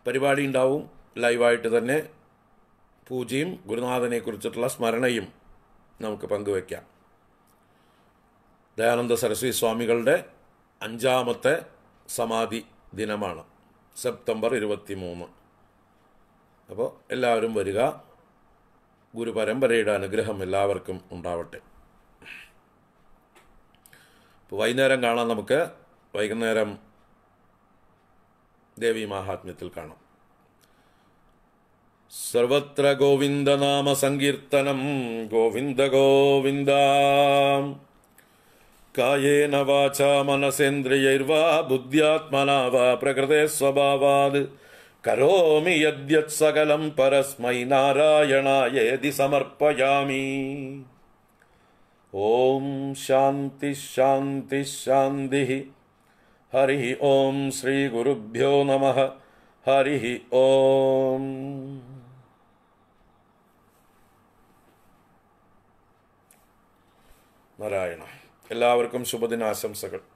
പരിപാടി ഉണ്ടാവും ലൈവായിട്ട് തന്നെ പൂജയും കുറിച്ചിട്ടുള്ള സ്മരണയും നമുക്ക് പങ്കുവയ്ക്കാം ദയാനന്ദ സരസ്വതി സ്വാമികളുടെ അഞ്ചാമത്തെ സമാധി ദിനമാണ് സെപ്റ്റംബർ ഇരുപത്തി മൂന്ന് അപ്പോൾ എല്ലാവരും വരിക ഗുരുപരമ്പരയുടെ അനുഗ്രഹം എല്ലാവർക്കും ഉണ്ടാവട്ടെ ഇപ്പോൾ വൈകുന്നേരം കാണാം നമുക്ക് വൈകുന്നേരം ദേവി മഹാത്മ്യത്തിൽ കാണാം सर्वत्र गोविन्दनामसङ्कीर्तनं गोविन्दगोविन्दा कायेन वाचा मनसेन्द्रियैर्वा बुद्ध्यात्मना वा प्रकृते स्वभावाद् करोमि यद्यत् सकलं परस्मै नारायणाय यदि समर्पयामि ॐ शान्तिश्शान्तिश्शान्तिः हरिः ॐ श्रीगुरुभ्यो नमः हरिः ॐ നാരായണ എല്ലാവർക്കും ശുഭദിനാശംസകൾ